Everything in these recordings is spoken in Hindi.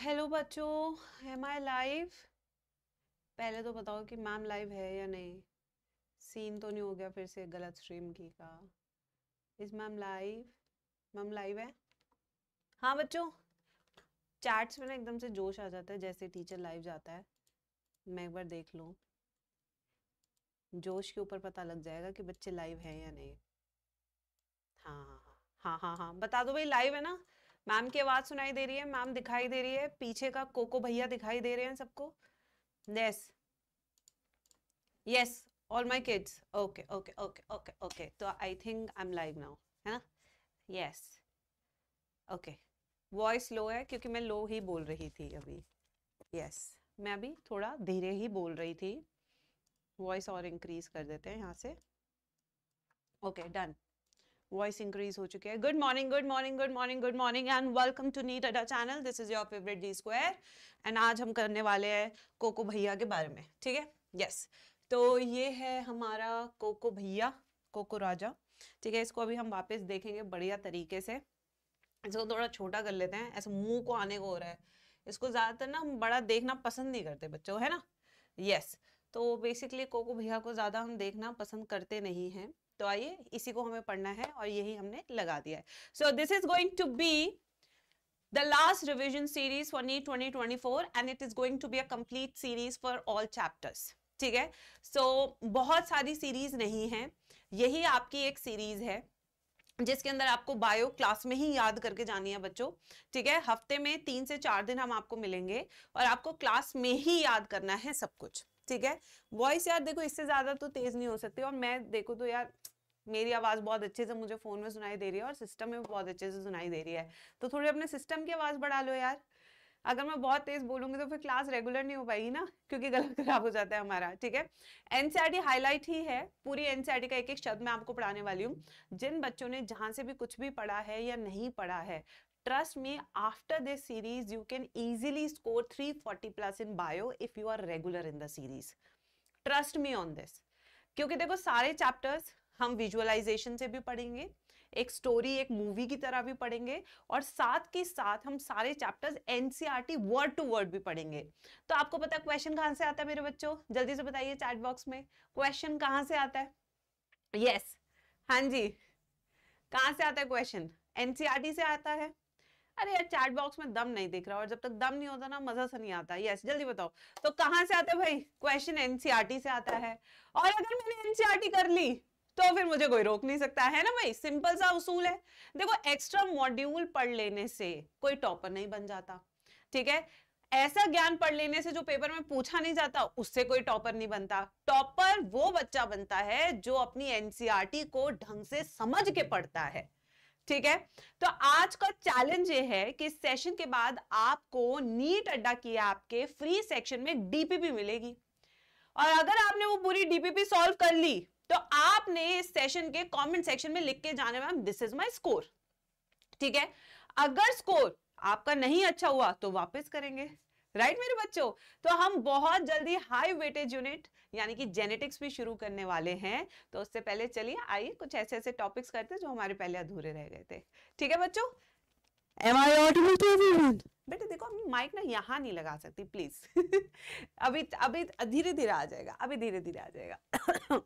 हेलो बच्चों एम आई लाइव पहले तो बताओ कि मैम लाइव है या नहीं सीन तो नहीं हो गया फिर से गलत स्ट्रीम की का is ma'am live ma'am live है हाँ बच्चों चैट्स में ना एकदम से जोश आ जाता है जैसे टीचर लाइव जाता है मैं एक बार देख लूँ जोश के ऊपर पता लग जाएगा कि बच्चे लाइव हैं या नहीं हाँ हाँ हाँ हाँ हाँ बता दो भाई लाइव है ना मैम की आवाज सुनाई दे रही है मैम दिखाई दे रही है पीछे का कोको भैया दिखाई दे रहे हैं सबको yes yes all my kids okay okay okay okay okay तो I think I am live now है ना यस ओके वॉइस लो है क्योंकि मैं लो ही बोल रही थी अभी यस yes. मैं अभी थोड़ा धीरे ही बोल रही थी वॉइस और इंक्रीज कर देते हैं यहाँ से okay okay, done voice increase हो चुकी है good morning good morning good morning good morning and welcome to NEET Adda channel this is your favourite D square and आज हम करने वाले हैं कोको भैया के बारे में ठीक है यस तो ये है हमारा कोको भैया कोको राजा ठीक है इसको अभी हम वापस देखेंगे बढ़िया तरीके से इसको थोड़ा छोटा कर लेते हैं ऐसे मुंह को आने को हो रहा है इसको ज़्यादातर ना हम बड़ा देखना पसंद नहीं करते बच्चों है ना यस yes. तो बेसिकली कोको भैया को ज़्यादा हम देखना पसंद करते नहीं हैं तो आइए इसी को हमें पढ़ना है और यही हमने लगा दिया है so this is going to be the the last revision series for twenty 2024 and it is going to be a complete series for all chapters ठीक है सो so, बहुत सारी सीरीज नहीं है यही आपकी एक सीरीज है जिसके अंदर आपको बायो क्लास में ही याद करके जानी है बच्चों ठीक है हफ्ते में तीन से चार दिन हम आपको मिलेंगे और आपको क्लास में ही याद करना है सब कुछ ठीक है वॉइस यार देखो इससे ज्यादा तो तेज नहीं हो सकती और मैं देखो तो यार मेरी आवाज़ बहुत अच्छे से मुझे फ़ोन में सुनाई दे रही है और सिस्टम में बहुत अच्छे से सुनाई दे रही है तो थोड़ी अपने सिस्टम की आवाज़ बढ़ा लो यार अगर मैं बहुत तेज बोलूंगी तो फिर क्लास रेगुलर नहीं हो पाएगी ना क्योंकि गलत खराब हो जाता है हमारा ठीक है एनसीआरटी हाईलाइट ही है पूरी एनसीआरटी का एक एक शब्द मैं आपको पढ़ाने वाली हूँ जिन बच्चों ने जहां से भी कुछ भी पढ़ा है या नहीं पढ़ा है trust me after this series you can easily score 340 plus in bio if you are regular in the series trust me on this क्योंकि देखो सारे चैप्टर्स हम विजुअलाइजेशन से भी पढ़ेंगे एक स्टोरी एक मूवी की तरह भी पढ़ेंगे और साथ के साथ हम सारे chapters NCERT word to word भी पढ़ेंगे तो आपको पता है क्वेश्चन कहाँ से आता है मेरे बच्चों जल्दी से बताइए चैट बॉक्स में क्वेश्चन कहाँ से आता है यस yes. हाँ जी कहाँ से आता है क्वेश्चन एनसीईआरटी e से आता है अरे यार चैट बॉक्स में दम नहीं दिख रहा और जब तक दम नहीं होता ना मजा से नहीं आता यस जल्दी बताओ तो कहाँ से आता है भाई क्वेश्चन एनसीईआरटी e से आता है और अगर मैंने एनसीईआरटी e कर ली तो फिर मुझे कोई रोक नहीं सकता है ना भाई सिंपल सा उसूल है देखो एक्स्ट्रा मॉड्यूल पढ़ लेने से कोई टॉपर नहीं बन जाता ठीक है ऐसा ज्ञान पढ़ लेने से जो पेपर में पूछा नहीं जाता उससे कोई टॉपर नहीं बनता टॉपर वो बच्चा बनता है जो अपनी एनसीईआरटी e को ढंग से समझ के पढ़ता है ठीक है तो आज का चैलेंज ये है कि सेशन के बाद आपको नीट अड्डा की आपके फ्री सेक्शन में डीपीपी मिलेगी और अगर आपने वो पूरी डीपीपी सॉल्व कर ली तो आपने इस सेशन के कमेंट सेक्शन में लिख के जाने ma'am this is my score ठीक है अगर स्कोर आपका नहीं अच्छा हुआ तो वापस करेंगे राइट right, मेरे बच्चों तो हम बहुत जल्दी हाई वेटेज यूनिट यानी कि जेनेटिक्स भी शुरू करने वाले हैं तो उससे पहले चलिए आइए कुछ ऐसे ऐसे टॉपिक्स करते जो हमारे पहले अधूरे रह गए थे ठीक है बच्चों एम आई ऑटोमेटिव बेटे देखो हम माइक ना यहाँ नहीं लगा सकती प्लीज अभी अभी धीरे धीरे आ जाएगा अभी धीरे धीरे आ जाएगा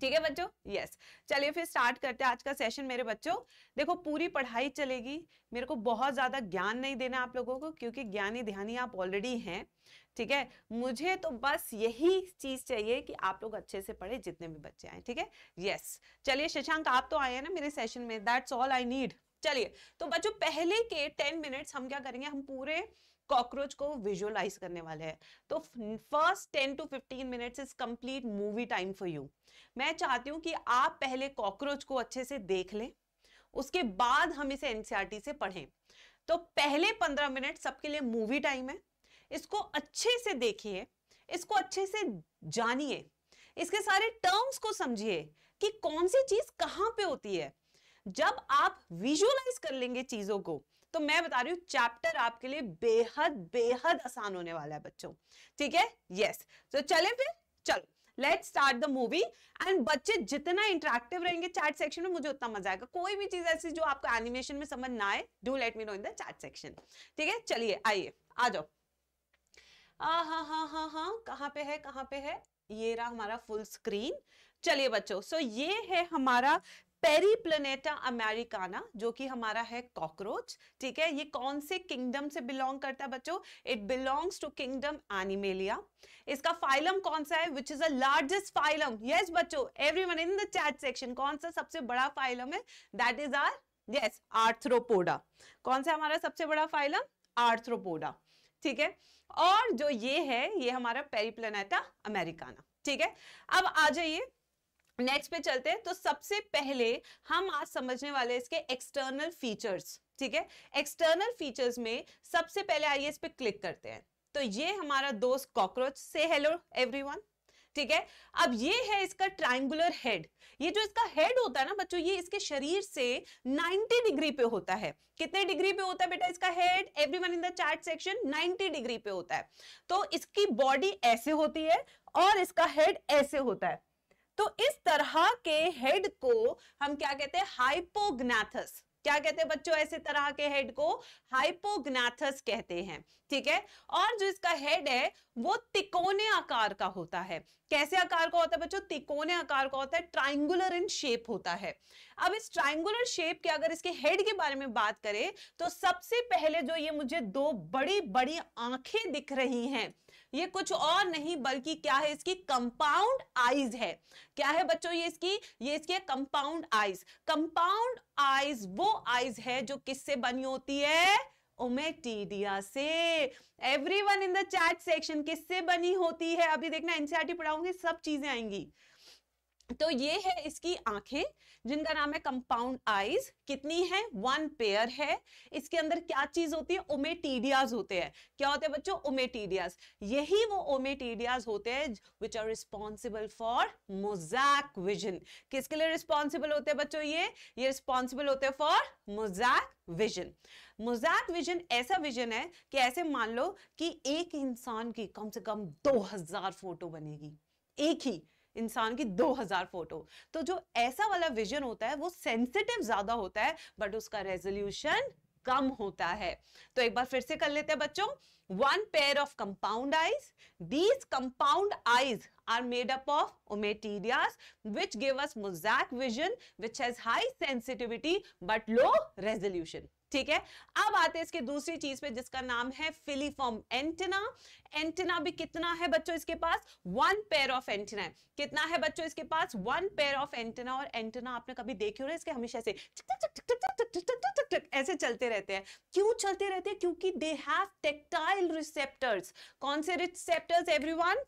ठीक है बच्चों यस चलिए फिर स्टार्ट करते हैं आज का सेशन मेरे बच्चों देखो पूरी पढ़ाई चलेगी मेरे को बहुत ज्यादा ज्ञान नहीं देना आप लोगों को क्योंकि ज्ञानी ध्यानी आप ऑलरेडी हैं ठीक है मुझे तो बस यही चीज चाहिए कि आप लोग अच्छे से पढ़े जितने भी बच्चे आए ठीक है यस चलिए शशांक आप तो आए हैं ना मेरे सेशन में दैट्स ऑल आई नीड चलिए तो बच्चों पहले के टेन मिनट्स हम क्या करेंगे हम पूरे कॉकरोच को विजुअलाइज करने वाले हैं तो first ten to fifteen minutes is complete movie time for you मैं चाहती हूँ कि आप पहले कॉकरोच को अच्छे से देख लें उसके बाद हम इसे एनसीआरटी e से पढ़ें तो पहले पंद्रह मिनट सबके लिए मूवी टाइम है इसको अच्छे से देखिए इसको अच्छे से जानिए इसके सारे टर्म्स को समझिए कि कौन सी चीज कहां पे होती है जब आप विजुअलाइज कर लेंगे चीजों को तो मैं बता रही हूँ चैप्टर आपके लिए बेहद बेहद आसान होने वाला है बच्चों ठीक है यस तो चले फिर चलो let start the movie and बच्चे जितना इंटरेक्टिव रहेंगे चैट सेक्शन में मुझे उतना मजा आएगा कोई भी चीज ऐसी जो आपको एनिमेशन में समझ ना आए do let me know in the chat section ठीक है चलिए आइए आ जाओ हा हा हा हा हा कहाँ पे है कहाँ पे है ये रहा हमारा फुल स्क्रीन चलिए बच्चों सो so ये है हमारा प्लेनेटा अमेरिकाना जो कि हमारा है कॉकरोच ठीक है ये कौन से किंगडम से बिलोंग करता है बच्चों it belongs to kingdom Animalia इसका फाइलम कौन सा है which is a largest phylum yes बच्चों everyone in the chat section कौन सा सबसे बड़ा फाइलम है that is our yes Arthropoda कौन सा हमारा सबसे बड़ा फाइलम आर्थ्रोपोडा ठीक है और जो ये है ये हमारा प्लेनेटा अमेरिकाना ठीक है अब आ जाइए नेक्स्ट पे चलते हैं तो सबसे पहले हम आज समझने वाले इसके एक्सटर्नल फीचर्स ठीक है एक्सटर्नल फीचर्स में सबसे पहले आइए इस पर क्लिक करते हैं तो ये हमारा दोस्त कॉकरोच से हेलो एवरीवन ठीक है अब ये है इसका ट्राइंगुलर हेड ये जो इसका हेड होता है ना बच्चों ये इसके शरीर से 90 डिग्री पे होता है कितने डिग्री पे होता है बेटा इसका head everyone in the chart section 90 degree पे होता है तो इसकी बॉडी ऐसे होती है और इसका हेड ऐसे होता है तो इस तरह के हेड को हम क्या कहते हैं हाइपोग्नाथस क्या कहते हैं बच्चों ऐसे तरह के हेड को हाइपोग्नाथस कहते हैं ठीक है और जो इसका हेड है वो तिकोने आकार का होता है कैसे आकार का होता है बच्चों तिकोने आकार का होता है ट्राइंगुलर इन शेप होता है अब इस ट्राइंगुलर शेप के अगर इसके हेड के बारे में बात करें तो सबसे पहले जो ये मुझे दो बड़ी बड़ी आंखें दिख रही हैं ये कुछ और नहीं बल्कि क्या है इसकी कंपाउंड आईज है क्या है बच्चों ये इसकी ये इसकी कंपाउंड आईज कंपाउंड आईज वो आईज है जो किससे बनी होती है ओमेटीडिया से everyone in the chat section किससे बनी होती है अभी देखना एनसीआरटी e पढ़ाऊंगी सब चीजें आएंगी तो ये है इसकी आंखें जिनका नाम है कंपाउंड आईज कितनी है वन पेयर है इसके अंदर क्या चीज होती है ओमेटीडियाज होते हैं क्या होते हैं बच्चों ओमेटीडियाज यही वो ओमेटीडियाज होते हैं which are responsible for mosaic vision किसके लिए रिस्पॉन्सिबल होते हैं बच्चों ये ये रिस्पॉन्सिबल होते हैं for mosaic vision mosaic vision ऐसा विजन है कि ऐसे मान लो कि एक इंसान की कम से कम दो फोटो बनेगी एक ही इंसान की 2000 फोटो तो जो ऐसा वाला विजन होता है वो सेंसिटिव ज्यादा होता है बट उसका रेजोल्यूशन कम होता है तो एक बार फिर से कर लेते हैं बच्चों one pair of compound eyes these compound eyes are made up of ommatidias which give us mosaic vision which has high sensitivity but low resolution ठीक है अब आते हैं इसके दूसरी चीज पे जिसका नाम है फिलीफॉर्म एंटेना एंटेना भी कितना है बच्चों इसके पास वन पेयर ऑफ एंटेना है कितना है बच्चों इसके पास वन पेयर ऑफ एंटेना और एंटेना आपने कभी देखे हो इसके हमेशा से ऐसे चलते रहते हैं क्यों चलते रहते हैं क्योंकि दे हैव टेक्टाइल रिसेप्टर्स कौन से रिसेप्टर्स एवरीवन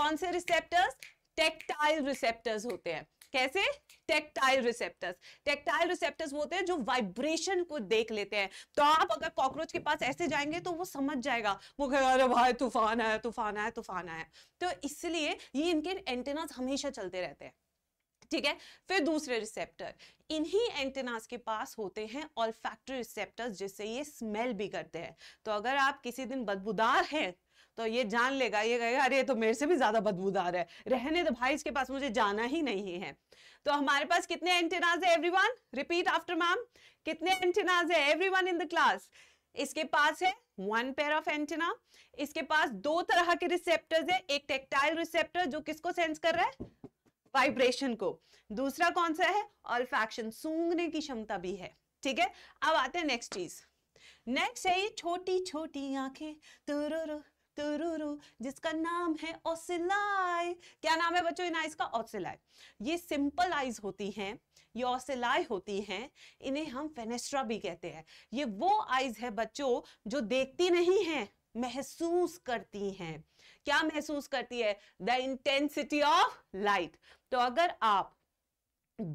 कौन से रिसेप्टर्स टेक्टाइल रिसेप्टर्स होते हैं कैसे टेक्टाइल रिसेप्टर्स टेक्टाइल रिसेप्टर्स होते हैं जो वाइब्रेशन को देख लेते हैं तो आप अगर कॉकरोच के पास ऐसे जाएंगे तो वो समझ जाएगा वो कहेगा अरे भाई तूफान आया तूफान आया तूफान आया तो इसलिए ये इनके एंटेनाज हमेशा चलते रहते हैं ठीक है फिर दूसरे रिसेप्टर इन्हीं एंटेनास के पास होते हैं और रिसेप्टर्स जिससे ये स्मेल भी करते हैं तो अगर आप किसी दिन बदबूदार हैं तो ये जान लेगा ये कहेगा अरे तो मेरे से भी ज्यादा बदबूदार है रहने तो भाई इसके पास मुझे जाना ही नहीं है तो हमारे पास कितने एंटेनाज है एवरीवन रिपीट आफ्टर मैम कितने एंटेनाज है एवरीवन इन द क्लास इसके पास है वन पेयर ऑफ एंटेना इसके पास दो तरह के रिसेप्टर है एक टेक्टाइल रिसेप्टर जो किसको सेंस कर रहा है वाइब्रेशन को दूसरा कौन सा है ऑल्फैक्शन सूंघने की क्षमता भी है ठीक है अब आते हैं नेक्स्ट चीज नेक्स्ट है ये छोटी छोटी आंखें तुरुरु तुरुरु जिसका नाम है ओसिलाई क्या नाम है बच्चों इन आइज का ओसिलाई ये सिंपल आइज होती हैं ये ओसिलाई होती हैं इन्हें हम फेनेस्ट्रा भी कहते हैं ये वो आइज है बच्चों जो देखती नहीं है महसूस करती हैं क्या महसूस करती है द इंटेंसिटी ऑफ लाइट तो अगर आप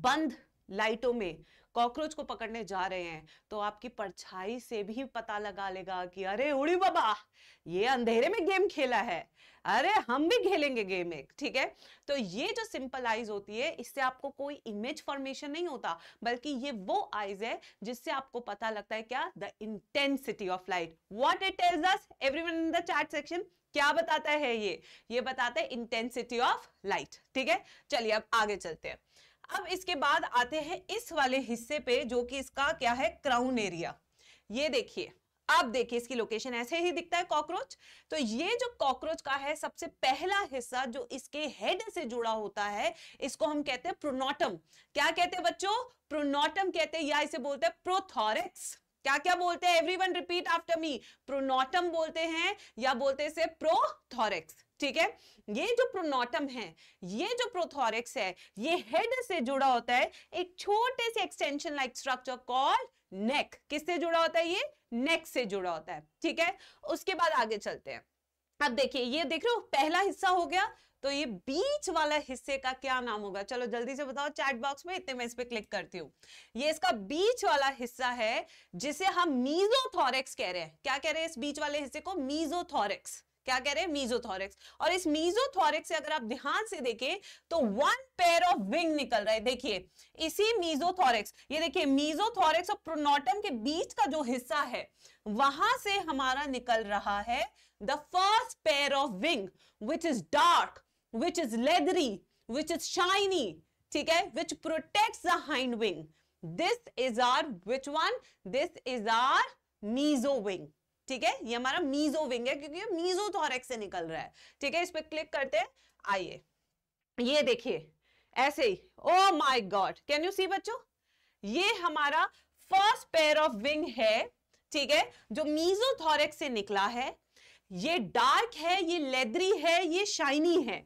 बंद लाइटों में कॉकरोच को पकड़ने जा रहे हैं तो आपकी परछाई से भी पता लगा लेगा कि अरे उड़ी बाबा ये अंधेरे में गेम खेला है अरे हम भी खेलेंगे गेम एक ठीक है तो ये जो सिंपल आइज होती है इससे आपको कोई इमेज फॉर्मेशन नहीं होता बल्कि ये वो आइज है जिससे आपको पता लगता है क्या the intensity of light what it tells us everyone in the chat section क्या बताता है ये ये बताता है इंटेंसिटी ऑफ लाइट ठीक है चलिए अब आगे चलते हैं अब इसके बाद आते हैं इस वाले हिस्से पे जो कि इसका क्या है क्राउन एरिया ये देखिए आप देखिए इसकी लोकेशन ऐसे ही दिखता है कॉकरोच तो ये जो कॉकरोच का है सबसे पहला हिस्सा जो इसके हेड से जुड़ा होता है इसको हम कहते हैं प्रोनोटम क्या कहते हैं बच्चों प्रोनोटम कहते हैं या इसे बोलते हैं प्रोथोरेक्स क्या क्या बोलते हैं every one repeat after me pronotum बोलते हैं या बोलते हैं प्रोथोरिक्स ठीक है ये जो प्रोनोटम है ये जो प्रोथोरिक्स है ये हेड से जुड़ा होता है एक छोटे से extension like structure call neck किससे जुड़ा होता है ये नेक से जुड़ा होता है ठीक है उसके बाद आगे चलते हैं अब देखिए ये देख रहे हो पहला हिस्सा हो गया तो ये बीच वाला हिस्से का क्या नाम होगा चलो जल्दी से बताओ चैट बॉक्स में इतने में इस पर क्लिक करती हूँ ये इसका बीच वाला हिस्सा है जिसे हम मीजोथॉरेक्स कह रहे हैं क्या कह रहे हैं इस बीच वाले हिस्से को मीजोथॉरिक्स क्या कह रहे हैं मीजोथॉरिक्स और इस मीजोथॉरिक्स से अगर आप ध्यान से देखें तो वन पेयर ऑफ विंग निकल रहा है देखिए इसी मीजोथॉरिक्स ये देखिए मीजोथॉरिक्स और प्रोनोटम के बीच का जो हिस्सा है वहां से हमारा निकल रहा है the first pair of wing which is dark which is leathery which is shiny ठीक है which protect the hind wing this is our which one this is our meso wing ठीक है ये हमारा मीजो विंग है क्योंकि ये मीजो थॉरेक्स से निकल रहा है ठीक है इस पर क्लिक करते हैं आइए ये देखिए ऐसे ही oh my god can you see बच्चों ये हमारा फर्स्ट पेयर ऑफ विंग है ठीक है जो मीजो थॉरेक्स से निकला है ये डार्क है ये लेदरी है ये शाइनी है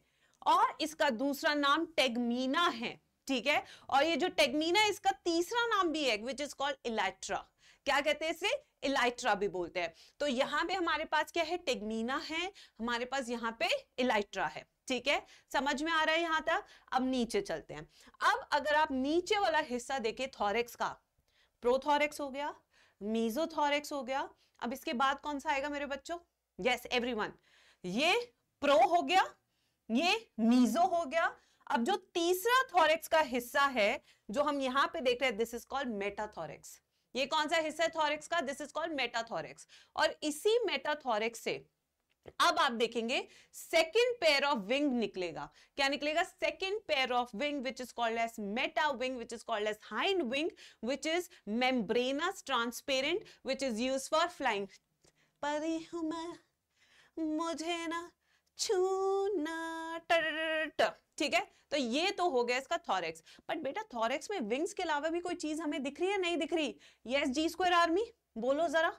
और इसका दूसरा नाम टेगमीना है ठीक है और ये जो टेगमीना इसका तीसरा नाम भी है विच इज कॉल्ड इलाइट्रा क्या कहते हैं इसे इलाइट्रा भी बोलते हैं तो यहाँ पे हमारे पास क्या है टेगमीना है हमारे पास यहाँ पे इलाइट्रा है ठीक है समझ में आ रहा है यहाँ तक अब नीचे चलते हैं अब अगर आप नीचे वाला हिस्सा देखें थॉरेक्स का प्रोथॉरेक्स हो गया मीजोथॉरेक्स हो गया अब इसके बाद कौन सा आएगा मेरे बच्चों यस एवरी वन ये प्रो हो गया ये मीजो हो गया अब जो तीसरा थॉरेक्स का हिस्सा है जो हम यहाँ पे देख रहे हैं दिस इज कॉल्ड मेटाथोरिक्स ये कौन सा हिस्सा है थॉरेक्स का दिस इज कॉल्ड मेटाथोरिक्स और इसी मेटाथोरिक्स से अब आप देखेंगे सेकंड पेयर ऑफ विंग निकलेगा क्या निकलेगा second pair of wing which is called as meta wing which is called as hind wing which is membranous transparent which is use for flying परी हूं मैं मुझे ना ठीक है तो ये तो हो गया इसका थॉरेक्स बट बेटा थॉरेक्स में विंग्स के अलावा भी कोई चीज हमें दिख रही है नहीं दिख रही यस जी स्क्वायर आर्मी बोलो जरा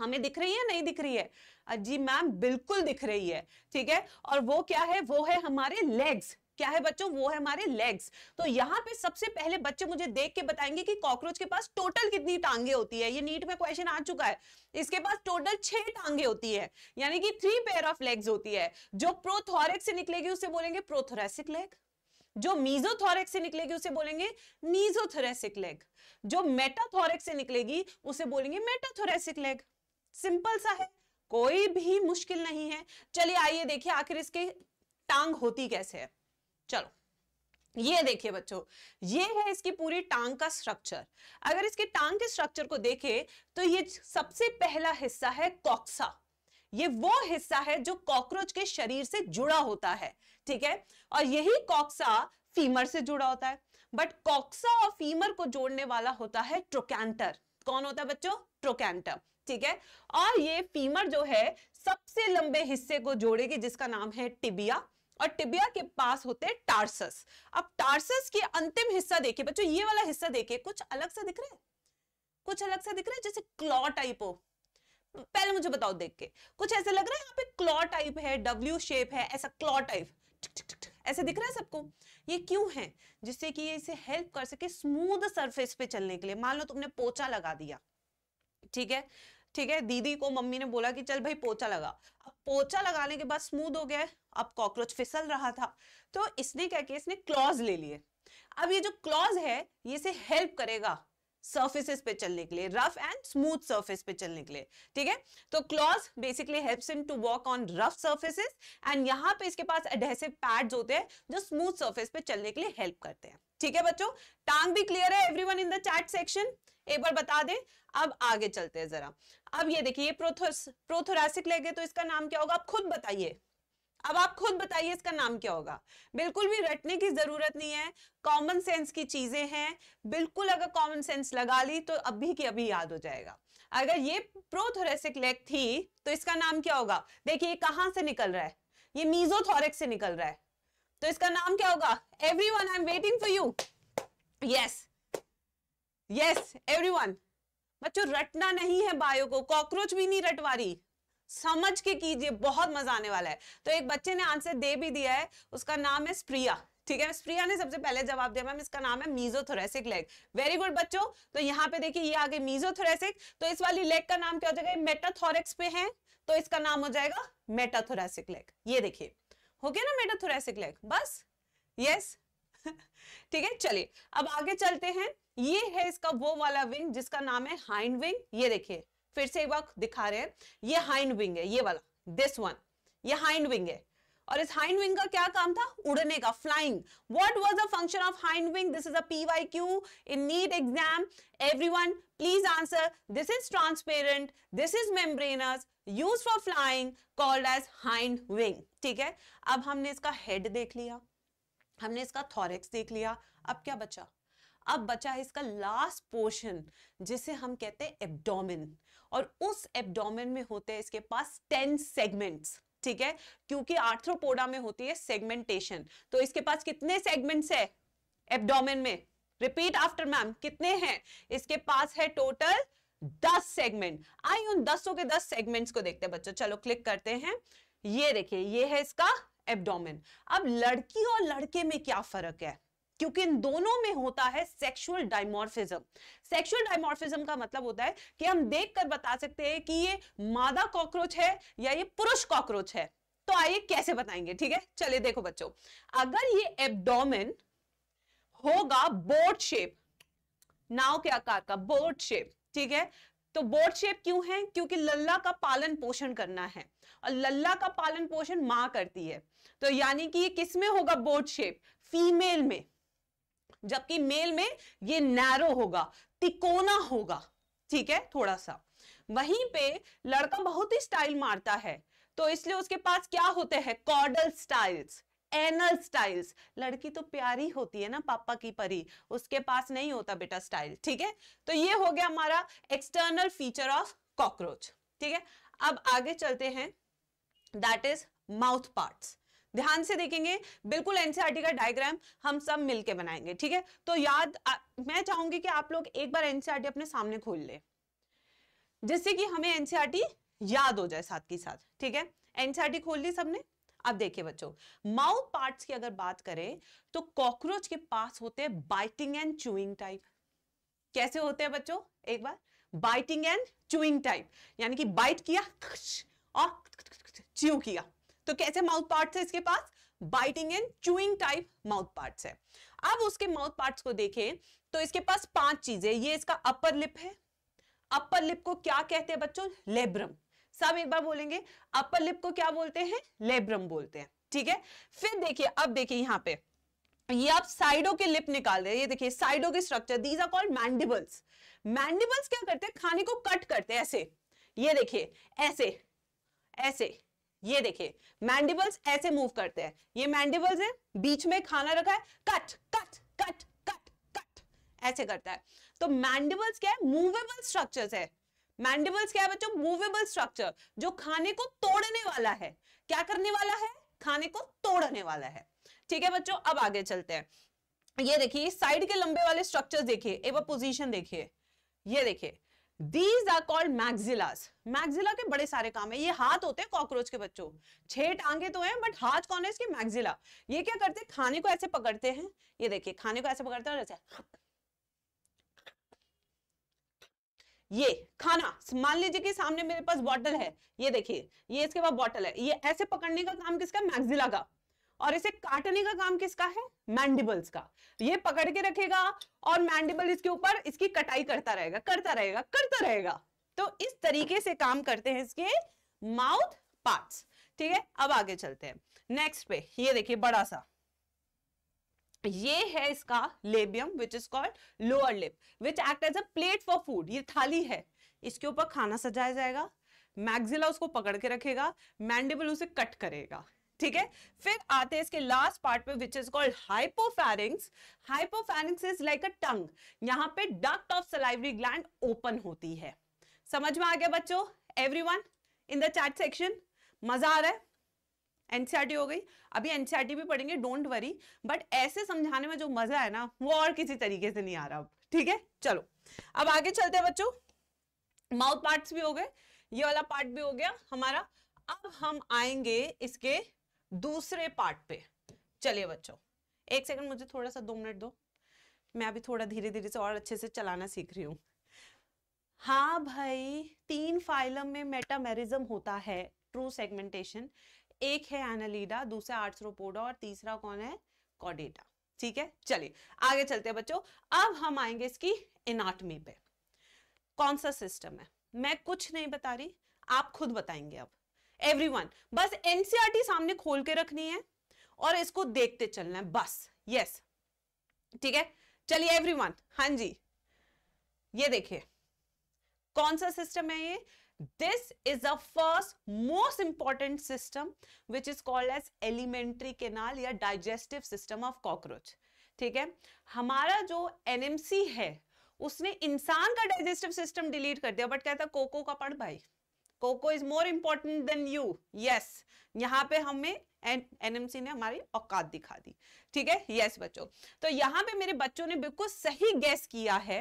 हमें दिख रही है नहीं दिख रही है जी मैम बिल्कुल दिख रही है ठीक है और वो क्या है वो है हमारे लेग्स क्या है बच्चों वो है हमारे लेग्स तो यहाँ पे सबसे पहले बच्चे मुझे देख के बताएंगे कि कॉकरोच के पास टोटल कितनी टांगे होती है ये नीट में क्वेश्चन आ चुका है इसके पास टोटल छह टांगे होती है यानी कि थ्री पेयर ऑफ लेग्स होती है जो प्रोथोरिक से निकलेगी उसे बोलेंगे प्रोथोरेसिक लेग जो मीजोथोरेक से निकलेगी उसे बोलेंगे मीजोथोरेसिक लेग जो मेटाथोरेक से निकलेगी उसे बोलेंगे मेटाथोरेसिक लेग सिंपल सा है कोई भी मुश्किल नहीं है चलिए आइए देखिए आखिर इसके टांग होती कैसे है चलो ये देखिए बच्चों ये है इसकी पूरी टांग का स्ट्रक्चर अगर इसके टांग के स्ट्रक्चर को देखें तो ये सबसे पहला हिस्सा है कॉक्सा ये वो हिस्सा है जो कॉकरोच के शरीर से जुड़ा होता है ठीक है और यही कॉक्सा फीमर से जुड़ा होता है बट कॉक्सा और फीमर को जोड़ने वाला होता है ट्रोकैंटर कौन होता है बच्चों ट्रोकैंटर ठीक है और ये फीमर जो है सबसे लंबे हिस्से को जोड़ेगी जिसका नाम है टिबिया और टिबिया के पास होते हैं टार्सस अब टार्सस के अंतिम हिस्सा देखिए बच्चों ये वाला हिस्सा देखिए कुछ अलग सा दिख रहा है कुछ अलग सा दिख रहा है जैसे क्लॉ टाइप हो पहले मुझे बताओ देख के कुछ ऐसे लग रहा है यहाँ पे क्लॉ टाइप है डब्ल्यू शेप है ऐसा क्लॉ टाइप ऐसे दिख रहा है सबको ये क्यों है जिससे कि ये इसे हेल्प कर सके स्मूथ सरफेस पे चलने के लिए मान लो तुमने पोचा लगा दिया ठीक है ठीक है दीदी को मम्मी ने बोला कि चल भाई पोचा लगा अब पोचा लगाने के बाद स्मूद हो गया अब कॉकरोच फिसल रहा था तो इसने क्या किया इसने क्लॉज ले लिए अब ये जो क्लॉज है ये इसे हेल्प करेगा सर्फेसिस पे चलने के लिए रफ एंड स्मूथ सर्फेस पे चलने के लिए ठीक है तो claws basically help in to walk on rough surfaces and यहाँ पे इसके पास एडहेसिव पैड्स होते हैं जो स्मूथ सर्फेस पे चलने के लिए हेल्प करते हैं ठीक है बच्चों टांग भी क्लियर है everyone in the chat section एक बार बता दें अब आगे चलते हैं जरा अब ये देखिए ये प्रोथोरासिक लेग है तो इसका नाम क्या होगा आप खुद बताइए अब आप खुद बताइए इसका नाम क्या होगा बिल्कुल भी रटने की जरूरत नहीं है कॉमन सेंस की चीजें हैं बिल्कुल अगर कॉमन सेंस लगा ली तो अभी की अभी याद हो जाएगा अगर ये प्रोथोरेसिक लेग थी तो इसका नाम क्या होगा देखिए कहां से निकल रहा है ये मीजोथोरिक से निकल रहा है तो इसका नाम क्या होगा every one I am waiting for you yes yes everyone बच्चों रटना नहीं है बायो को कॉकरोच भी नहीं रटवारी समझ के कीजिए बहुत मजा आने वाला है तो एक बच्चे ने आंसर दे भी दिया है उसका नाम है स्प्रिया ठीक है स्प्रिया ने सबसे पहले जवाब दिया मैम इसका नाम है मीजोथोरेसिक लेग वेरी गुड बच्चों तो यहाँ पे देखिए ये आगे मीजोथोरेसिक तो इस वाली लेग का नाम क्या हो जाएगा मेटाथोरेक्स पे है तो इसका नाम हो जाएगा मेटाथोरेसिक लेग ये देखिए हो गया ना मेटाथोरेसिक लेग बस यस ठीक है चलिए अब आगे चलते हैं ये है इसका वो वाला विंग जिसका नाम है हाइंड विंग ये देखिए फिर से एक बार दिखा रहे हैं ये हाइंड विंग है ये वाला दिस वन ये हाइंड विंग है और इस हाइंड विंग का क्या काम था उड़ने का flying what was the function of hind wing this is a PYQ in NEET exam everyone please answer this is transparent this is membranous use for flying called as hind wing ठीक है अब हमने इसका हेड देख लिया हमने इसका थॉरेक्स देख लिया अब क्या बचा अब बचा है इसका लास्ट पोर्शन जिसे हम कहते हैं एब्डोमिन और उस एब्डोमिन में होते हैं इसके पास टेन सेगमेंट्स ठीक है क्योंकि आर्थ्रोपोडा में होती है सेगमेंटेशन तो इसके पास कितने सेगमेंट्स है एब्डोमेन में रिपीट आफ्टर मैम कितने हैं इसके पास है टोटल दस सेगमेंट आई उन दसों के दस सेगमेंट्स को देखते हैं बच्चों चलो क्लिक करते हैं ये देखिए ये है इसका एब्डोमेन अब लड़की और लड़के में क्या फर्क है क्योंकि इन दोनों में होता है सेक्सुअल डायमोर्फिज्म सेक्सुअल डायमोर्फिज्म का मतलब होता है कि हम देख कर बता सकते हैं कि ये मादा कॉकरोच है या ये पुरुष कॉकरोच है तो आइए कैसे बताएंगे ठीक है चलिए देखो बच्चों अगर ये एब्डोमेन होगा बोर्ड शेप नाव के आकार का बोर्ड शेप ठीक है तो बोर्ड शेप क्यों है क्योंकि लल्ला का पालन पोषण करना है और लल्ला का पालन पोषण माँ करती है तो यानी कि ये किसमें होगा बोर्ड शेप फीमेल में जबकि मेल में ये नैरो होगा तिकोना होगा ठीक है थोड़ा सा वहीं पे लड़का बहुत ही स्टाइल मारता है तो इसलिए उसके पास क्या होते हैं कॉर्डल स्टाइल्स एनल स्टाइल्स लड़की तो प्यारी होती है ना पापा की परी उसके पास नहीं होता बेटा स्टाइल ठीक है तो ये हो गया हमारा एक्सटर्नल फीचर ऑफ कॉकरोच ठीक है अब आगे चलते हैं दैट इज माउथ पार्ट्स ध्यान से देखेंगे बिल्कुल एनसीआरटी e का डायग्राम हम सब मिलके बनाएंगे ठीक है तो याद आ, मैं चाहूंगी कि आप लोग एक बार एनसीआरटी e अपने सामने खोल ले जिससे कि हमें एनसीआरटी e याद हो जाए साथ के साथ ठीक है एनसीआरटी खोल ली सबने अब देखिए बच्चों माउथ पार्ट्स की अगर बात करें तो कॉकरोच के पास होते हैं बाइटिंग एंड चुइंग टाइप कैसे होते हैं बच्चों एक बार बाइटिंग एंड चूइंग टाइप यानी कि बाइट किया और च्यू किया तो कैसे माउथ पार्ट्स है इसके पास biting and chewing type mouth parts है अब उसके माउथ पार्ट्स को देखें तो इसके पास पांच चीजें ये इसका अपर लिप है अपर लिप को क्या कहते हैं बच्चों लेब्रम सब एक बार बोलेंगे अपर लिप को क्या बोलते हैं लेब्रम बोलते हैं ठीक है फिर देखिए अब देखिए यहाँ पे ये आप साइडों के लिप निकाल रहे हैं ये देखिए साइडों के structure these are called mandibles mandibles क्या करते हैं खाने को कट करते हैं ऐसे ये देखिए ऐसे ऐसे ये देखिए मैंडिबल्स ऐसे मूव करते हैं ये मैंडिबल्स है बीच में खाना रखा है cut cut cut cut cut ऐसे करता है तो मैंडिबल्स क्या है मूवेबल स्ट्रक्चर्स है मैंडिबल्स क्या है बच्चों मूवेबल स्ट्रक्चर जो खाने को तोड़ने वाला है क्या करने वाला है खाने को तोड़ने वाला है ठीक है बच्चों अब आगे चलते हैं ये देखिए साइड के लंबे वाले स्ट्रक्चर देखिए एक बार पोजिशन देखिए ये देखिए these are called maxillas maxilla के बड़े सारे काम है ये हाथ होते हैं कॉकरोच के बच्चों छह टांगे तो हैं बट हाथ कौन है इसके मैगजिला ये क्या करते हैं खाने को ऐसे पकड़ते हैं ये देखिए खाने को ऐसे पकड़ते हैं और ऐसे ये खाना मान लीजिए कि सामने मेरे पास बॉटल है ये देखिए ये इसके पास बॉटल है ये ऐसे पकड़ने का काम किसका मैग्जिला का और इसे काटने का काम किसका है मैंडिबल्स का ये पकड़ के रखेगा और मैंडिबल इसके ऊपर इसकी कटाई करता रहेगा करता रहेगा करता रहेगा तो इस तरीके से काम करते हैं इसके माउथ पार्ट्स ठीक है अब आगे चलते हैं नेक्स्ट पे ये देखिए बड़ा सा ये है इसका labium which is called lower lip which act as a plate for food ये थाली है इसके ऊपर खाना सजाया जाएगा मैग्जिला उसको पकड़ के रखेगा मैंडिबल उसे कट करेगा ठीक है फिर आते हैं इसके लास्ट पार्ट पे which is called hypopharynx hypopharynx is like a tongue यहां पे duct of salivary gland open होती है समझ में आ गया बच्चों everyone in the chat section मजा आ रहा है एनसीईआरटी e हो गई अभी एनसीईआरटी e भी पढ़ेंगे डोंट वरी बट ऐसे समझाने में जो मजा है ना वो और किसी तरीके से नहीं आ रहा अब ठीक है चलो अब आगे चलते हैं बच्चों माउथ पार्ट्स भी हो गए ये वाला पार्ट भी हो गया हमारा अब हम आएंगे इसके दूसरे पार्ट पे चलिए बच्चों एक सेकंड मुझे थोड़ा सा दो मिनट दो मैं अभी थोड़ा धीरे धीरे से और अच्छे से चलाना सीख रही हूँ हाँ भाई तीन फाइलम में मेटामेरिज्म होता है ट्रू सेगमेंटेशन एक है एनालीडा दूसरा आर्ट्सरोपोडा और तीसरा कौन है कॉडेटा ठीक है चलिए आगे चलते हैं बच्चों अब हम आएंगे इसकी इनाटमी पे कौन सा सिस्टम है मैं कुछ नहीं बता रही आप खुद बताएंगे अब एवरीवन बस एनसीईआरटी e सामने खोल के रखनी है और इसको देखते चलना है बस यस ठीक है चलिए एवरीवन हां जी ये देखिए कौन सा सिस्टम है ये this is the first most important system which is called as alimentary canal या डाइजेस्टिव सिस्टम ऑफ कॉकरोच ठीक है हमारा जो एनएमसी है उसने इंसान का डाइजेस्टिव सिस्टम डिलीट कर दिया बट कहता कोको का पढ़ भाई कोको is more important than you yes यहाँ पे हमें एनएमसी ने हमारी औकात दिखा दी ठीक है यस yes, बच्चों तो यहाँ पे मेरे बच्चों ने बिल्कुल सही गैस किया है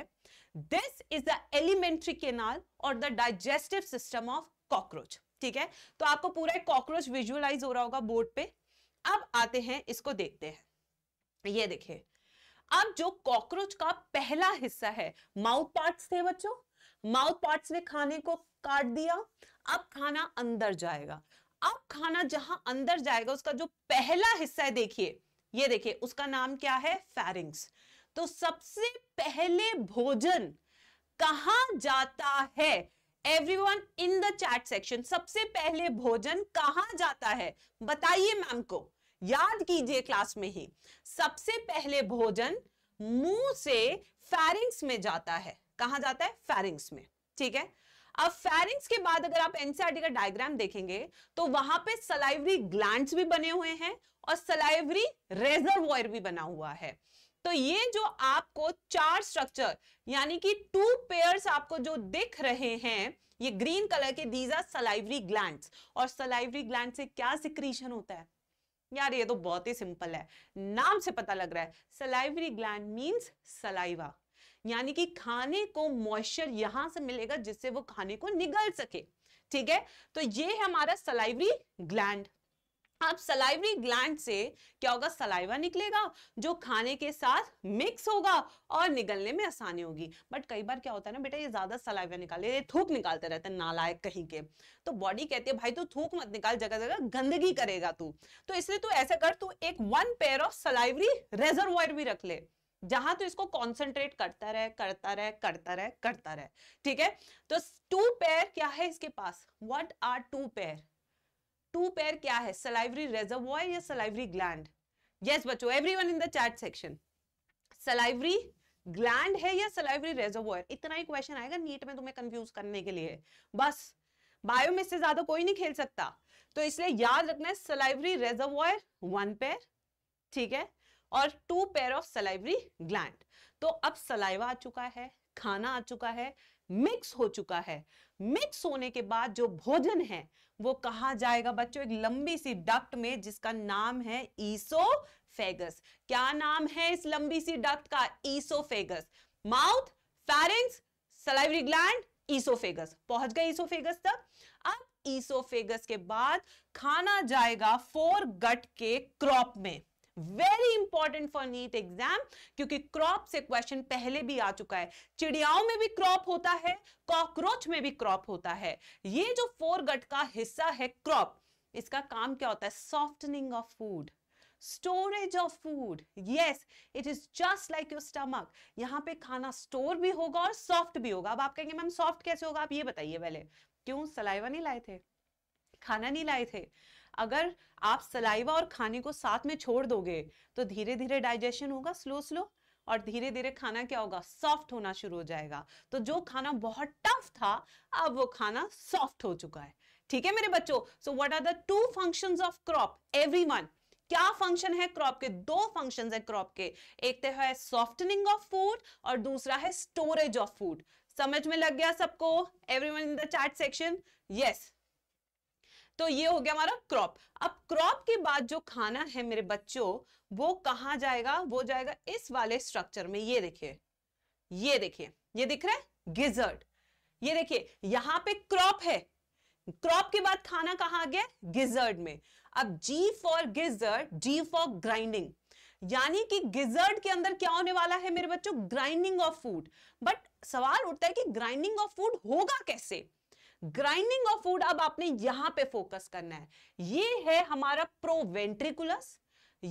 this is the alimentary canal or the digestive system of cockroach ठीक है तो आपको पूरा एक कॉकरोच विजुअलाइज हो रहा होगा बोर्ड पे अब आते हैं इसको देखते हैं ये देखिए अब जो कॉकरोच का पहला हिस्सा है माउथ पार्ट्स थे बच्चों माउथ पार्ट्स ने खाने को काट दिया अब खाना अंदर जाएगा अब खाना जहां अंदर जाएगा उसका जो पहला हिस्सा है देखिए ये देखिए उसका नाम क्या है फैरिंग्स तो सबसे पहले भोजन कहाँ जाता है everyone in the chat section सबसे पहले भोजन कहा जाता है बताइए मैम को याद कीजिए क्लास में ही सबसे पहले भोजन मुंह से फैरिंग्स में जाता है कहा जाता है फैरिंग्स में ठीक है अब फेरिंग्स के बाद अगर आप एनसीआरटी e का डायग्राम देखेंगे तो वहां पे सलाइवरी ग्लैंड भी बने हुए हैं और सलाइवरी रेजर्वॉयर भी बना हुआ है तो ये जो आपको चार स्ट्रक्चर यानी कि टू पेयर्स आपको जो दिख रहे हैं ये ग्रीन कलर के दीज आर सलाइवरी ग्लैंड और सलाइवरी ग्लैंड से क्या सिक्रीशन होता है यार ये तो बहुत ही सिंपल है नाम से पता लग रहा है सलाइवरी ग्लैंड मीन्स सलाइवा यानी कि खाने को मॉइस्चर यहां से मिलेगा जिससे वो खाने को निगल सके ठीक है तो ये है हमारा सलाइवरी ग्लैंड अब सलाइवरी ग्लैंड से क्या होगा सलाइवा निकलेगा जो खाने के साथ मिक्स होगा और निगलने में आसानी होगी बट कई बार क्या होता है ना बेटा ये ज्यादा सलाइवा निकाले ये थूक निकालते रहते हैं नालायक कहीं के तो बॉडी कहती है भाई तू तो थूक मत निकाल जगह जगह गंदगी करेगा तू तो इसलिए तू ऐसा कर तू एक one pair of salivary reservoir भी रख ले जहां तो इसको कॉन्सेंट्रेट करता रहे करता रहे करता रहे करता रहे ठीक है तो टू पेयर क्या है इसके पास what are two pair two pair क्या है सलाइवरी रेजर्वॉय या सलाइवरी ग्लैंड यस बच्चों everyone in the chat section salivary gland है या सलाइवरी रेजर्वॉयर इतना ही क्वेश्चन आएगा नीट में तुम्हें कंफ्यूज करने के लिए बस बायो में से ज्यादा कोई नहीं खेल सकता तो इसलिए याद रखना है सलाइवरी रेजर्वॉयर वन पेयर ठीक है और two pair of salivary gland तो अब सलाइवा आ चुका है खाना आ चुका है मिक्स हो चुका है मिक्स होने के बाद जो भोजन है वो कहा जाएगा बच्चों एक लंबी सी डक्ट में जिसका नाम है ईसोफेगस क्या नाम है इस लंबी सी डक्ट का oesophagus mouth pharynx salivary gland oesophagus पहुंच गए ईसोफेगस तक अब ईसोफेगस के बाद खाना जाएगा फोर गट के क्रॉप में very important for NEET exam क्योंकि क्रॉप से क्वेश्चन पहले भी आ चुका है चिड़ियाओं में भी क्रॉप होता है कॉकरोच में भी क्रॉप होता है ये जो फोर गट का हिस्सा है क्रॉप इसका काम क्या होता है softening of food storage of food yes it is just like your stomach यहाँ पे खाना स्टोर भी होगा और सॉफ्ट भी होगा अब आप कहेंगे मैम सॉफ्ट कैसे होगा आप ये बताइए पहले क्यों सलाइवा नहीं लाए थे खाना नहीं लाए थे अगर आप सलाइवा और खाने को साथ में छोड़ दोगे तो धीरे धीरे डाइजेशन होगा स्लो स्लो और धीरे धीरे खाना क्या होगा सॉफ्ट होना शुरू हो जाएगा तो जो खाना बहुत टफ था अब वो खाना सॉफ्ट हो चुका है ठीक है मेरे बच्चों so what are the two functions of crop everyone क्या फंक्शन है क्रॉप के दो फंक्शन है क्रॉप के एक तो है सॉफ्टनिंग ऑफ फूड और दूसरा है स्टोरेज ऑफ फूड समझ में लग गया सबको every in the chat section yes तो ये हो गया हमारा क्रॉप अब क्रॉप के बाद जो खाना है मेरे बच्चों वो कहा जाएगा वो जाएगा इस वाले स्ट्रक्चर में ये देखिए ये देखिए ये दिख रहा है गिजर्ड ये देखिए यहां पे क्रॉप है क्रॉप के बाद खाना कहा आ गया गिजर्ड में अब G for gizzard G for grinding यानी कि गिजर्ड के अंदर क्या होने वाला है मेरे बच्चों ग्राइंडिंग ऑफ फूड बट सवाल उठता है कि ग्राइंडिंग ऑफ फूड होगा कैसे ग्राइंडिंग ऑफ फूड अब आपने यहां पे फोकस करना है ये है हमारा प्रोवेंट्रिकुलस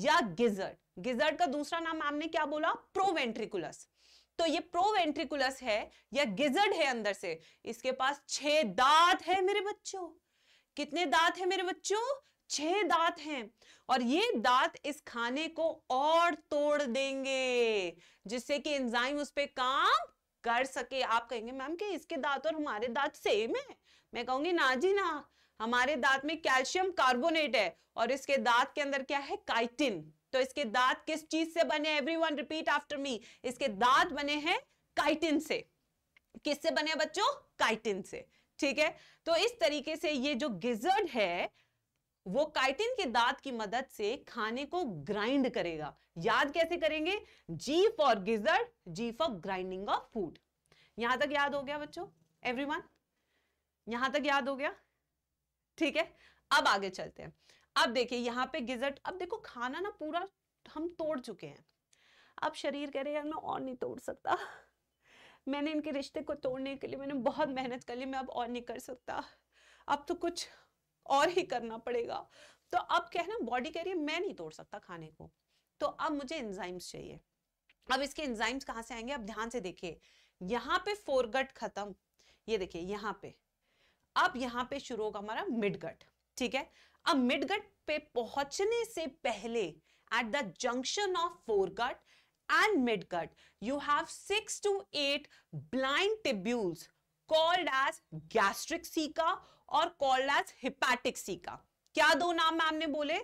या गिजर्ड गिजर्ड का दूसरा नाम आपने क्या बोला प्रोवेंट्रिकुलस तो ये प्रोवेंट्रिकुलस है या गिजर्ड है अंदर से इसके पास छह दांत है मेरे बच्चों कितने दांत है मेरे बच्चों छह दांत हैं और ये दांत इस खाने को और तोड़ देंगे जिससे कि एंजाइम उस पर काम कर सके आप कहेंगे मैम कि इसके दांत और हमारे दांत सेम है मैं कहूंगी ना जी ना हमारे दांत में कैल्शियम कार्बोनेट है और इसके दांत के अंदर क्या है काइटिन तो इसके दांत किस चीज से बने एवरीवन रिपीट आफ्टर मी इसके दांत बने हैं काइटिन से किससे बने बच्चों काइटिन से ठीक है तो इस तरीके से ये जो गिजर्ड है वो काइटिन के दांत की मदद से खाने को ग्राइंड करेगा याद कैसे करेंगे G for gizzard G for grinding of food यहां तक याद हो गया बच्चों एवरीवन यहां तक याद हो गया ठीक है अब आगे चलते हैं अब देखिए यहाँ पे गिजट अब देखो खाना ना पूरा हम तोड़ चुके हैं अब शरीर कह रहे यार मैं और नहीं तोड़ सकता मैंने इनके रिश्ते को तोड़ने के लिए मैंने बहुत मेहनत कर ली मैं अब और नहीं कर सकता अब तो कुछ और ही करना पड़ेगा तो अब कहना बॉडी कह रही है मैं नहीं तोड़ सकता खाने को तो अब मुझे एंजाइम्स चाहिए अब इसके एंजाइम्स कहाँ से आएंगे अब ध्यान से देखिए यहाँ पे फोरगट खत्म ये देखिए यहाँ पे अब यहां पे शुरू होगा हमारा मिडगट ठीक है अब मिडगट पे पहुंचने से पहले at the junction of foregut and midgut you have six to eight blind tubules called as gastric caeca or called as hepatic caeca क्या दो नाम मैम ने बोले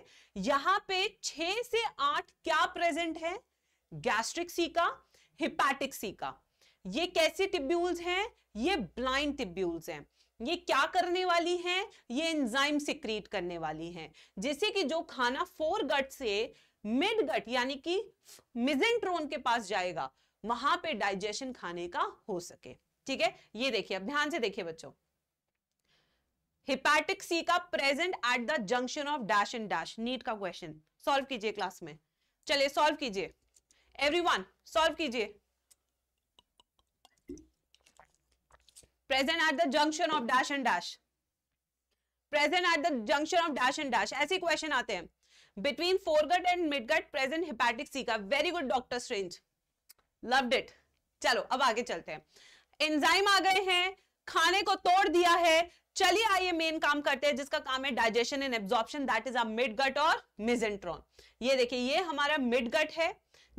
यहां पे छह से आठ क्या प्रेजेंट है गैस्ट्रिक सीका हिपैटिक सीका ये कैसे टिब्यूल्स हैं ये ब्लाइंड टिब्यूल्स हैं ये क्या करने वाली हैं ये एंजाइम सिक्रीट करने वाली हैं जैसे कि जो खाना फोर गट से मिड गट यानी कि मिजेंट्रोन के पास जाएगा वहां पे डाइजेशन खाने का हो सके ठीक है ये देखिए अब ध्यान से देखिए बच्चों हिपैटिक सी का present at the junction of dash and dash NEET का क्वेश्चन सॉल्व कीजिए क्लास में चलिए सॉल्व कीजिए एवरी सॉल्व कीजिए present at the junction of dash and dash present at the junction of dash and dash ऐसे क्वेश्चन आते हैं between foregut and midgut present hepatic caeca का very good Doctor Strange loved it चलो अब आगे चलते हैं एंजाइम आ गए हैं खाने को तोड़ दिया है चलिए आइए मेन काम करते हैं जिसका काम है digestion and absorption that is our midgut और मिजेंट्रॉन ये देखिए ये हमारा मिडगट है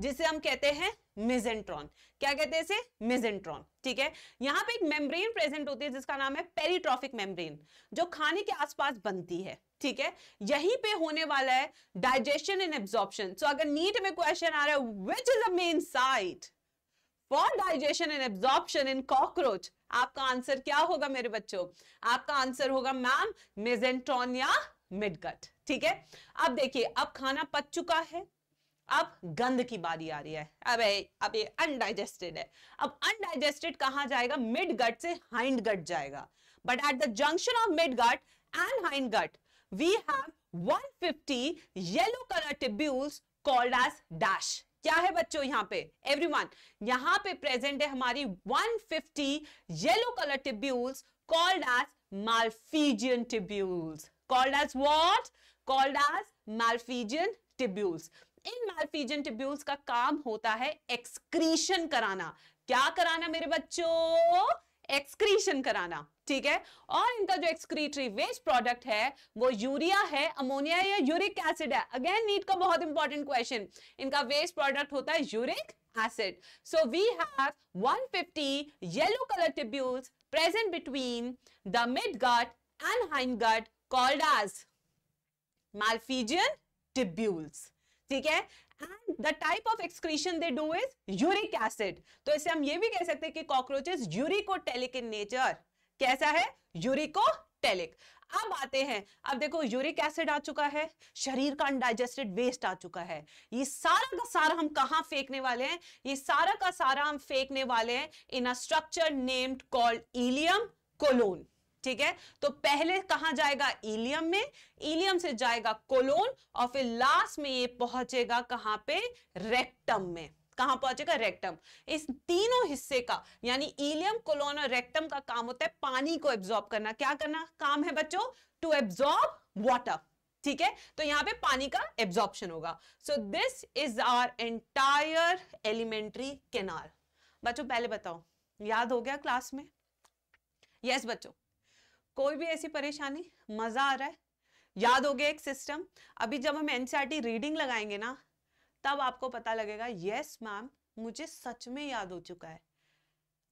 जिसे हम कहते हैं मिजेंट्रॉन क्या कहते हैं इसे मिजेंट्रॉन ठीक है यहाँ पे एक मेम्ब्रेन प्रेजेंट होती है जिसका नाम है पेरिट्रॉफिक मेम्ब्रेन जो खाने के आसपास बनती है ठीक है यहीं पे होने वाला है डाइजेशन एंड एब्जॉर्प्शन सो अगर नीट में क्वेश्चन आ रहा है which is a main site for digestion and absorption in cockroach आपका आंसर क्या होगा मेरे बच्चों आपका आंसर होगा मैम मेजेंट्रॉन या मिडगट ठीक है अब देखिए अब खाना पच चुका है अब गंद की बारी आ रही है अब अब ये अनडाइजेस्टेड है अब अनडाइजेस्टेड कहाँ जाएगा मिड गट से हाइंड गट जाएगा but at the junction of mid gut and hind gut we have 150 yellow colour tubules called as dash क्या है बच्चों यहाँ पे एवरीवन यहाँ पे प्रेजेंट है हमारी 150 yellow colour tubules called as Malpighian tubules. Called as what called as Malpighian tubules. इन मालफीजन टिब्यूल्स का काम होता है एक्सक्रीशन कराना क्या कराना मेरे बच्चों एक्सक्रीशन कराना ठीक है और इनका जो एक्सक्रीटरी वेस्ट प्रोडक्ट है वो यूरिया है अमोनिया या यूरिक एसिड है अगेन नीट का बहुत इंपॉर्टेंट क्वेश्चन इनका वेस्ट प्रोडक्ट होता है uric acid so we have 150 yellow colour tubules present between the mid gut and hind gut called as Malpighian tubules ठीक है and the type of excretion they do is uric acid तो इसे हम ये भी कह सकते हैं कि कॉकरोचेस यूरिकोटेलिक इन नेचर कैसा है यूरिकोटेलिक अब आते हैं अब देखो यूरिक एसिड आ चुका है शरीर का अनडाइजेस्टेड वेस्ट आ चुका है ये सारा का सारा हम कहा फेंकने वाले हैं ये सारा का सारा हम फेंकने वाले हैं in a structure named called ileum colon ठीक है तो पहले कहा जाएगा इलियम में इलियम से जाएगा कोलोन और फिर लास्ट में ये पहुंचेगा कहां पे रेक्टम में कहां पहुंचेगा रेक्टम इस तीनों हिस्से का यानी इलियम कोलोन और रेक्टम का काम होता है पानी को एब्जॉर्ब करना क्या करना काम है बच्चों टू एब्जॉर्ब वाटर ठीक है तो यहां पे पानी का एब्जॉर्प्शन होगा so this is our entire alimentary canal बच्चों पहले बताओ याद हो गया क्लास में यस yes, बच्चों कोई भी ऐसी परेशानी मजा आ रहा है याद हो गया एक सिस्टम अभी जब हम एनसीईआरटी रीडिंग e लगाएंगे ना तब आपको पता लगेगा यस मैम मुझे सच में याद हो चुका है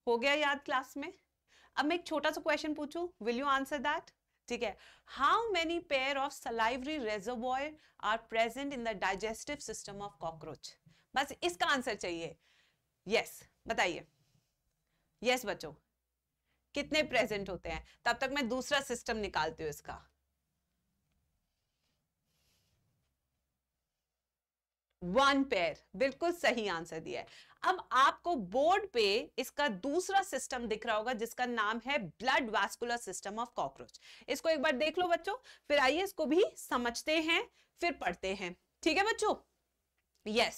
हो गया याद क्लास में अब मैं एक छोटा सा क्वेश्चन पूछू विल यू आंसर दैट ठीक है how many pair of salivary reservoir are present in the digestive system of cockroach बस इसका आंसर चाहिए यस yes, बताइए यस yes, बच्चों कितने प्रेजेंट होते हैं तब तक मैं दूसरा सिस्टम निकालती हूँ इसका वन पेयर बिल्कुल सही आंसर दिया है अब आपको बोर्ड पे इसका दूसरा सिस्टम दिख रहा होगा जिसका नाम है blood vascular system of cockroach इसको एक बार देख लो बच्चों फिर आइए इसको भी समझते हैं फिर पढ़ते हैं ठीक है बच्चों यस yes.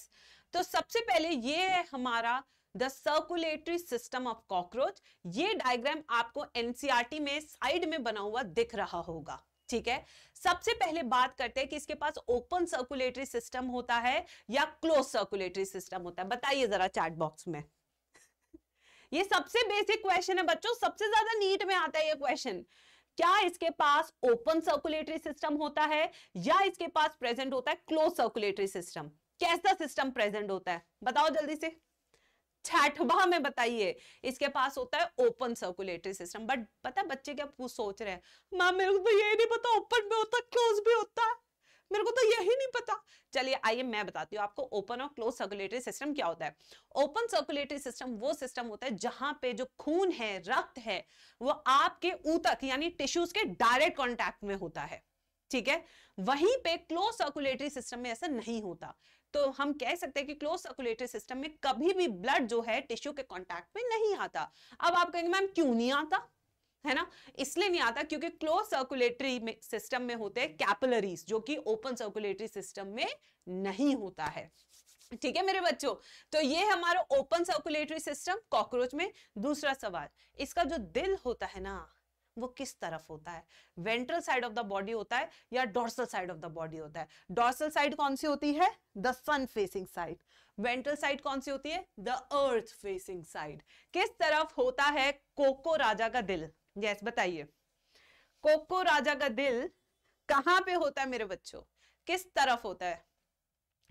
तो सबसे पहले ये है हमारा the circulatory system of cockroach ये डायग्राम आपको एनसीआरटी में साइड में बना हुआ दिख रहा होगा ठीक है सबसे पहले बात करते हैं कि इसके पास ओपन सर्कुलेटरी सिस्टम होता है या क्लोज सर्कुलेटरी सिस्टम होता है बताइए जरा चैट बॉक्स में ये सबसे बेसिक क्वेश्चन है बच्चों सबसे ज्यादा नीट में आता है ये क्वेश्चन क्या इसके पास ओपन सर्कुलेटरी सिस्टम होता है या इसके पास प्रेजेंट होता है क्लोज सर्कुलेटरी सिस्टम कैसा सिस्टम प्रेजेंट होता है बताओ जल्दी से छठवा में बताइए इसके पास होता है ओपन सर्कुलेटरी सिस्टम बट पता है बच्चे क्या सोच रहे हैं माँ मेरे को तो ये नहीं पता ओपन भी होता क्लोज भी होता है मेरे को तो यही नहीं पता चलिए आइए मैं बताती हूँ आपको ओपन और क्लोज सर्कुलेटरी सिस्टम क्या होता है ओपन सर्कुलेटरी सिस्टम वो सिस्टम होता है जहां पे जो खून है रक्त है वो आपके ऊतक यानी टिश्यूज के डायरेक्ट कॉन्टेक्ट में होता है ठीक है वहीं पे क्लोज सर्कुलेटरी सिस्टम में ऐसा नहीं होता तो हम कह सकते हैं कि क्लोज सर्कुलेटरी सिस्टम में कभी भी ब्लड जो है टिश्यू के कॉन्टैक्ट में नहीं आता अब आप कहेंगे मैम क्यों नहीं आता है ना इसलिए नहीं आता क्योंकि क्लोज सर्कुलेटरी में सिस्टम में होते हैं कैपिलरीज जो कि ओपन सर्कुलेटरी सिस्टम में नहीं होता है ठीक है मेरे बच्चों तो ये हमारा ओपन सर्कुलेटरी सिस्टम कॉकरोच में दूसरा सवाल इसका जो दिल होता है ना वो किस तरफ होता है ventral side of the body होता है या dorsal side of the body होता है डोर्सल साइड कौन सी होती है the sun facing side ventral side कौन सी होती है द अर्थ फेसिंग साइड किस तरफ होता है कोको राजा का दिल यस yes, बताइए कोको राजा का दिल कहां पे होता है मेरे बच्चों किस तरफ होता है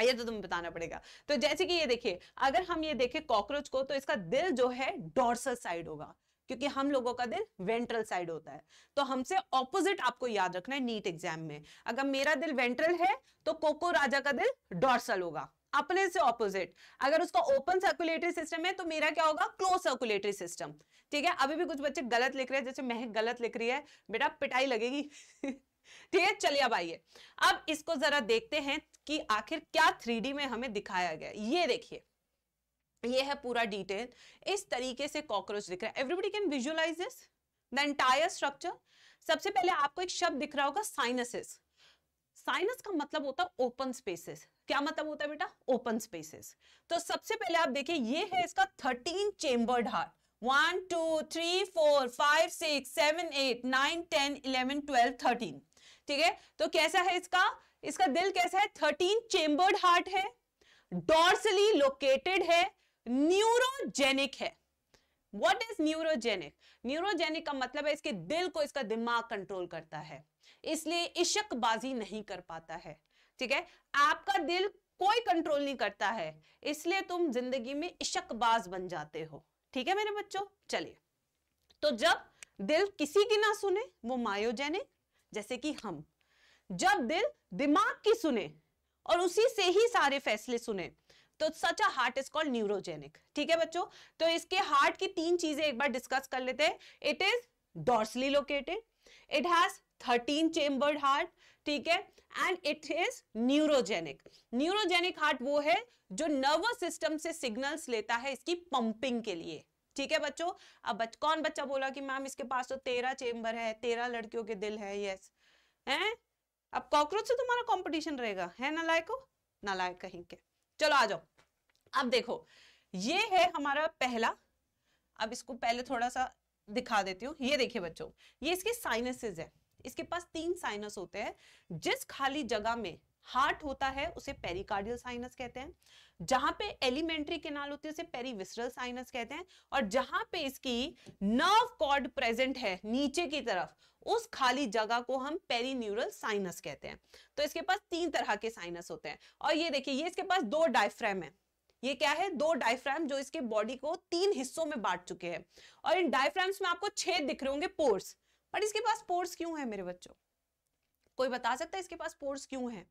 ये तो तुम्हें बताना पड़ेगा तो जैसे कि ये देखिए अगर हम ये देखें कॉकरोच को तो इसका दिल जो है डोर्सल साइड होगा क्योंकि हम लोगों का दिल वेंट्रल साइड होता है तो हमसे ऑपोजिट आपको याद रखना है नीट एग्जाम में अगर मेरा दिल वेंट्रल है तो कोको राजा का दिल डॉर्सल होगा अपने से ऑपोजिट अगर उसका ओपन सर्कुलेटरी सिस्टम है तो मेरा क्या होगा क्लोज सर्कुलेटरी सिस्टम ठीक है अभी भी कुछ बच्चे गलत लिख रहे हैं जैसे महक गलत लिख रही है बेटा पिटाई लगेगी ठीक है चलिए अब आइए अब इसको जरा देखते हैं कि आखिर क्या थ्री में हमें दिखाया गया ये देखिए ये है पूरा डिटेल इस तरीके से कॉकरोच दिख रहा है everybody can visualise this the entire structure सबसे पहले आपको एक शब्द दिख रहा होगा साइनसिस साइनस का मतलब होता है ओपन स्पेसेस क्या मतलब होता है बेटा ओपन स्पेसेस तो सबसे पहले आप देखिए ये है इसका thirteen chambered heart one two three four five six seven eight nine ten eleven twelve thirteen ठीक है तो कैसा है इसका इसका दिल कैसा है थर्टीन चेम्बर्ड हार्ट है डॉर्सली लोकेटेड है न्यूरोजेनिक है वट इज न्यूरोजेनिक न्यूरोजेनिक का मतलब है इसके दिल को इसका दिमाग कंट्रोल करता है इसलिए इशकबाजी नहीं कर पाता है ठीक है आपका दिल कोई कंट्रोल नहीं करता है इसलिए तुम जिंदगी में इशकबाज बन जाते हो ठीक है मेरे बच्चों चलिए तो जब दिल किसी की ना सुने वो मायोजेनिक जैसे कि हम जब दिल दिमाग की सुने और उसी से ही सारे फैसले सुने तो such a heart is called neurogenic ठीक है बच्चों तो इसके हार्ट की तीन चीजें एक बार डिस्कस कर लेते हैं it is dorsally located it has thirteen chambered heart ठीक है and it is neurogenic neurogenic heart वो है जो नर्वस सिस्टम से सिग्नल्स लेता है इसकी पंपिंग के लिए ठीक है बच्चों अब बच, कौन बच्चा बोला कि मैम इसके पास तो तेरह चेम्बर है तेरह लड़कियों के दिल है यस हैं अब कॉकरोच से तुम्हारा कंपटीशन रहेगा है नालायको नालायक कहीं के चलो आ जाओ अब देखो ये है हमारा पहला अब इसको पहले थोड़ा सा दिखा देती हूँ ये देखिए बच्चों ये इसके साइनसेस है इसके पास तीन साइनस होते हैं जिस खाली जगह में हार्ट होता है उसे पेरिकार्डियल साइनस कहते हैं जहां पे एलिमेंट्री केनाल होती है उसे पेरिविसरल साइनस कहते हैं और जहां पे इसकी नर्व कॉर्ड प्रेजेंट है नीचे की तरफ उस खाली जगह को हम पेरिन्यूरल साइनस कहते हैं तो इसके पास तीन तरह के साइनस होते हैं और ये देखिए ये इसके पास दो डायफ्रेम है ये क्या है दो डायफ्राम जो इसके बॉडी को तीन हिस्सों में बांट चुके हैं और इन डायफ्राम्स में आपको छेद दिख रहे होंगे पोर्स पर इसके पास पोर्स क्यों है मेरे बच्चों कोई बता सकता है इसके पास पोर्स क्यों है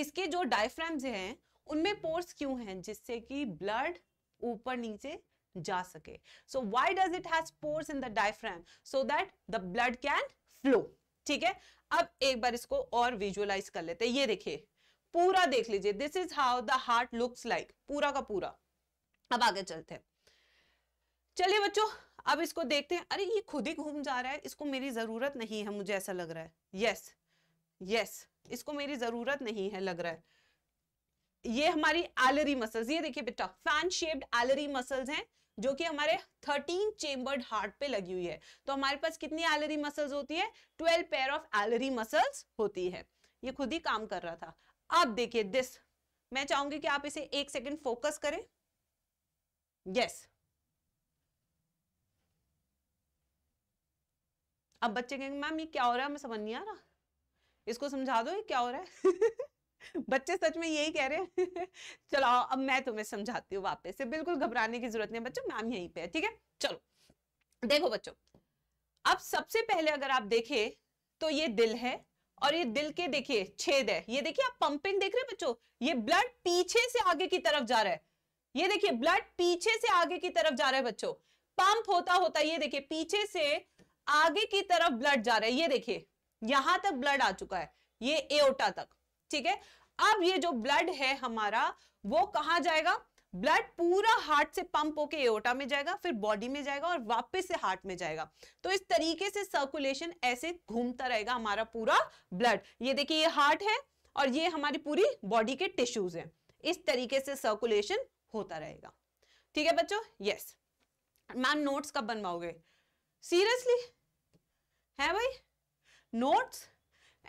इसके जो डायफ्राम्स हैं उनमें पोर्स क्यों हैं जिससे कि ब्लड ऊपर नीचे जा सके so why does it has pores in the diaphragm so that the blood can flow ठीक है अब एक बार इसको और विजुअलाइज कर लेते हैं ये देखिए पूरा देख लीजिए this is how the heart looks like पूरा का पूरा अब आगे चलते हैं चलिए बच्चों अब इसको देखते हैं अरे ये खुद ही घूम जा रहा है इसको मेरी जरूरत नहीं है मुझे ऐसा लग रहा है यस yes, यस इसको मेरी जरूरत नहीं है लग रहा है ये हमारी एलरी मसल्स ये देखिए बेटा फैन शेप्ड एलरी मसल्स हैं जो कि हमारे 13 चेम्बर्ड हार्ट पे लगी हुई है तो हमारे पास कितनी एलरी मसल्स होती है 12 पेयर ऑफ एलरी मसल्स होती है ये खुद ही काम कर रहा था अब देखिए दिस मैं चाहूंगी कि आप इसे एक सेकेंड फोकस करें यस yes. अब बच्चे कहेंगे मैम ये क्या हो रहा है मैं समझ नहीं आ रहा इसको समझा दो ये क्या हो रहा है बच्चे सच में यही कह रहे हैं चलो अब मैं तुम्हें समझाती हूँ वापस से बिल्कुल घबराने की जरूरत नहीं बच्चों मैम यहीं पे है ठीक है चलो देखो बच्चों अब सबसे पहले अगर आप देखें तो ये दिल है और ये दिल के देखिए छेद है ये देखिए आप पंपिंग देख रहे हैं बच्चों ये ब्लड पीछे से आगे की तरफ जा रहा है ये देखिए ब्लड पीछे से आगे की तरफ जा रहा है बच्चों पंप होता होता ये देखिए पीछे से आगे की तरफ ब्लड जा रहा है ये देखिए यहां तक ब्लड आ चुका है ये एओटा तक ठीक है अब ये जो ब्लड है हमारा वो कहा जाएगा ब्लड पूरा हार्ट से पंप होके एओटा में जाएगा फिर बॉडी में जाएगा और वापस से हार्ट में जाएगा तो इस तरीके से सर्कुलेशन ऐसे घूमता रहेगा हमारा पूरा ब्लड ये देखिए ये हार्ट है और ये हमारी पूरी बॉडी के टिश्यूज हैं इस तरीके से सर्कुलेशन होता रहेगा ठीक है बच्चों यस मैम नोट्स कब बनवाओगे सीरियसली है भाई नोट्स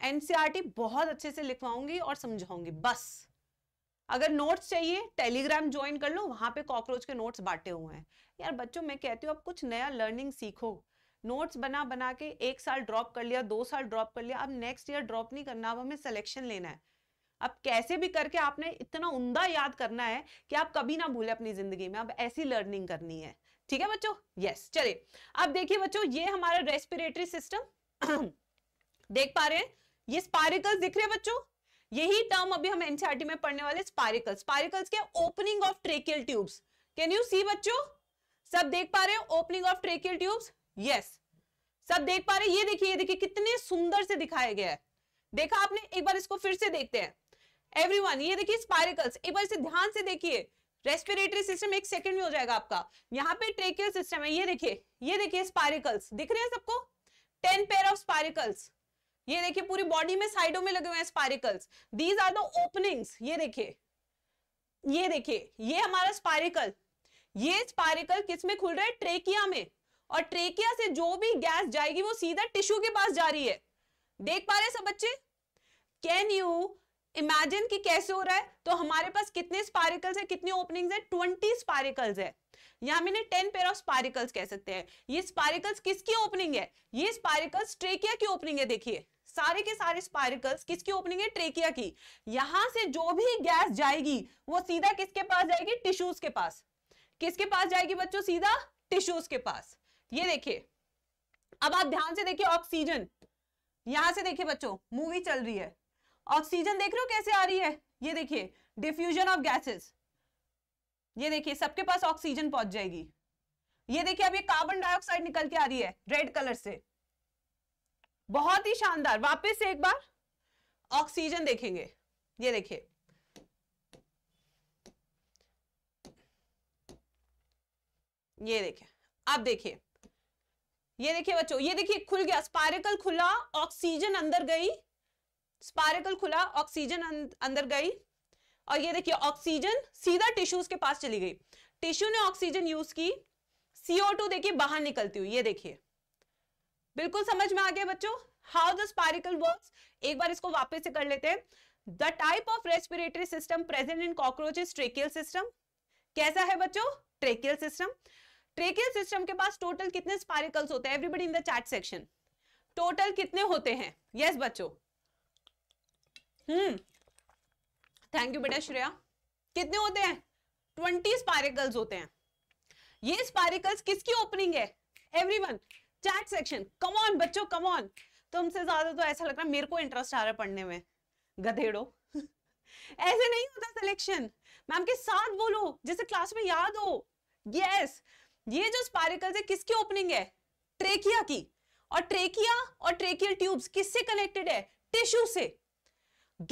एनसीईआरटी e बहुत अच्छे से लिखवाऊंगी और समझाऊंगी बस अगर नोट्स चाहिए टेलीग्राम ज्वाइन कर लो वहां पे कॉकरोच के नोट्स बांटे हुए हैं यार बच्चों मैं कहती हूँ आप कुछ नया लर्निंग सीखो नोट्स बना बना के एक साल ड्रॉप कर लिया दो साल ड्रॉप कर लिया अब नेक्स्ट ईयर ड्रॉप नहीं करना अब हमें सिलेक्शन लेना है अब कैसे भी करके आपने इतना उमदा याद करना है कि आप कभी ना भूले अपनी जिंदगी में अब ऐसी लर्निंग करनी है ठीक है बच्चों यस चलिए अब देखिए बच्चों ये हमारा रेस्पिरेटरी सिस्टम देख पा रहे हैं ये स्पारिकल्स दिख रहे हैं बच्चों यही टर्म अभी हम एनसीआरटी में पढ़ने वाले स्पारिकल्स स्पारिकल्स के opening of tracheal tubes can you see बच्चों सब देख पा रहे हैं opening of tracheal tubes yes सब देख पा रहे हैं ये देखिए ये देखिए कितने सुंदर से दिखाया गया है देखा आपने एक बार इसको फिर से देखते हैं एवरीवन ये देखिए स्पाइरिकल्स एक बार इसे ध्यान से देखिए रेस्पिरेटरी सिस्टम एक सेकंड में हो जाएगा आपका यहाँ पे ट्रेकियल सिस्टम है ये देखिए ये देखिए स्पाइरिकल्स दिख रहे हैं सबको टेन पेयर ऑफ स्पाइरिकल्स ये देखिए पूरी बॉडी में साइडों में लगे हुए हैं spiracles these are the openings ये देखिए ये देखिए ये हमारा स्पारिकल ये स्पारिकल किस में खुल रहा है ट्रेकिया में और ट्रेकिया से जो भी गैस जाएगी वो सीधा टिश्यू के पास जा रही है देख पा रहे सब बच्चे कैन यू इमेजिन कि कैसे हो रहा है तो हमारे पास कितने स्पारिकल्स है कितने ओपनिंग्स है ट्वेंटी स्पारिकल्स है या मैंने टेन पेयर ऑफ स्पारिकल्स कह सकते हैं ये स्पारिकल्स किसकी ओपनिंग है ये स्पारिकल्स ट्रेकिया की ओपनिंग है देखिए सारे के सारे स्पाइरिकल्स किसकी ओपनिंग है ट्रेकिया की यहां से जो भी गैस जाएगी वो सीधा किसके पास जाएगी टिश्यूज के पास किसके पास जाएगी बच्चों सीधा टिश्यूज के पास ये देखिए अब आप ध्यान से देखिए ऑक्सीजन यहां से देखिए बच्चों मूवी चल रही है ऑक्सीजन देख रहे हो कैसे आ रही है ये देखिए डिफ्यूजन ऑफ गैसेस ये देखिए सबके पास ऑक्सीजन पहुंच जाएगी ये देखिए अब ये कार्बन डाइऑक्साइड निकल के आ रही है रेड कलर से बहुत ही शानदार वापस एक बार ऑक्सीजन देखेंगे ये देखिए ये देखिए आप देखिए ये देखिए बच्चों ये देखिए खुल गया स्पारिकल खुला ऑक्सीजन अंदर गई स्पारिकल खुला ऑक्सीजन अं-, अंदर गई और ये देखिए ऑक्सीजन सीधा टिश्यूज के पास चली गई टिश्यू ने ऑक्सीजन यूज की सीओ टू देखिए बाहर निकलती हुई ये देखिए बिल्कुल समझ में आ गया बच्चों हाउ द स्पारिकल वर्क एक बार इसको वापस से कर लेते हैं the type of respiratory system present in is tracheal system कैसा है बच्चों ट्रेकियल सिस्टम ट्रेकियल सिस्टम के पास टोटल कितने स्पारिकल्स होते हैं everybody in the chat section total कितने होते हैं यस yes, बच्चों हम्म थैंक यू बेटा श्रेया कितने होते हैं ट्वेंटी स्पारिकल्स होते हैं ये स्पारिकल्स किसकी ओपनिंग है एवरीवन चैट सेक्शन कमॉन बच्चों कमॉन तुमसे ज्यादा तो ऐसा लग रहा है मेरे को इंटरेस्ट आ रहा है पढ़ने में गधेड़ो ऐसे नहीं होता सिलेक्शन मैम के साथ बोलो जैसे क्लास में याद हो यस ये जो स्पारिकल्स है किसकी ओपनिंग है ट्रेकिया की और ट्रेकिया और ट्रेकियल ट्यूब्स किससे कनेक्टेड है टिश्यू से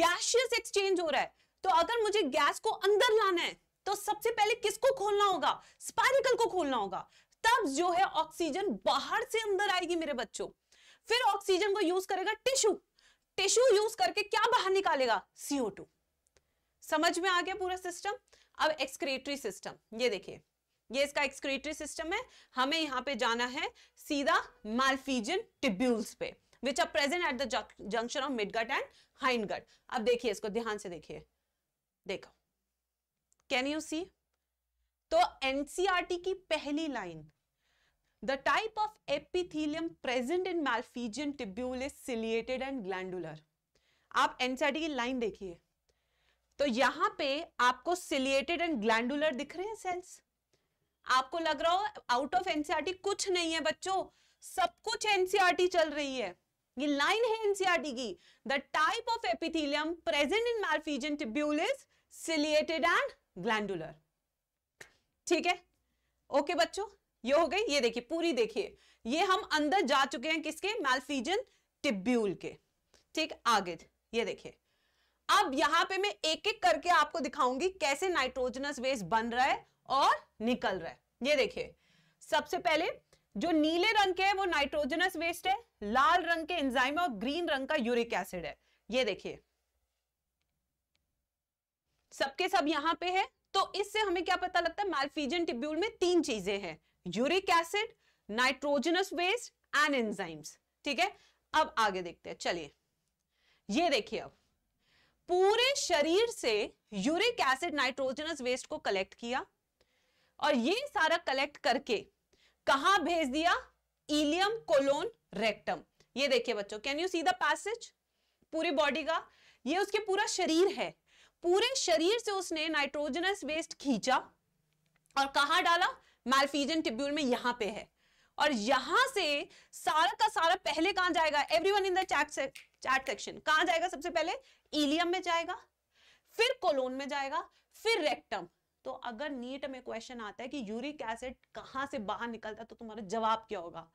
गैशियस एक्सचेंज हो रहा है तो अगर मुझे गैस को अंदर लाना है तो सबसे पहले किसको खोलना होगा स्पारिकल को खोलना होगा तब जो है ऑक्सीजन बाहर से अंदर आएगी मेरे बच्चों फिर ऑक्सीजन को यूज करेगा टिश्यू टिश्यू यूज करके क्या बाहर निकालेगा सीओ टू समझ में आ गया पूरा सिस्टम अब एक्सक्रेटरी सिस्टम ये देखिए ये इसका एक्सक्रेटरी सिस्टम है हमें यहाँ पे जाना है सीधा मालफीजन टिब्यूल्स पे which are present at the junction of midgut and hindgut अब देखिए इसको ध्यान से देखिए देखो कैन यू सी तो एनसीआरटी e की पहली line The type of epithelium present in malphigian tibule is ciliated and glandular. आप एनसीआरटी e की लाइन देखिए तो यहां पे आपको सिलिएटेड एंड ग्लैंडुलर दिख रहे हैं सेल्स आपको लग रहा हो आउट ऑफ एनसीआरटी कुछ नहीं है बच्चों सब कुछ एनसीआरटी e चल रही है ये लाइन है एनसीआरटी e की the type of epithelium present in Malpighian tubule is ciliated and glandular ठीक है ओके बच्चों ये हो गई ये देखिए पूरी देखिए ये हम अंदर जा चुके हैं किसके मैल्फीजन टिब्यूल के ठीक आगे ये देखिए अब यहां पे मैं एक एक करके आपको दिखाऊंगी कैसे नाइट्रोजनस वेस्ट बन रहा है और निकल रहा है ये देखिए सबसे पहले जो नीले रंग के है वो नाइट्रोजनस वेस्ट है लाल रंग के एंजाइम और ग्रीन रंग का यूरिक एसिड है ये देखिए सबके सब यहां पे है तो इससे हमें क्या पता लगता है मालफीजन टिब्यूल में तीन चीजें हैं uric acid nitrogenous waste and enzymes ठीक है अब आगे देखते हैं चलिए ये देखिए अब पूरे शरीर से यूरिक एसिड नाइट्रोजनस वेस्ट को कलेक्ट किया और ये सारा कलेक्ट करके कहा भेज दिया इलियम कोलोन रेक्टम ये देखिए बच्चों can you see the passage पूरी बॉडी का ये उसके पूरा शरीर है पूरे शरीर से उसने नाइट्रोजनस वेस्ट खींचा और कहा डाला मालफीजन टिब्यूल में यहां पे है और यहां से सारा का सारा पहले कहां जाएगा एवरीवन इन द चैट से चैट सेक्शन कहां जाएगा सबसे पहले इलियम में जाएगा फिर कोलोन में जाएगा फिर रेक्टम तो अगर नीट में क्वेश्चन आता है कि यूरिक एसिड कहां से बाहर निकलता है तो तुम्हारा जवाब क्या होगा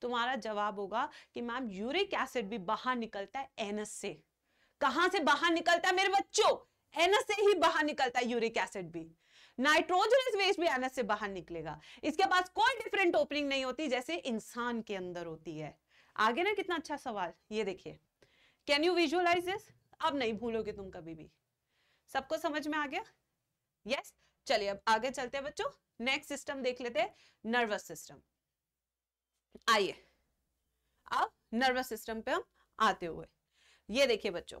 तुम्हारा जवाब होगा कि मैम यूरिक एसिड भी बाहर निकलता है एनस से कहाँ से बाहर निकलता है मेरे बच्चों एनस से ही बाहर निकलता है यूरिक एसिड भी नाइट्रोजनस वेस्ट भी एनस से बाहर निकलेगा इसके पास कोई डिफरेंट ओपनिंग नहीं होती जैसे इंसान के अंदर होती है आगे ना कितना अच्छा सवाल ये देखिए कैन यू विजुअलाइज दिस अब नहीं भूलोगे तुम कभी भी सबको समझ में आ गया यस yes? चलिए अब आगे चलते हैं बच्चों नेक्स्ट सिस्टम देख लेते हैं नर्वस सिस्टम आइए अब नर्वस सिस्टम पे हम आते हुए ये देखिए बच्चों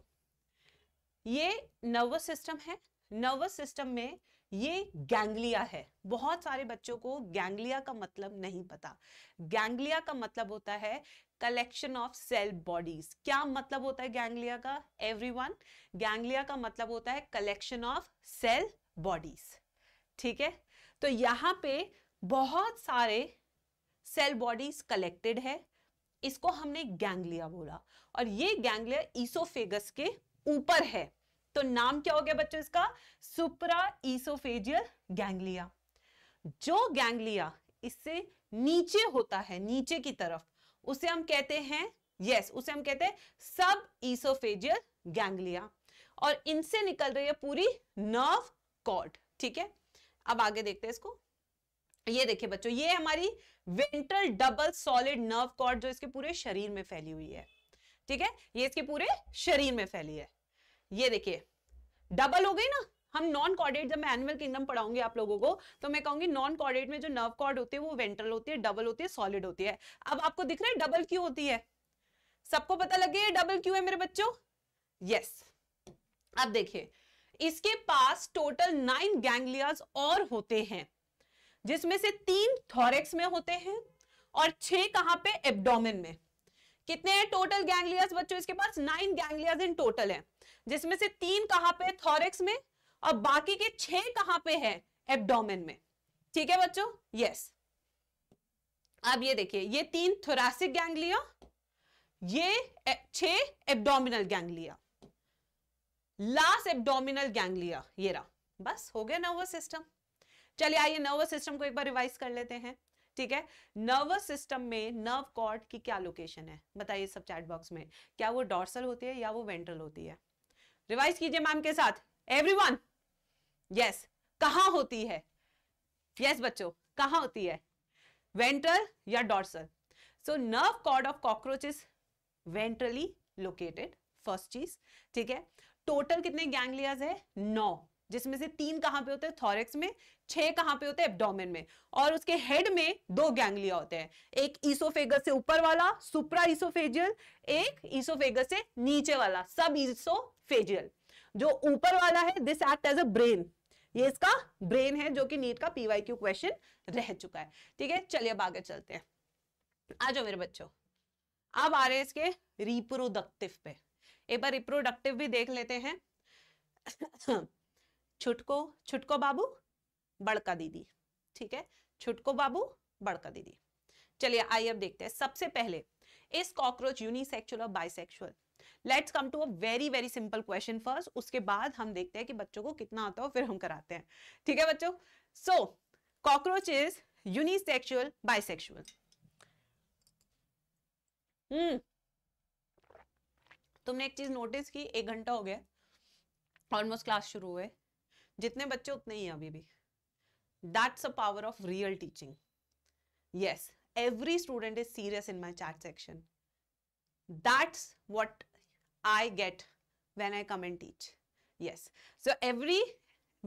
ये नर्वस सिस्टम है नर्वस सिस्टम में ये गैंग्लिया है बहुत सारे बच्चों को गैंग्लिया का मतलब नहीं पता गैंग्लिया का मतलब होता है कलेक्शन ऑफ सेल बॉडीज क्या मतलब होता है गैंग्लिया का एवरीवन गैंग्लिया का मतलब होता है कलेक्शन ऑफ सेल बॉडीज ठीक है तो यहाँ पे बहुत सारे सेल बॉडीज कलेक्टेड है इसको हमने गैंग्लिया बोला और ये गैंग्लिया ईसोफेगस के ऊपर है तो नाम क्या हो गया बच्चों इसका सुपरा इसोफेजियल गैंग्लिया जो गैंग्लिया इससे नीचे होता है नीचे की तरफ उसे हम कहते हैं यस उसे हम कहते हैं सब इसोफेजियल गैंग्लिया और इनसे निकल रही है पूरी नर्व कॉर्ड ठीक है अब आगे देखते हैं इसको ये देखिए बच्चों ये हमारी ventral double solid nerve cord जो इसके पूरे शरीर में फैली हुई है ठीक है ये इसके पूरे शरीर में फैली है ये देखिए डबल हो गई ना हम नॉन कॉर्डेट जब मैं एनिमल किंगडम पढ़ाऊंगी आप लोगों को तो मैं कहूंगी नॉन कॉर्डेट में जो नर्व कॉर्ड होती है वो वेंट्रल होती है डबल होती है सॉलिड होती है अब आपको दिख रहा है डबल क्यों होती है सबको पता लगे डबल क्यों है मेरे बच्चों यस yes. अब देखिए इसके पास टोटल नाइन गैंगलियाज और होते हैं जिसमें से तीन थॉरेक्स में होते हैं और छह कहां पे एब्डोमेन में कितने हैं टोटल गैंग्लियर्स बच्चों इसके पास नाइन गैंगलियर्स इन टोटल हैं जिसमें से तीन कहां पे थॉरेक्स में और बाकी के छह कहां पे है एब्डोमेन में ठीक है बच्चों यस अब ये देखिए ये तीन थोरासिक गैंग्लिया ये छह abdominal ganglia last abdominal ganglia ये रहा बस हो गया नर्वस सिस्टम चलिए आइए नर्वस सिस्टम को एक बार रिवाइज कर लेते हैं ठीक है नर्वस सिस्टम में नर्व कॉर्ड की क्या लोकेशन है बताइए सब चैट बॉक्स में क्या वो डॉर्सल होती है या वो वेंट्रल होती है रिवाइज कीजिए मैम के साथ एवरीवन यस कहाँ होती है यस yes, बच्चों कहाँ होती है वेंट्रल या dorsal so nerve cord of is ventrally located first चीज ठीक है टोटल कितने गैंगलियाज है नौ जिसमें से तीन कहाँ पे होते हैं थॉरेक्स में छह कहां पे होते हैं एब्डोमेन में और उसके हेड में दो गैंगलिया होते हैं एक ईसोफेगस से ऊपर वाला सुप्रा ईसोफेजियल एक ईसोफेगस से नीचे वाला सब ईसोफेजियल जो ऊपर वाला है this act as a brain ये इसका ब्रेन है जो कि नीट का पीवाई क्यू क्वेश्चन रह चुका है ठीक है चलिए अब आगे चलते हैं आ जाओ मेरे बच्चों अब आ रहे हैं इसके रिप्रोडक्टिव पे एक बार रिप्रोडक्टिव भी देख लेते हैं छुटको छुटको बाबू बड़का दीदी ठीक है छुटको बाबू बड़का दीदी चलिए आइए अब देखते हैं सबसे पहले इस कॉकरोच यूनिसेक्सुअल और bisexual let's come to a very very simple question first उसके बाद हम देखते हैं कि बच्चों को कितना आता हो फिर हम कराते हैं ठीक है बच्चों so cockroach is unisexual bisexual hmm तुमने एक चीज नोटिस की एक घंटा हो गया ऑलमोस्ट क्लास शुरू हुए जितने बच्चे उतने ही अभी भी that's a power of real teaching yes every student is serious in my chat section that's what I get when I come and teach yes so every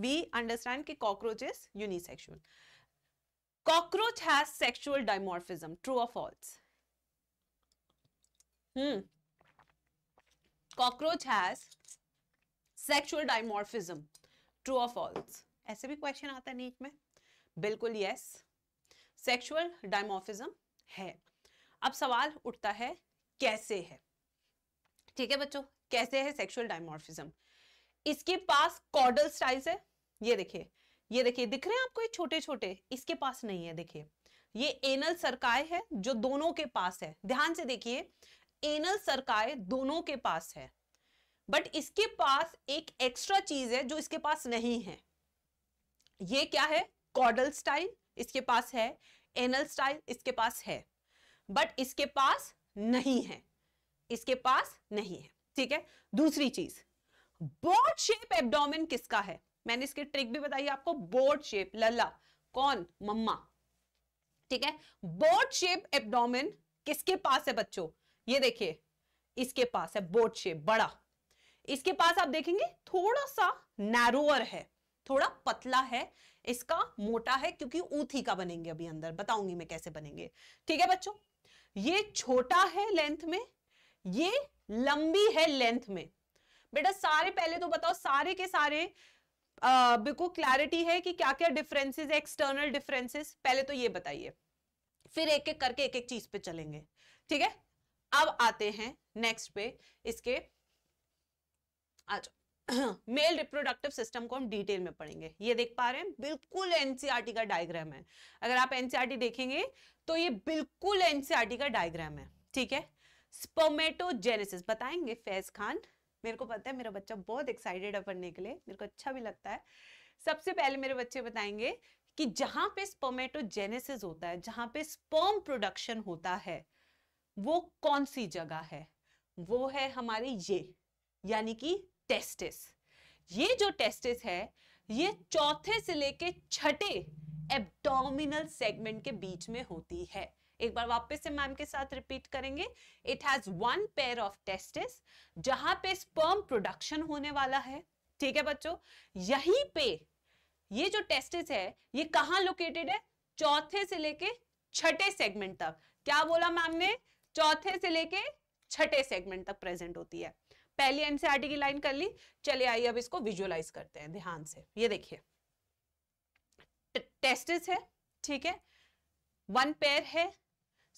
we understand की cockroach is unisexual cockroach has sexual dimorphism true or false hmm cockroach has sexual dimorphism true और फॉल्स ऐसे भी क्वेश्चन आता है नीट में बिल्कुल यस सेक्सुअल डायमोफिज्म है अब सवाल उठता है कैसे है ठीक है बच्चों कैसे है सेक्सुअल डायमोफिज्म इसके पास कॉर्डल स्टाइल्स है ये देखिए ये देखिए दिख रहे हैं आपको ये छोटे छोटे इसके पास नहीं है देखिए ये एनल सरकाय है जो दोनों के पास है ध्यान से देखिए एनल सरकाय दोनों के पास है बट इसके पास एक एक्स्ट्रा चीज है जो इसके पास नहीं है ये क्या है कॉडल स्टाइल इसके पास है एनल स्टाइल इसके पास है बट इसके पास नहीं है इसके पास नहीं है ठीक है दूसरी चीज बोर्ड शेप एब्डोमेन किसका है मैंने इसकी ट्रिक भी बताई आपको बोर्ड शेप लल्ला कौन मम्मा ठीक है बोर्ड शेप एब्डोमेन किसके पास है बच्चों ये देखिए इसके पास है बोर्ड शेप बड़ा इसके पास आप देखेंगे थोड़ा सा नैरोअर है थोड़ा पतला है इसका मोटा है क्योंकि ऊथी का बनेंगे अभी अंदर बताऊंगी मैं कैसे बनेंगे ठीक है बच्चों ये छोटा है लेंथ में ये लंबी है लेंथ में बेटा सारे पहले तो बताओ सारे के सारे बिल्कुल क्लैरिटी है कि क्या क्या डिफरेंसेस एक्सटर्नल डिफरेंसेस पहले तो ये बताइए फिर एक एक करके एक एक चीज पे चलेंगे ठीक है अब आते हैं नेक्स्ट पे इसके अच्छा मेल रिप्रोडक्टिव सिस्टम को हम डिटेल में पढ़ेंगे ये देख पा रहे हैं बिल्कुल एनसीईआरटी e का डायग्राम है अगर आप एनसीईआरटी e देखेंगे तो ये बिल्कुल एनसीईआरटी e का डायग्राम है ठीक है स्पोमेटोजेनेसिस बताएंगे फैज खान मेरे को पता है मेरा बच्चा बहुत एक्साइटेड है पढ़ने के लिए मेरे को अच्छा भी लगता है सबसे पहले मेरे बच्चे बताएंगे कि जहां पे स्पोमेटोजेनेसिस होता है जहां पे स्पर्म प्रोडक्शन होता है वो कौन सी जगह है वो है हमारी ये यानी कि टेस्टिस ये जो टेस्टिस है ये चौथे से लेके छठे एब्डोमिनल सेगमेंट के बीच में होती है एक बार वापस से मैम के साथ रिपीट करेंगे it has one pair of testis जहां पे स्पर्म प्रोडक्शन होने वाला है ठीक है बच्चों यहीं पे ये जो टेस्टिस है ये कहा लोकेटेड है चौथे से लेके छठे सेगमेंट तक क्या बोला मैम ने चौथे से लेके छठे सेगमेंट तक प्रेजेंट होती है पहली एनसीआरटी e की लाइन कर ली चले आइए अब इसको विजुअलाइज करते हैं ध्यान से ये देखिए टेस्टिस है ठीक है वन पेयर है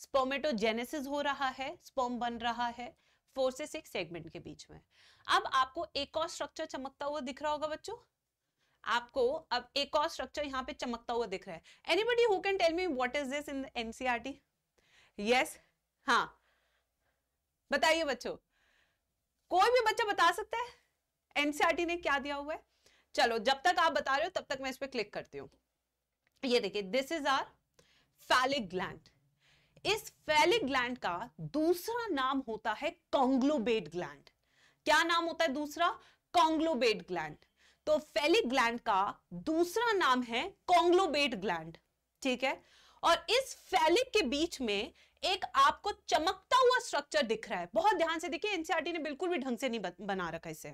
स्पोमेटोजेनेसिस हो रहा है स्पोम बन रहा है फोर से सिक्स सेगमेंट के बीच में अब आपको एक और स्ट्रक्चर चमकता हुआ दिख रहा होगा बच्चों आपको अब एक और स्ट्रक्चर यहाँ पे चमकता हुआ दिख रहा है anybody who can tell me what is this in NCERT yes हाँ बताइए बच्चों कोई भी बच्चा बता सकता है एनसीआरटी e ने क्या दिया हुआ है चलो जब तक आप बता रहे हो तब तक मैं इस पर क्लिक करती हूँ ये देखिए this is our phallic gland इस फैलिक ग्लैंड का दूसरा नाम होता है कॉन्ग्लोबेट ग्लैंड क्या नाम होता है दूसरा कॉन्ग्लोबेट ग्लैंड तो फैलिक ग्लैंड का दूसरा नाम है कॉन्ग्लोबेट ग्लैंड ठीक है और इस फैलिक के बीच में एक आपको चमकता हुआ स्ट्रक्चर दिख रहा है बहुत ध्यान से देखिए एनसीआरटी e ने बिल्कुल भी ढंग से नहीं बना रखा इसे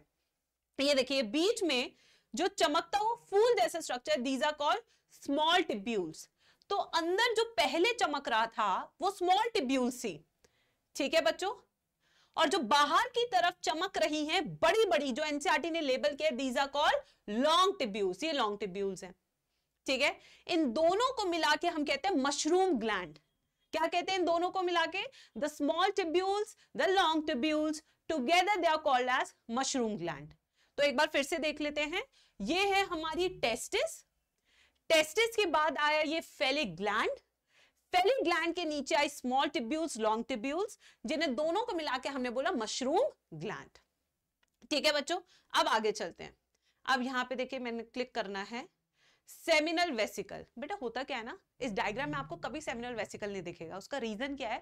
ये देखिए बीच में जो चमकता हुआ फूल जैसा structure these are call small tubules तो अंदर जो पहले चमक रहा था वो स्मॉल टिब्यूल थी ठीक है बच्चों और जो बाहर की तरफ चमक रही हैं बड़ी बड़ी जो एनसीआरटी e ने लेबल किया these are call long tubules ये लॉन्ग टिब्यूल्स हैं ठीक है इन दोनों को मिला के हम कहते हैं मशरूम ग्लैंड क्या कहते हैं दोनों को मिला के the small tubules the long tubules together they are called as mushroom gland तो एक बार फिर से देख लेते हैं ये है हमारी टेस्टिस टेस्टिस के बाद आया ये फेलिक ग्लैंड फेलिक ग्लैंड के नीचे आई स्मॉल टिब्यूल्स लॉन्ग टिब्यूल्स जिन्हें दोनों को मिला के हमने बोला मशरूम ग्लैंड ठीक है बच्चों अब आगे चलते हैं अब यहां पे देखिए मैंने क्लिक करना है सेमिनल वेसिकल बेटा होता क्या है ना इस डायग्राम में आपको कभी सेमिनल वेसिकल नहीं दिखेगा उसका रीजन क्या है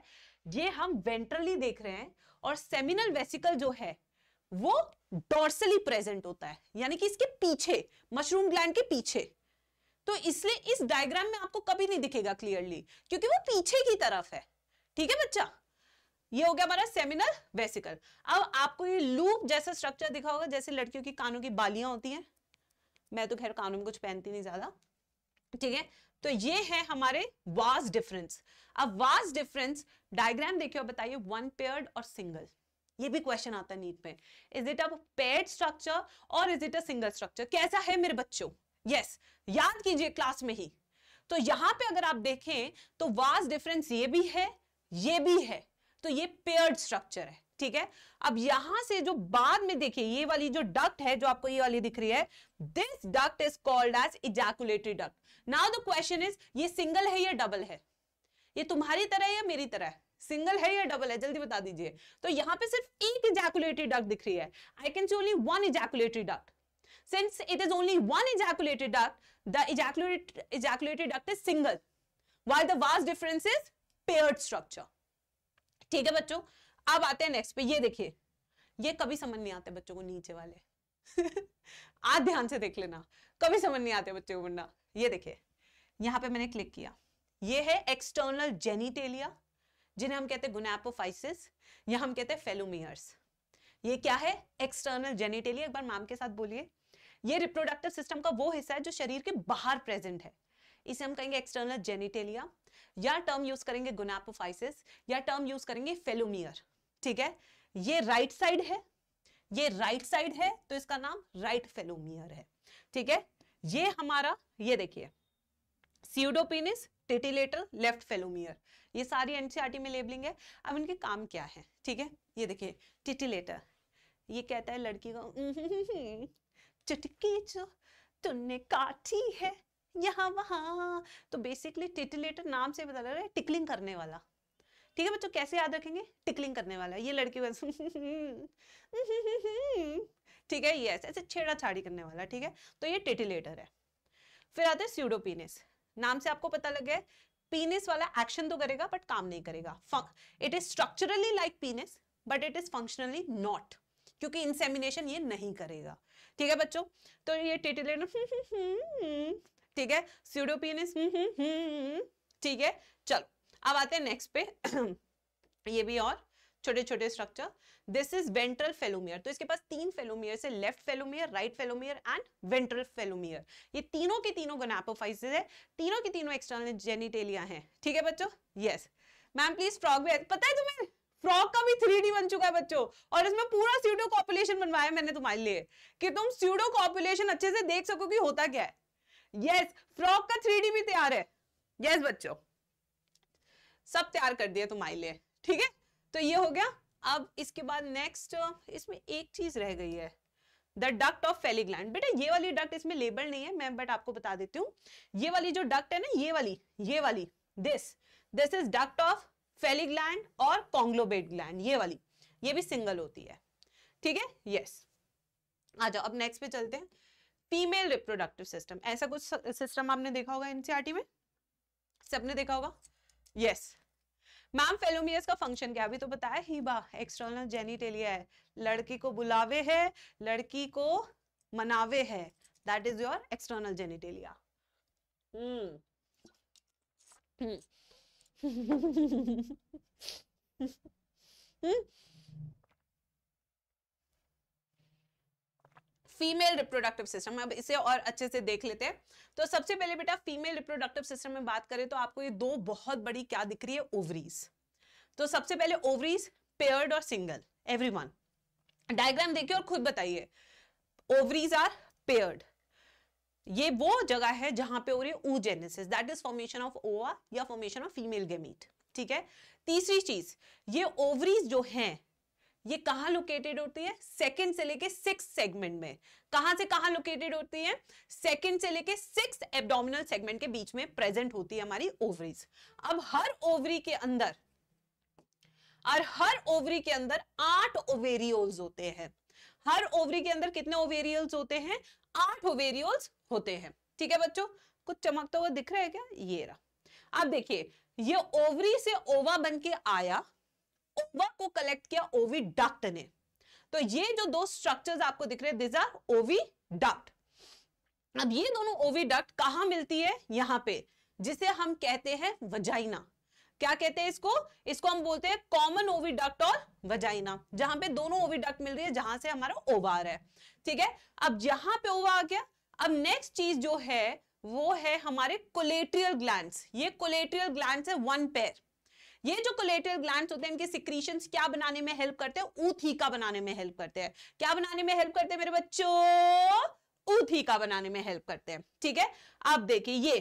ये हम वेंट्रली देख रहे हैं और सेमिनल वेसिकल जो है वो डोर्सली प्रेजेंट होता है यानी कि इसके पीछे मशरूम ग्लैंड के पीछे तो इसलिए इस डायग्राम में आपको कभी नहीं दिखेगा क्लियरली क्योंकि वो पीछे की तरफ है ठीक है बच्चा ये हो गया हमारा सेमिनल वेसिकल अब आपको ये लूप जैसा स्ट्रक्चर दिखा होगा जैसे लड़कियों की कानों की बालियां होती हैं मैं तो खैर कानून कुछ पहनती नहीं ज्यादा ठीक है तो ये है हमारे वाज डिफरेंस अब वाज डिफरेंस डायग्राम देखिए और बताइए वन पेयर और सिंगल ये भी क्वेश्चन आता है नीट में इज इट अब पेड स्ट्रक्चर और is it a single structure कैसा है मेरे बच्चों यस yes, याद कीजिए क्लास में ही तो यहां पे अगर आप देखें तो वाज डिफरेंस ये भी है ये भी है तो ये पेयर्ड स्ट्रक्चर है ठीक है अब यहां से जो बाद में देखिए ये वाली जो डक्ट है जो आपको ये वाली दिख रही है this duct is called as ejaculatory duct now the question is ये सिंगल है या डबल है ये तुम्हारी तरह है या मेरी तरह है सिंगल है या डबल है जल्दी बता दीजिए तो यहां पे सिर्फ एक इजैकुलेटरी डक्ट दिख रही है I can see only one ejaculatory duct since it is only one ejaculatory duct the ejaculatory ejaculatory duct is single while the vast difference is paired structure ठीक है बच्चों अब आते हैं नेक्स्ट पे ये देखिए ये कभी समझ नहीं आते बच्चों को नीचे वाले आज ध्यान से देख लेना कभी समझ नहीं आते बच्चों को बनना ये देखिए यहाँ पे मैंने क्लिक किया ये है एक्सटर्नल जेनिटेलिया जिन्हें हम कहते हैं गुनापोफाइसिस या हम कहते हैं फेलोमियर्स ये क्या है एक्सटर्नल जेनिटेलिया एक बार माम के साथ बोलिए ये रिप्रोडक्टिव सिस्टम का वो हिस्सा है जो शरीर के बाहर प्रेजेंट है इसे हम कहेंगे एक्सटर्नल जेनिटेलिया या टर्म यूज करेंगे गुनापोफाइसिस या टर्म यूज करेंगे फेलोमियर ठीक है ये राइट right साइड है ये राइट right साइड है तो इसका नाम राइट फेलोमियर है ठीक है ये हमारा ये देखिए सीडोपिनिस टिटिलेटर लेफ्ट फेलोमियर ये सारी एनसीआरटी e में लेबलिंग है अब इनके काम क्या है ठीक है ये देखिए टिटिलेटर ये कहता है लड़की को चुटकी जो तुमने काटी है यहाँ वहां तो बेसिकली टिटिलेटर नाम से बता रहा है टिकलिंग करने वाला ठीक है बच्चों कैसे याद रखेंगे टिकलिंग करने वाला ये लड़की बस ठीक है ये ऐसे छेड़ा छाड़ी करने वाला ठीक है तो ये टिटिलेटर है फिर आते हैं स्यूडोपीनिस नाम से आपको पता लग गया पीनिस वाला एक्शन तो करेगा बट काम नहीं करेगा it is structurally like penis but it is functionally not क्योंकि इंसेमिनेशन ये नहीं करेगा ठीक है बच्चों तो ये टिटिलेटर ठीक है स्यूडोपियनिस ठीक है चलो अब आते हैं नेक्स्ट पे ये भी और छोटे छोटे structure this is ventral phallomere तो इसके पास तीन फेलोमियर से left phallomere right phallomere and ventral phallomere ये तीनों के तीनों गनापोफाइसिस है तीनों के तीनों एक्सटर्नल जेनिटेलिया हैं ठीक है बच्चों यस मैम प्लीज फ्रॉग भी पता है तुम्हें फ्रॉग का भी थ्री बन चुका है बच्चों और इसमें पूरा स्यूडो कॉपुलेशन बनवाया मैंने तुम्हारे लिए कि तुम स्यूडो कॉपुलेशन अच्छे से देख सको कि होता क्या है यस yes, फ्रॉक का थ्री भी तैयार है यस yes, बच्चों सब तैयार कर दिया तुम्हारे लिए ठीक है तो ये हो गया अब इसके बाद नेक्स्ट इसमें एक चीज रह गई है द डक्ट ऑफ फेली बेटा ये वाली डक्ट इसमें लेबल नहीं है मैं बट आपको बता देती हूँ ये वाली जो डक्ट है ना ये वाली ये वाली this this is duct of phallic और कॉन्ग्लोबेट ग्लैंड ये वाली ये भी सिंगल होती है ठीक है यस आ जाओ अब नेक्स्ट पे चलते हैं फीमेल रिप्रोडक्टिव सिस्टम ऐसा कुछ सिस्टम आपने देखा होगा एनसीआरटी e में सबने देखा होगा यस मैम फेलोमियस का फंक्शन क्या अभी तो बताया हीबा एक्सटर्नल जेनिटेलिया है लड़की को बुलावे है लड़की को मनावे है that is your external genitalia hmm female reproductive system अब इसे और अच्छे से देख लेते हैं तो सबसे पहले बेटा फीमेल रिप्रोडक्टिव सिस्टम में बात करें तो आपको ये दो बहुत बड़ी क्या दिख रही है ओवरीज तो सबसे पहले ओवरीज पेयर्ड और सिंगल एवरी वन डायग्राम देखिए और खुद बताइए ओवरीज आर पेयर्ड ये वो जगह है जहां पे हो रही है oogenesis that is formation of ova या फॉर्मेशन ऑफ फीमेल गेमीट ठीक है तीसरी चीज ये ओवरीज जो हैं ये कहाँ लोकेटेड होती है सेकंड से लेके सिक्स सेगमेंट में कहाँ से कहाँ लोकेटेड होती है सेकंड से लेके सिक्स एब्डोमिनल सेगमेंट के बीच में प्रेजेंट होती है हमारी ओवरीज अब हर ओवरी के अंदर और हर ओवरी के अंदर आठ ओवेरियोल्स होते हैं हर ओवरी के अंदर कितने ओवेरियल्स होते हैं आठ ओवेरियल्स होते हैं ठीक है बच्चों कुछ चमकता हुआ दिख रहा है क्या ये रहा आप देखिए ये ओवरी से ओवा बन के आया ओवा को कलेक्ट किया ओवी डक्ट ने तो ये जो दो स्ट्रक्चर्स आपको दिख रहे हैं दिज आर ओवी डक्ट अब ये दोनों ओवी डक्ट कहा मिलती है यहाँ पे जिसे हम कहते हैं वजाइना क्या कहते हैं इसको इसको हम बोलते हैं कॉमन ओवी डक्ट और वजाइना जहां पे दोनों ओवी डक्ट मिल रही है जहां से हमारा ओवार है ठीक है अब यहाँ पे ओवा आ गया अब नेक्स्ट चीज जो है वो है हमारे कोलेट्रियल ग्लैंड ये कोलेट्रियल ग्लैंड है वन पेर ये जो कोलेटरल ग्लैंड होते हैं इनके सिक्रीशन क्या बनाने में हेल्प करते हैं ऊथीका बनाने में हेल्प करते हैं क्या बनाने में हेल्प करते हैं मेरे बच्चों ऊथीका बनाने में हेल्प करते हैं ठीक है आप देखिए ये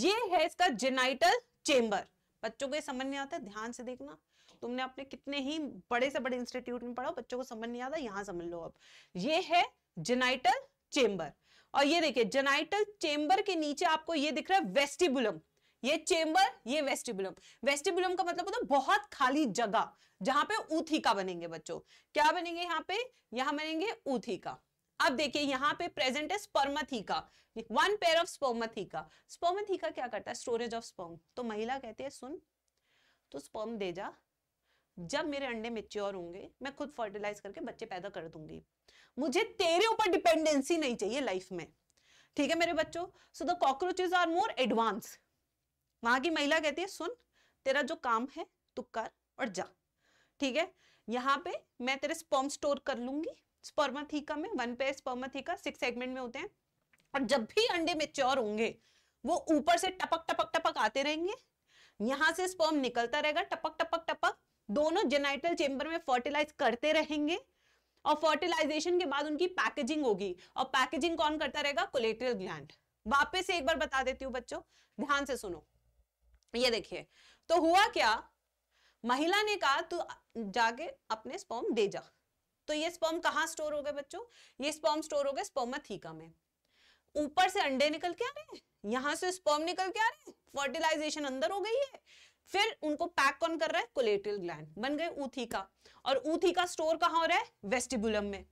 ये है इसका जेनाइटल चेम्बर बच्चों को ये समझ नहीं आता ध्यान से देखना तुमने अपने कितने ही बड़े से बड़े इंस्टीट्यूट में पढ़ा बच्चों को समझ नहीं आता यहाँ समझ लो अब ये है जेनाइटल चेम्बर और ये देखिए जेनाइटल चेम्बर के नीचे आपको ये दिख रहा है वेस्टिबुलम ये चेम्बर ये वेस्टिबुलम वेस्टिबुलम का मतलब होता है बहुत खाली जगह जहां पे ऊथीका बनेंगे बच्चों क्या बनेंगे यहाँ पे यहां बनेंगे ऊथीका अब देखिए यहाँ पे प्रेजेंट है spermatheca one pair of spermatheca spermatheca क्या करता है स्टोरेज ऑफ स्पर्म तो महिला कहती है सुन तो स्पर्म दे जा जब मेरे अंडे मेच्योर होंगे मैं खुद फर्टिलाइज करके बच्चे पैदा कर दूंगी मुझे तेरे ऊपर डिपेंडेंसी नहीं चाहिए लाइफ में ठीक है मेरे बच्चों so the cockroaches are more advance वहां की महिला कहती है सुन तेरा जो काम है तू कर और जा ठीक है यहाँ पे मैं तेरे स्पर्म स्टोर कर लूंगी स्पर्मथीका में वन पे स्पर्मथीका सिक्स सेगमेंट में होते हैं और जब भी अंडे मेच्योर होंगे वो ऊपर से टपक टपक टपक आते रहेंगे यहां से स्पर्म निकलता रहेगा टपक टपक टपक दोनों जेनाइटल चेंबर में फर्टिलाइज करते रहेंगे और फर्टिलाइजेशन के बाद उनकी पैकेजिंग होगी और पैकेजिंग कौन करता रहेगा कोलेट्रियल ग्लैंड वापस एक बार बता देती हूँ बच्चों ध्यान से सुनो ये देखिए तो हुआ क्या महिला ने कहा तू जाके अपने स्पॉम दे जा तो ये स्पॉम कहा स्टोर हो गए बच्चों ये स्पॉम स्टोर हो गए स्पोमथीका में ऊपर से अंडे निकल के आ रहे हैं यहां से स्पॉम निकल के आ रहे हैं फर्टिलाइजेशन अंदर हो गई है फिर उनको पैक कौन कर रहा है कोलेटल ग्लैंड बन गए उथीका और उथीका स्टोर कहां हो रहा है वेस्टिबुलम में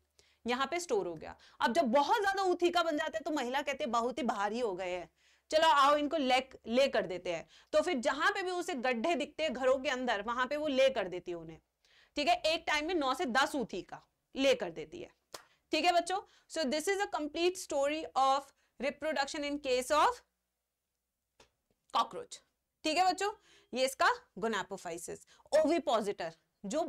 यहां पे स्टोर हो गया अब जब बहुत ज्यादा उथीका बन जाता है तो महिला कहती है बहुत ही भारी हो गए हैं चलो आओ इनको ले ले कर देते हैं तो फिर जहां पे भी उसे गड्ढे दिखते हैं घरों के अंदर वहां पे वो ले कर देती है उन्हें ठीक है एक टाइम में नौ से दस ऊथी का ले कर देती है ठीक है बच्चों so this is a complete story of reproduction in case of cockroach ठीक है बच्चों ये इसका गोनापोफाइसिस ओविपोजिटर जो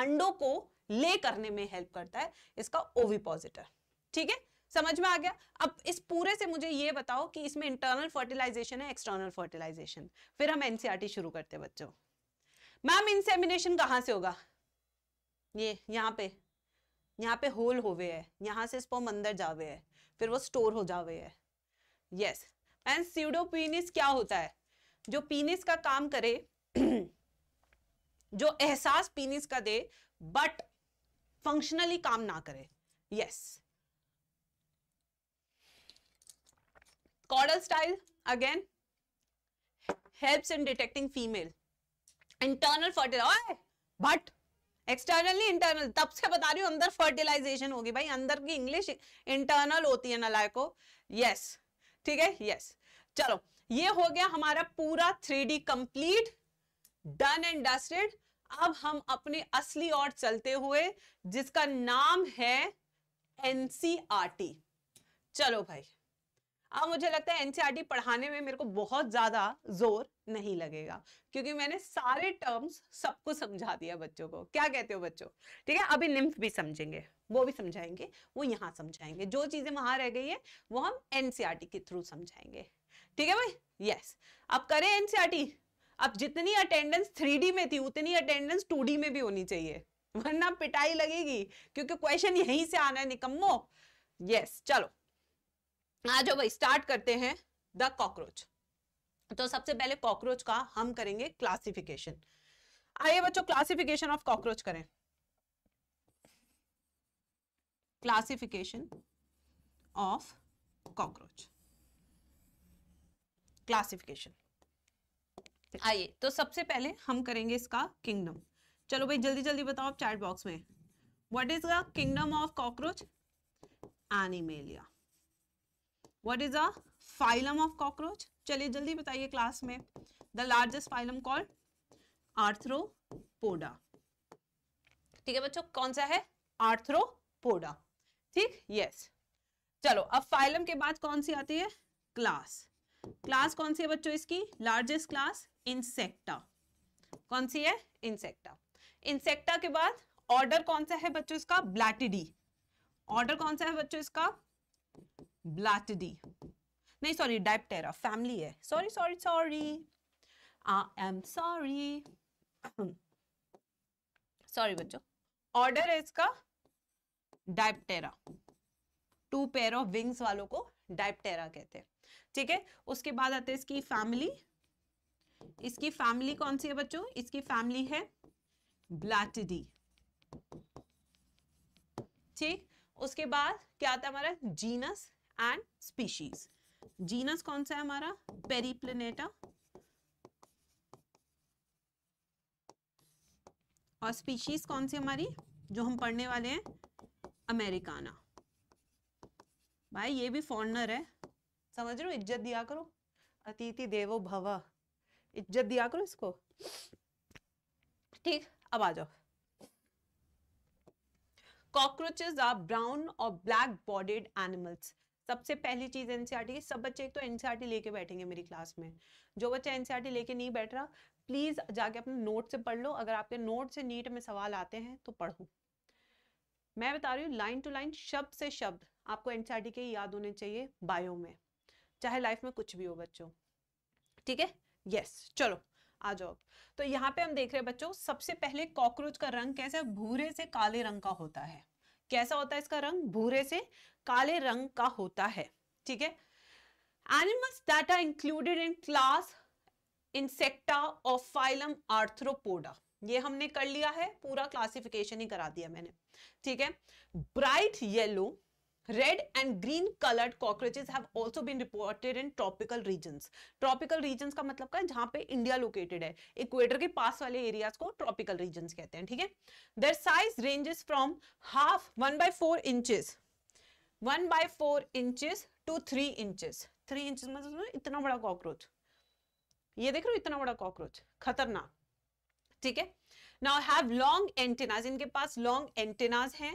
अंडों को ले करने में हेल्प करता है इसका ओविपोजिटर ठीक है समझ में आ गया अब इस पूरे से मुझे ये बताओ कि इसमें इंटरनल फर्टिलाइजेशन है एक्सटर्नल फर्टिलाइजेशन फिर हम एनसीआरटी e शुरू करते हैं बच्चों मैम इंसेमिनेशन कहाँ से होगा ये यहाँ पे यहाँ पे होल हो गए है यहाँ से स्पर्म अंदर जावे है फिर वो स्टोर हो जावे है यस एंड सीडोपीनिस क्या होता है जो पीनिस का काम करे जो एहसास पीनिस का दे बट फंक्शनली काम ना करे yes yes. Caudal style again helps in detecting female. Internal fertilization. But externally internal तब से बता रही हूं अंदर फर्टिलाइजेशन होगी भाई अंदर की इंग्लिश इंटरनल होती है नलाय को यस ठीक है यस चलो ये हो गया हमारा पूरा three D complete done and dusted अब हम अपने असली और चलते हुए जिसका नाम है एनसीआरटी चलो भाई अब मुझे लगता है एनसीईआरटी पढ़ाने में मेरे को बहुत ज्यादा जोर नहीं लगेगा क्योंकि मैंने सारे टर्म्स सबको समझा दिया बच्चों को क्या कहते हो बच्चों ठीक है अभी निम्फ भी समझेंगे वो भी समझाएंगे वो यहाँ समझाएंगे जो चीजें वहां रह गई है वो हम एनसीईआरटी के थ्रू समझाएंगे ठीक है भाई यस अब करें एनसीईआरटी अब जितनी अटेंडेंस थ्री में थी उतनी अटेंडेंस टू में भी होनी चाहिए वरना पिटाई लगेगी क्योंकि क्वेश्चन यहीं से आना है निकम्मो यस चलो आ हाँ, जाओ भाई स्टार्ट करते हैं द कॉकरोच तो सबसे पहले कॉकरोच का हम करेंगे क्लासिफिकेशन आइए बच्चों क्लासिफिकेशन ऑफ कॉकरोच करें क्लासिफिकेशन ऑफ कॉकरोच क्लासिफिकेशन आइए तो सबसे पहले हम करेंगे इसका किंगडम चलो भाई जल्दी जल्दी बताओ आप चैट बॉक्स में what is the kingdom of cockroach Animalia what is a phylum of cockroach चलिए जल्दी बताइए क्लास में the largest phylum called Arthropoda ठीक है बच्चों कौन सा है आर्थ्रोपोडा ठीक यस चलो अब फाइलम के बाद कौन सी आती है क्लास क्लास कौन सी है बच्चों इसकी लार्जेस्ट क्लास इंसेक्टा कौन सी है इंसेक्टा इंसेक्टा के बाद ऑर्डर कौन सा है बच्चों इसका ब्लैटिडी ऑर्डर कौन सा है बच्चों इसका ब्लाटडी नहीं सॉरी डायप्टेरा फैमिली है sorry sorry sorry I am sorry sorry बच्चों ऑर्डर है इसका Diptera two pair of wings वालों को डायप्टेरा कहते हैं ठीक है उसके बाद आते हैं इसकी फैमिली इसकी फैमिली कौन सी है बच्चों इसकी फैमिली है ब्लाटडी ठीक उसके बाद क्या आता है हमारा जीनस एंड स्पीशीज जीनस कौन सा है हमारा पेरीप्लेनेटा और स्पीशीज कौन सी हमारी जो हम पढ़ने वाले हैं अमेरिकाना भाई ये भी फॉरनर है समझ रहे हो इज्जत दिया करो अतिथि देवो भव इज्जत दिया करो इसको ठीक अब आ जाओ cockroaches आर ब्राउन और ब्लैक बॉडीड एनिमल्स सबसे पहली चीज एनसीईआरटी e की सब बच्चे एक तो एनसीईआरटी e लेके बैठेंगे मेरी क्लास में जो बच्चा एनसीईआरटी e लेके नहीं बैठ रहा प्लीज जाके अपने नोट से पढ़ लो अगर आपके नोट से नीट में सवाल आते हैं तो पढ़ो मैं बता रही हूँ लाइन टू लाइन शब्द से शब्द आपको एनसीईआरटी के याद होने चाहिए बायो में चाहे लाइफ में कुछ भी हो बच्चों ठीक है यस चलो आ जाओ तो यहाँ पे हम देख रहे हैं बच्चों सबसे पहले कॉकरोच का रंग कैसा भूरे से काले रंग का होता है कैसा होता है इसका रंग भूरे से काले रंग का होता है ठीक है animals that are included in class Insecta of phylum Arthropoda ये हमने कर लिया है पूरा क्लासिफिकेशन ही करा दिया मैंने ठीक है bright yellow red and green coloured cockroaches have also been reported in tropical regions tropical regions का मतलब क्या है जहां पे इंडिया लोकेटेड है इक्वेटर के पास वाले एरियाज को ट्रॉपिकल रीजन कहते हैं ठीक है their size ranges from half one by four inches one by four inches to three inches three inches मतलब इतना बड़ा कॉकरोच ये देख रहे हो इतना बड़ा कॉकरोच खतरनाक ठीक है नाउ हैव लॉन्ग एंटेनाज इनके पास लॉन्ग एंटेनाज हैं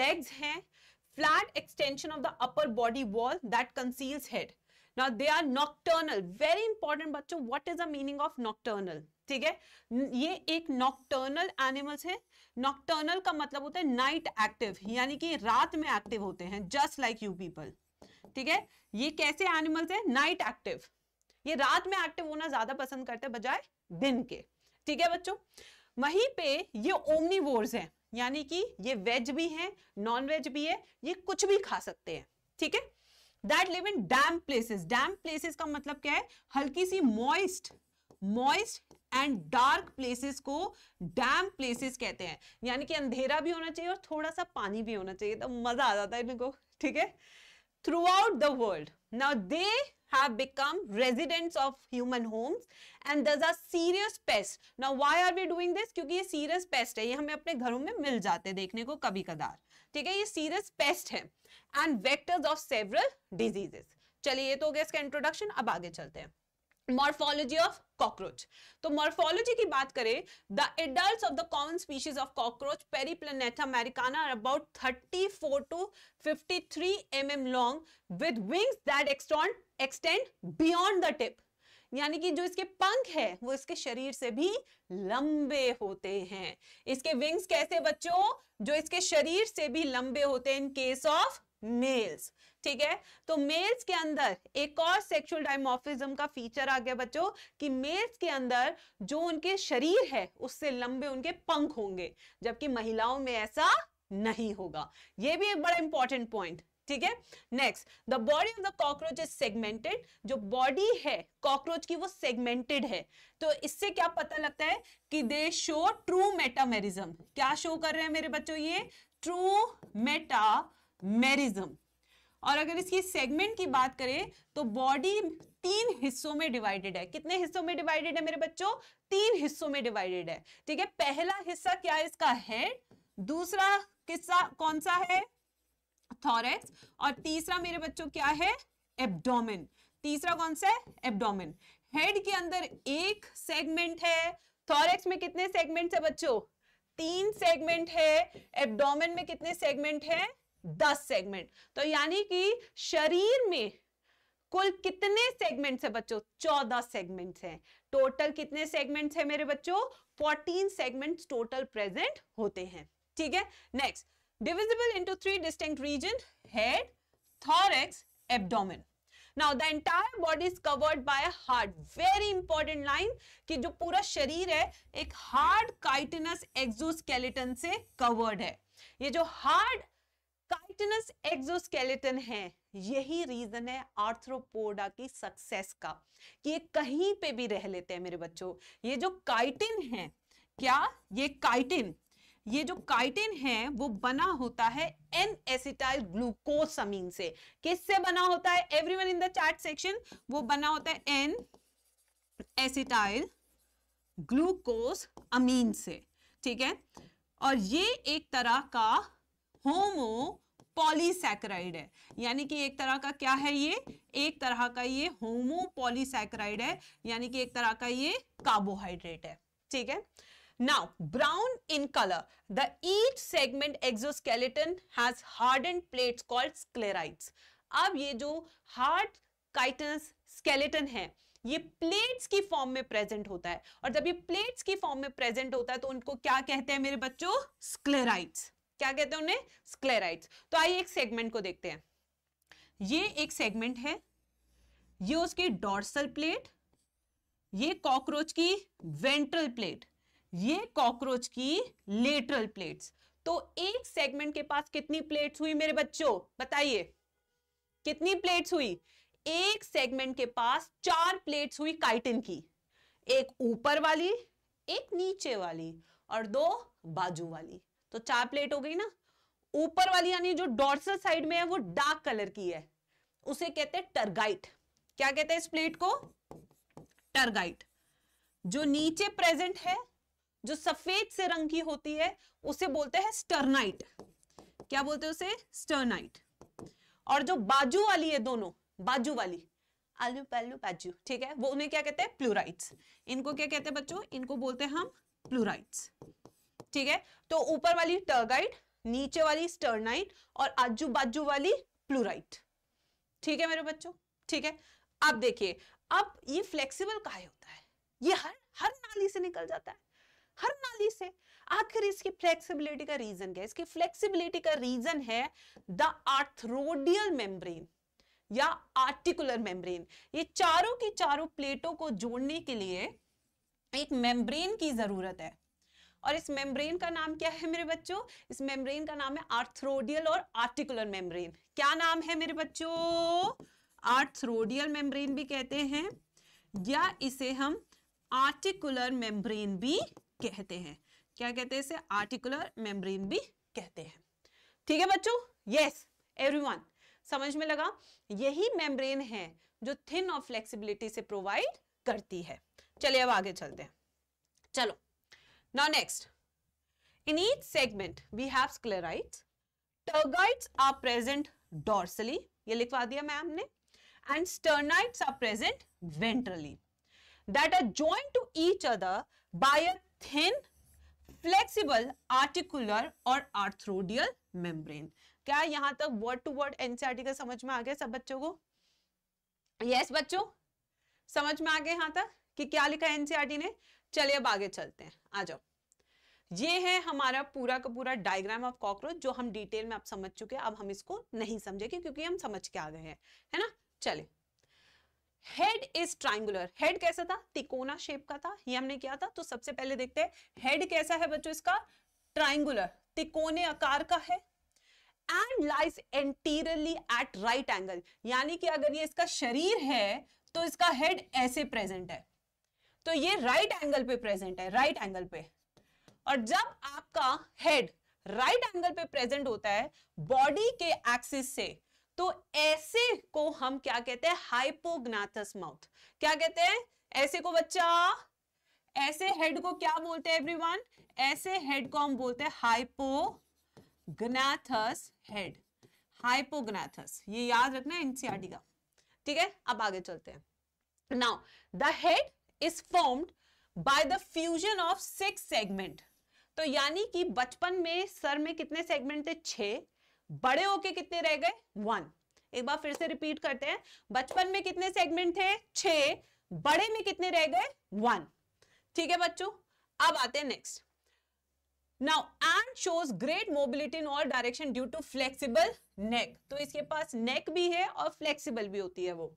लेग्स हैं flat extension of the upper body wall that conceals head now they are nocturnal very important बच्चों what is the meaning of nocturnal ठीक है ये एक नॉकटर्नल एनिमल्स है नॉक्टर्नल का मतलब होता है नाइट एक्टिव यानी कि रात में एक्टिव होते हैं जस्ट लाइक यू पीपल ठीक है ये कैसे एनिमल्स है नाइट एक्टिव ये रात में एक्टिव होना ज्यादा पसंद करते हैं बजाय दिन के ठीक है बच्चों वहीं पे ये ओमनीवोर्स हैं यानी कि ये वेज भी हैं नॉन वेज भी है ये कुछ भी खा सकते हैं ठीक है that live in damp places damp places का मतलब क्या है हल्की सी moist moist and dark places को डैम प्लेसेस कहते हैं यानी कि अंधेरा भी होना चाहिए और थोड़ा सा पानी भी होना चाहिए तो मजा आ जाता है इनको ठीक है throughout the world now they have become residents of human homes and there's a serious pest Now why are we doing this? kyunki ye serious pest hai ye hame apne gharon mein mil jate हैं देखने को कभी कदार ठीक है ये serious pest hai and vectors of several diseases. chaliye ye to ho gaya iska introduction ab aage chalte hain morphology of cockroach तो मॉर्फोलॉजी की बात करें the adult of the common species of cockroach Periplaneta americana are about 34 to 53 m long with wings that extend extend beyond the tip यानी कि जो इसके पंख है वो इसके शरीर से भी लंबे होते हैं इसके विंग्स कैसे बच्चों जो इसके शरीर से भी लंबे होते हैं इन केस ऑफ मेल्स ठीक है तो मेल्स के अंदर एक और सेक्सुअल डायमोफिज्म का फीचर आ गया बच्चों कि मेल्स के अंदर जो उनके शरीर है उससे लंबे उनके पंख होंगे जबकि महिलाओं में ऐसा नहीं होगा यह भी एक बड़ा इंपॉर्टेंट पॉइंट ठीक है next the body of the cockroach is segmented जो बॉडी है कॉकरोच की वो सेगमेंटेड है तो इससे क्या पता लगता है कि दे शो ट्रू मेटामेरिज्म क्या शो कर रहे हैं मेरे बच्चों ये ट्रू मेटामेरिज्म और अगर इसकी सेगमेंट की बात करें तो बॉडी तीन हिस्सों में डिवाइडेड है कितने हिस्सों में डिवाइडेड है मेरे बच्चों तीन हिस्सों में डिवाइडेड है ठीक है पहला हिस्सा क्या है इसका हेड दूसरा किस्सा कौन सा है थॉरेक्स और तीसरा मेरे बच्चों क्या है एब्डोमेन तीसरा कौन सा है एब्डोमेन हेड के अंदर एक सेगमेंट है थॉरेक्स में कितने सेगमेंट है बच्चों तीन सेगमेंट है एब्डोमेन में कितने सेगमेंट है दस सेगमेंट तो यानी कि शरीर में कुल कितने सेगमेंट्स है बच्चों चौदह सेगमेंट्स हैं टोटल कितने सेगमेंट्स हैं मेरे बच्चों फोर्टीन सेगमेंट्स टोटल प्रेजेंट होते हैं ठीक है next divisible into three distinct region head thorax abdomen now the entire body is covered by hard very important line कि जो पूरा शरीर है एक हार्ड काइटिनस एक्सोस्केलेटन से कवर्ड है ये जो हार्ड काइटनस एक्सोस्केलेटन है यही रीजन है आर्थ्रोपोडा की सक्सेस का कि ये कहीं पे भी रह लेते हैं मेरे बच्चों ये जो काइटिन है क्या ये काइटिन ये जो काइटिन है वो बना होता है एन एसिटाइल ग्लूकोस अमीन से किससे बना होता है everyone in the chat section वो बना होता है एन एसिटाइल ग्लूकोस अमीन से ठीक है और ये एक तरह का होमो पॉलीसैक्राइड है यानी कि एक तरह का क्या है ये एक तरह का ये होमो पॉलीसैक्राइड है यानी कि एक तरह का ये कार्बोहाइड्रेट है ठीक है now brown in colour the each segment exoskeleton has hardened plates called sclerites अब ये जो हार्ड काइटनस स्केलेटन है ये प्लेट्स की फॉर्म में प्रेजेंट होता है और जब ये प्लेट्स की फॉर्म में प्रेजेंट होता है तो उनको क्या कहते हैं मेरे बच्चों स्क्लेराइड्स क्या कहते हैं उन्हें स्क्लेराइट्स तो आइए एक सेगमेंट को देखते हैं ये एक सेगमेंट है ये उसकी डॉर्सल प्लेट ये कॉकरोच की वेंट्रल प्लेट ये कॉकरोच की लेटरल प्लेट्स तो एक सेगमेंट के पास कितनी प्लेट्स हुई मेरे बच्चों बताइए कितनी प्लेट्स हुई एक सेगमेंट के पास चार प्लेट्स हुई काइटिन की एक ऊपर वाली एक नीचे वाली और दो बाजू वाली तो चार प्लेट हो गई ना ऊपर वाली यानी जो डॉर्सल साइड में है वो डार्क कलर की है उसे कहते हैं टर्गाइट क्या कहते हैं इस प्लेट को टर्गाइट जो नीचे प्रेजेंट है जो सफेद से रंग की होती है उसे बोलते हैं स्टर्नाइट क्या बोलते हैं उसे स्टर्नाइट और जो बाजू वाली है दोनों बाजू वाली आलू पालू बाजू ठीक है वो उन्हें क्या कहते हैं प्लूराइट्स इनको क्या कहते हैं बच्चों इनको बोलते हैं हम प्लूराइट्स ठीक है तो ऊपर वाली टर्गाइट नीचे वाली स्टर्नाइट और आजू बाजू वाली प्लूराइट ठीक है मेरे बच्चों ठीक है अब देखिए अब ये फ्लेक्सिबल काहे होता है ये हर हर नाली से निकल जाता है हर नाली से आखिर इसकी फ्लेक्सिबिलिटी का रीजन क्या है इसकी फ्लेक्सिबिलिटी का रीजन है द आर्थरोडियल मेम्ब्रेन या आर्टिकुलर मेम्ब्रेन ये चारों की चारों प्लेटों को जोड़ने के लिए एक मेम्ब्रेन की जरूरत है और इस मेम्ब्रेन का नाम क्या है मेरे बच्चों इस मेम्ब्रेन का नाम है आर्थ्रोडियल और आर्टिकुलर मेम्ब्रेन क्या नाम है मेरे बच्चों आर्थ्रोडियल मेम्ब्रेन भी कहते हैं या इसे हम आर्टिकुलर मेम्ब्रेन भी कहते हैं क्या कहते हैं इसे आर्टिकुलर मेम्ब्रेन भी कहते हैं ठीक है बच्चों यस एवरीवन समझ में लगा यही मेम्ब्रेन है जो थिन और फ्लेक्सिबिलिटी से प्रोवाइड करती है चलिए अब आगे चलते हैं चलो Now next, in each segment we have sclerites. Tergites are present dorsally, ये लिखवा दिया मैं हमने. and sternites are present ventrally, that are joined to each other by a thin, flexible, articular or arthrodial membrane. क्या यहाँ तक word to word एनसीईआरटी का समझ में आ गया सब बच्चों को? यस yes, बच्चों, समझ में आ गया यहाँ तक कि क्या लिखा एनसीआरटी ने? चलिए अब आगे चलते हैं आ जाओ ये है हमारा पूरा का पूरा डायग्राम ऑफ कॉकरोच जो हम डिटेल में आप समझ चुके अब हम इसको नहीं समझेंगे क्योंकि हम समझ के आ गए हैं है ना चले हेड इज ट्राइंगुलर हेड कैसा था तिकोना शेप का था ये हमने किया था तो सबसे पहले देखते हैं हेड कैसा है बच्चों इसका ट्राइंगुलर तिकोने आकार का है and lies anteriorly at right angle यानी कि अगर ये इसका शरीर है तो इसका हेड ऐसे प्रेजेंट है तो ये राइट एंगल पे प्रेजेंट है राइट एंगल पे और जब आपका हेड राइट एंगल पे प्रेजेंट होता है बॉडी के एक्सिस से तो ऐसे को हम क्या कहते हैं हाइपोग्नाथस माउथ क्या कहते हैं ऐसे को बच्चा ऐसे हेड को क्या बोलते हैं एवरीवन ऐसे हेड को हम बोलते हैं हाइपोग्नाथस हेड हाइपोग्नाथस ये याद रखना एनसीआरटी e का ठीक है अब आगे चलते हैं now the head is formed by the fusion of six segment तो यानी कि बचपन में सर में कितने सेगमेंट थे छः बड़े होके कितने रह गए वन एक बार फिर से रिपीट करते हैं बचपन में कितने सेगमेंट थे छ बड़े में कितने रह गए वन ठीक है बच्चों अब आते हैं next now and shows great mobility in all direction due to flexible neck तो इसके पास नेक भी है और फ्लेक्सिबल भी होती है वो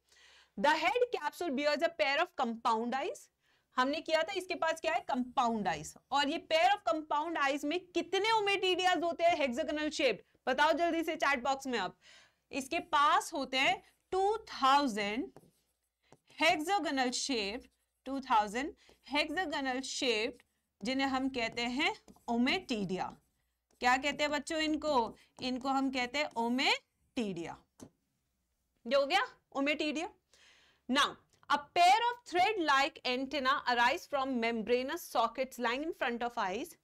the head capsule bears a pair of compound eyes हमने किया था इसके पास क्या है कंपाउंड आइज और ये पेयर ऑफ कंपाउंड आइज में कितने ओमेटीडियाज होते हैं हेक्सागोनल शेप्ड बताओ जल्दी से चैट बॉक्स में आप इसके पास होते हैं 2000 हेक्सागोनल शेप 2000 हेक्सागोनल शेप जिन्हें हम कहते हैं ओमेटीडिया क्या कहते हैं बच्चों इनको इनको हम कहते हैं ओमेटीडिया ये हो गया ओमेटीडिया Now, a pair of thread-like antenna arise from membranous sockets lying in front of eyes.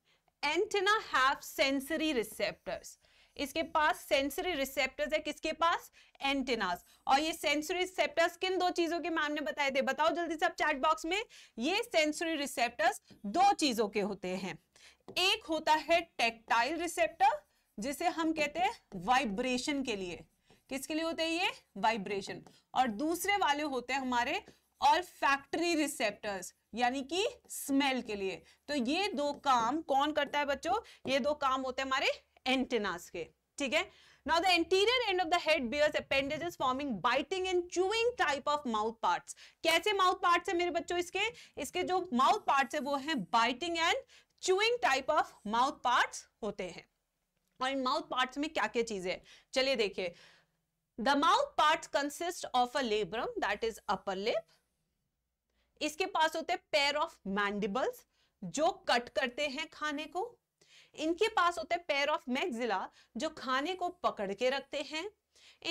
Antenna have sensory receptors. इसके पास सेंसरी रिसेप्टर्स है किसके पास एंटेनास और ये सेंसरी रिसेप्टर्स किन दो चीजों के मैम ने बताए थे बताओ जल्दी से आप चैट बॉक्स में ये सेंसरी रिसेप्टर्स दो चीजों के होते हैं एक होता है टेक्टाइल रिसेप्टर जिसे हम कहते हैं वाइब्रेशन के लिए किसके लिए होते हैं ये वाइब्रेशन और दूसरे वाले होते हैं हमारे और फैक्ट्री रिसेप्टर्स यानी कि स्मेल के लिए तो ये दो काम कौन करता है बच्चों ये दो काम होते हैं हमारे एंटेनास के ठीक है now the anterior end of the head bears appendages forming biting and chewing type of mouth parts कैसे mouth parts है मेरे बच्चों इसके इसके जो mouth parts है वो है biting and chewing type of mouth parts होते हैं और इन माउथ पार्ट्स में क्या क्या चीजें हैं चलिए देखिए the mouth part consist of a labrum that is upper lip इसके पास होते हैं पेयर ऑफ मैंडिबल्स जो कट करते हैं खाने को इनके पास होते हैं पेयर ऑफ मैक्सिला जो खाने को पकड़ के रखते हैं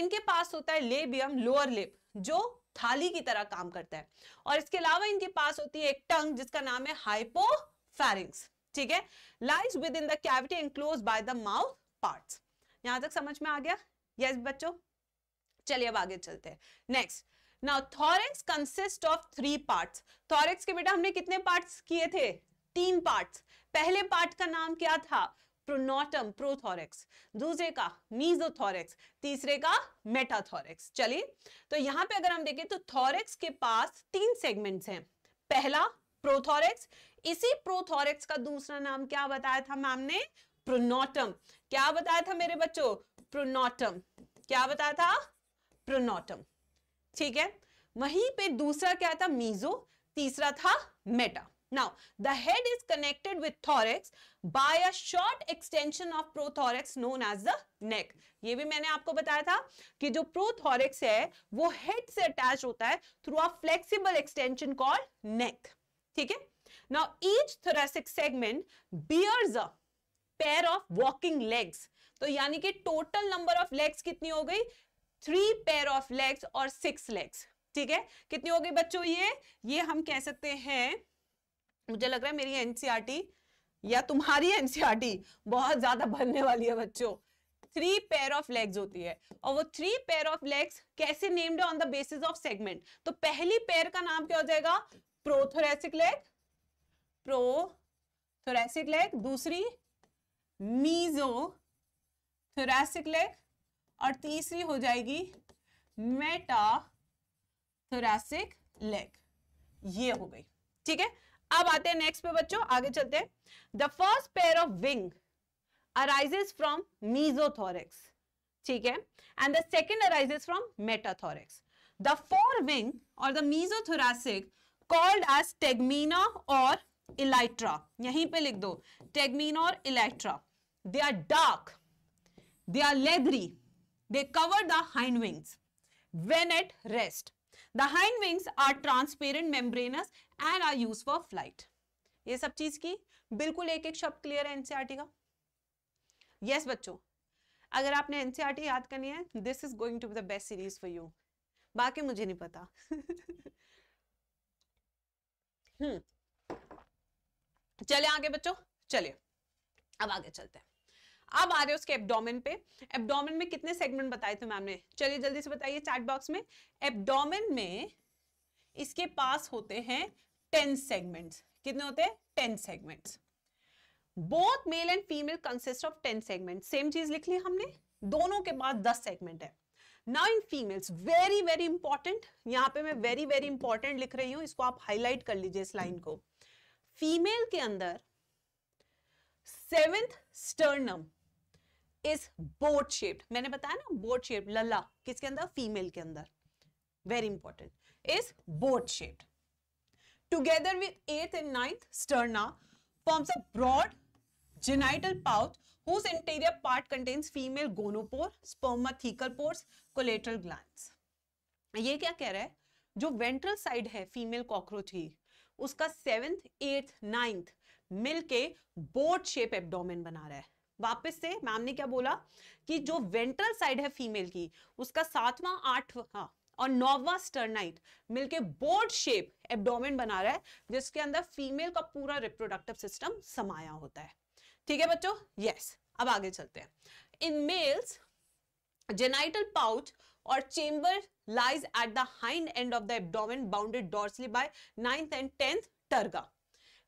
इनके पास होता है लेबियम लोअर लिप जो थाली की तरह काम करता है और इसके अलावा इनके पास होती है एक टंग जिसका नाम है हाइपोफेरिंग्स ठीक है lies within the cavity enclose by the mouth part यहां तक समझ में आ गया यस yes, बच्चों चलिए अब आगे चलते हैं next now thorax consist of three parts thorax के बेटा हमने कितने पार्ट्स किए थे तीन पार्ट्स पहले पार्ट का नाम क्या था प्रोनोटम प्रोथोरेक्स दूसरे का मीजोथोरेक्स तीसरे का मेटाथोरेक्स चलिए तो यहां पे अगर हम देखें तो थोरेक्स के पास तीन सेगमेंट्स हैं पहला प्रोथोरेक्स इसी प्रोथोरेक्स का दूसरा नाम क्या बताया था मैम ने प्रोनोटम क्या बताया था मेरे बच्चों प्रोनोटम क्या बताया था प्रोनोटम ठीक है वहीं पे दूसरा क्या था मीजो तीसरा था meta now the head is connected with thorax by a short extension of prothorax known as the neck ये भी मैंने आपको बताया था कि जो प्रोथोरेक्स है वो हेड से अटैच होता है through a flexible extension called neck ठीक है now each thoracic segment bears a pair of walking legs तो यानी कि टोटल नंबर ऑफ लेग्स कितनी हो गई थ्री पेयर ऑफ लेग्स और सिक्स लेग्स ठीक है कितनी हो गई बच्चों ये ये हम कह सकते हैं मुझे लग रहा है मेरी एनसीआरटी e या तुम्हारी एनसीआरटी e बहुत ज्यादा भरने वाली है बच्चों थ्री पेयर ऑफ लेग्स होती है और वो थ्री पेयर ऑफ लेग्स कैसे named on the basis of segment तो पहली पेयर का नाम क्या हो जाएगा prothoracic leg prothoracic leg दूसरी मीजो थोरेसिक लेग और तीसरी हो जाएगी थोरासिक लेग ये हो गई ठीक है अब आते हैं नेक्स्ट पे बच्चों आगे चलते हैं the first pair of wing arises from mesothorax ठीक है and the second arises from metathorax the fore wing और the mesothoracic called as tegmina और इलाइट्रा यहीं पे लिख दो टेगमीना और elytra they are dark they are leathery They cover the hind wings when at rest. The hind wings are transparent membranous and are used for flight. ये सब चीज की बिल्कुल एक एक शब्द क्लियर है एनसीआरटी e का यस yes, बच्चों अगर आपने एनसीआरटी e याद करनी है this is going to be the best series for you बाकी मुझे नहीं पता हम्म चले आगे बच्चों चलिए अब आगे चलते हैं अब आ रहे हैं उसके एब्डोमेन पे एब्डोमेन में कितने सेगमेंट बताए थे मैम ने चलिए जल्दी से बताइए चार्ट बॉक्स में एब्डोमेन में इसके पास होते हैं टेन सेगमेंट्स कितने होते हैं ten segments both male and female consist of ten segment same चीज लिख ली हमने दोनों के बाद दस सेगमेंट है now in females very very important यहां पे मैं वेरी वेरी इंपॉर्टेंट लिख रही हूं इसको आप हाईलाइट कर लीजिए इस लाइन को फीमेल के अंदर seventh sternum is boat shaped मैंने बताया ना बोट शेप लल्ला किसके अंदर फीमेल के अंदर very important is boat shaped together with eighth and ninth sterna forms a broad genital pouch whose interior part contains female gonopore spermathecal pores collateral glands. ये क्या कह रहा है जो वेंट्रल साइड है फीमेल कॉकरोच ही उसका सेवेंथ एथ नाइन्थ मिलके बोट शेप एब्डोमेन बना रहा है वापस से मैम ने क्या बोला कि जो वेंट्रल साइड है फीमेल की उसका सातवां आठवा हाँ, और नौवा स्टर्नाइट मिलके बोर्ड शेप एब्डोमेन बना रहा है जिसके अंदर फीमेल का पूरा रिप्रोडक्टिव सिस्टम समाया होता है ठीक है बच्चों यस अब आगे चलते हैं इन मेल्स जेनाइटल पाउच और chamber lies at the hind end of the abdomen bounded dorsally by ninth and tenth terga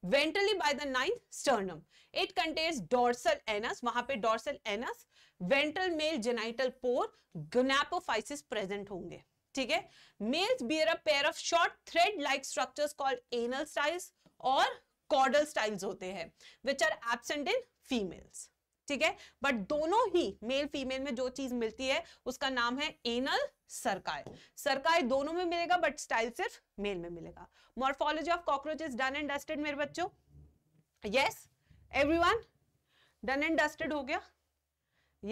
ventrally by the ninth sternum it contains dorsal anus वहां पे dorsal anus ventral male genital pore gonapophysis present होंगे ठीक है males bear a pair of short thread like structures called anal styles और कॉर्डल स्टाइल्स होते हैं which are absent in females ठीक है बट दोनों ही मेल फीमेल में जो चीज मिलती है उसका नाम है एनल सरकाय सरकाय दोनों में मिलेगा बट स्टाइल सिर्फ मेल में मिलेगा morphology of cockroach is done and dusted मेरे बच्चों yes every one done and dusted हो गया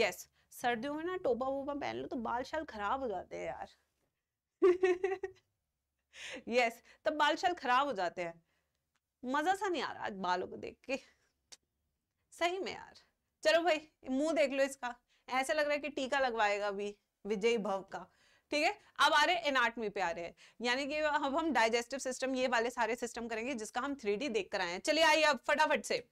यस yes. सर्दियों में ना टोबा वोबा पहन लो तो बाल शाल खराब हो जाते हैं यार यस yes, तब बाल शाल खराब हो जाते हैं मजा सा नहीं आ रहा आज बालों को देख के सही में यार चलो भाई मुंह देख लो इसका ऐसा लग रहा है कि टीका लगवाएगा अभी विजय भव का ठीक है अब आ रहे हैं एनाटमी पे आ रहे हैं यानी कि अब हम डाइजेस्टिव सिस्टम ये वाले सारे सिस्टम करेंगे जिसका हम थ्री डी देख कर आए हैं चलिए आइए अब फटाफट से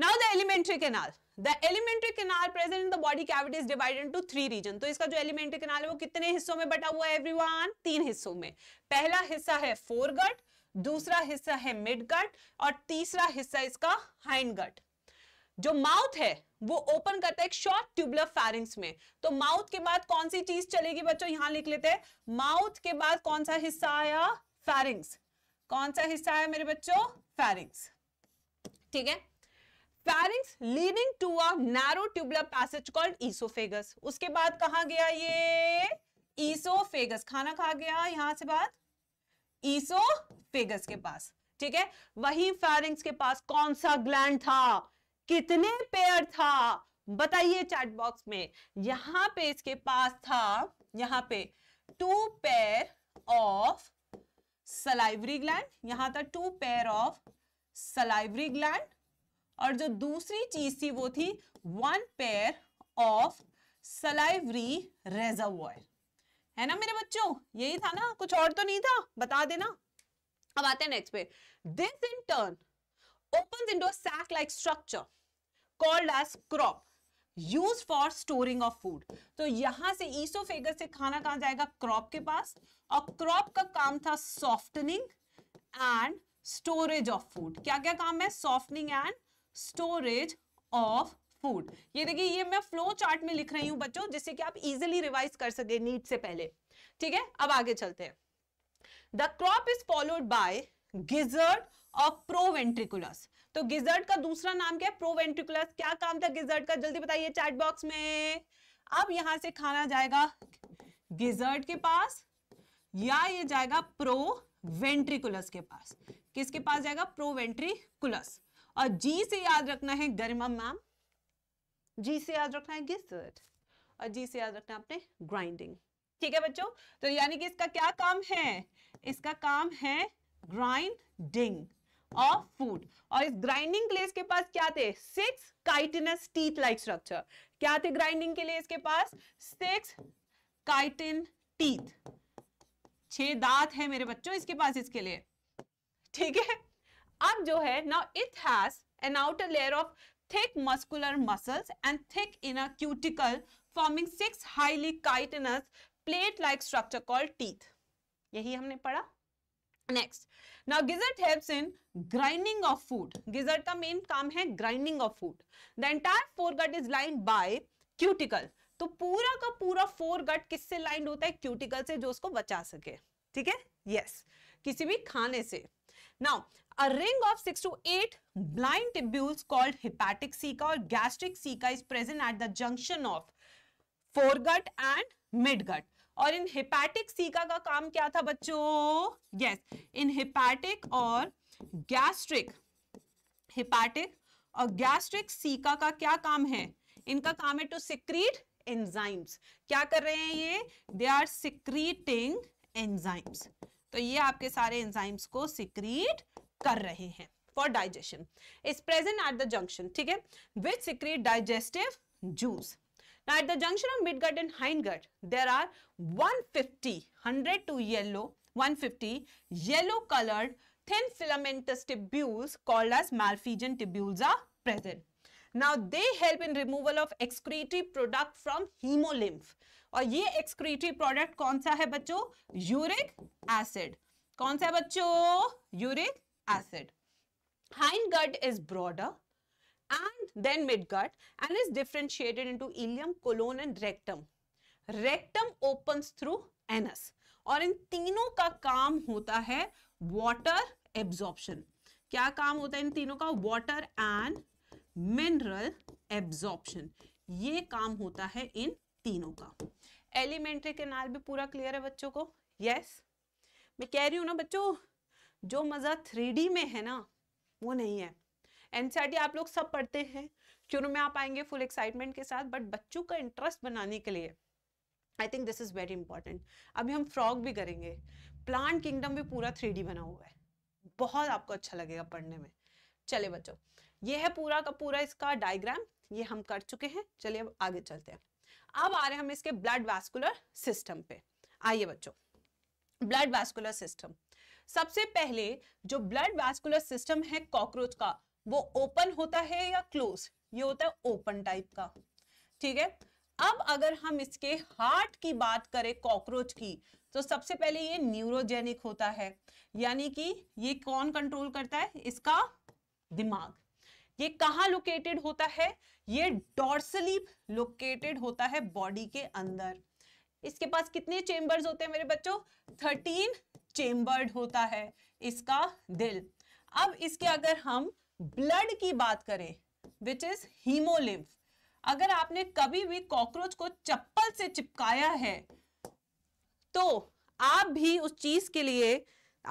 now the alimentary canal the alimentary canal present in the body cavity is divided into three region तो इसका जो एलिमेंट्री केनाल है वो कितने हिस्सों में बटा हुआ है एवरीवन तीन हिस्सों में पहला हिस्सा है फोरगट दूसरा हिस्सा है मिड गट और तीसरा हिस्सा इसका हाइंड गट जो माउथ है वो ओपन करता है एक शॉर्ट ट्यूबुलर फैरिंग्स में तो माउथ के बाद कौन सी चीज चलेगी बच्चों यहां लिख लेते हैं माउथ के बाद कौन सा हिस्सा आया फैरिंग्स कौन सा हिस्सा आया मेरे बच्चों फैरिंग्स ठीक है pharynx leading to a narrow tubular passage called oesophagus उसके बाद कहा गया ये ईसोफेगस खाना खा गया यहां से बाद ईसोफेगस के पास ठीक है वही फैरिंग्स के पास कौन सा ग्लैंड था कितने पेयर था बताइए चैट बॉक्स में यहां पे इसके पास था यहां पे two pair of salivary gland यहां था two pair of salivary gland और जो दूसरी चीज थी वो थी one pair of salivary reservoir है ना मेरे बच्चों यही था ना कुछ और तो नहीं था बता देना अब आते हैं नेक्स्ट पे this in turn open into sac like structure called as crop use for storing of food तो यहां से ईसोफेगस से खाना कहा जाएगा क्रॉप के पास और क्रॉप का काम था softening and storage of food क्या क्या काम है softening and storage of food ये देखिए ये मैं फ्लो चार्ट में लिख रही हूं बच्चों जिससे कि आप इजिली रिवाइज कर सके नीट से पहले ठीक है अब आगे चलते हैं the crop is followed by gizzard of proventriculus तो गिजर्ट का दूसरा नाम क्या है प्रोवेंट्रिकुलस क्या काम था गिजर्ट का जल्दी बताइए चैट बॉक्स में अब यहां से खाना जाएगा गिजर्ट के पास या ये जाएगा प्रो वेंट्रिकुलस के पास किसके पास जाएगा प्रोवेंट्रिकुलस और जी से याद रखना है गरिमा मैम जी से याद रखना है गिजर्ट और जी से याद रखना है आपने ग्राइंडिंग ठीक है बच्चों तो यानी कि इसका क्या काम है इसका काम है ग्राइंडिंग ऑफ फूड और इस ग्राइंडिंग क्लेस के पास क्या थे six chitinous teeth like structure क्या थे ग्राइंडिंग के लिए इसके पास सिक्स काइटिन टीथ छह दांत है मेरे बच्चों इसके पास इसके लिए ठीक है अब जो है now it has an outer layer of thick muscular muscles and thick inner cuticle forming six highly chitinous plate like structure called teeth यही हमने पढ़ा next now gizzard helps in grinding of food gizzard का main काम है grinding of food the entire foregut is lined by cuticle तो पूरा का पूरा foregut किससे lined होता है cuticle से जो उसको बचा सके ठीक है yes किसी भी खाने से now a ring of 6 to 8 blind tubules called hepatic ceca or gastric ceca is present at the junction of foregut and midgut और इन हिपैटिक सीका का काम क्या था बच्चों यस इन हिपैटिक और गैस्ट्रिक हिपैटिक और गैस्ट्रिक सीका का क्या काम है इनका काम है टू सिक्रीट एंजाइम्स क्या कर रहे हैं ये दे आर सिक्रीटिंग एंजाइम्स तो ये आपके सारे एंजाइम्स को सिक्रीट कर रहे हैं for digestion is present at the junction ठीक है with secrete digestive juice Now at the junction of midgut and hindgut, there are 150, 100 to yellow, 150 yellow colored thin filamentous tubules called as malphegian tubules are present. Now they help in removal of excretory product from hemolymph. Or, ये excretory product कौन सा है बच्चों uric acid. कौन है बच्चों uric acid. Hindgut is broader and then midgut and is differentiated into ileum, colon and rectum. Rectum opens through anus और इन तीनों का काम होता है वाटर एब्जॉर्प्शन क्या काम होता है इन तीनों का वाटर एंड मिनरल एब्जॉर्प्शन ये काम होता है इन तीनों का एलिमेंट्री कैनाल भी पूरा क्लियर है बच्चों को यस yes. मैं कह रही हूं ना बच्चों जो मज़ा थ्री में है ना वो नहीं है एनसीईआरटी आप लोग सब पढ़ते हैं शुरू में आप आएंगे फुल एक्साइटमेंट के साथ बट बच्चों का इंटरेस्ट बनाने के लिए I think this is very important अभी हम फ्रॉग भी करेंगे प्लांट किंगडम भी पूरा थ्री बना हुआ है बहुत आपको अच्छा लगेगा पढ़ने में चले बच्चो ये है पूरा का पूरा इसका डायग्राम ये हम कर चुके हैं चलिए अब आगे चलते हैं अब आ रहे हैं हम इसके ब्लड वास्कुलर सिस्टम पे आइए बच्चों ब्लड वास्कुलर सिस्टम सबसे पहले जो ब्लड वास्कुलर सिस्टम है कॉकरोच का वो ओपन होता है या क्लोज ये होता है ओपन टाइप का ठीक है अब अगर हम इसके हार्ट की बात करें कॉकरोच की तो सबसे पहले ये न्यूरोजेनिक होता है यानी कि ये कौन कंट्रोल करता है इसका दिमाग ये कहाँ लोकेटेड होता है ये डॉर्सली लोकेटेड होता है बॉडी के अंदर इसके पास कितने चेंबर्स होते हैं मेरे बच्चों थर्टीन चेंबर्ड होता है इसका दिल अब इसके अगर हम ब्लड की बात करें विच इज हीमोलिम्फ अगर आपने कभी भी कॉकरोच को चप्पल से चिपकाया है तो आप भी उस चीज के लिए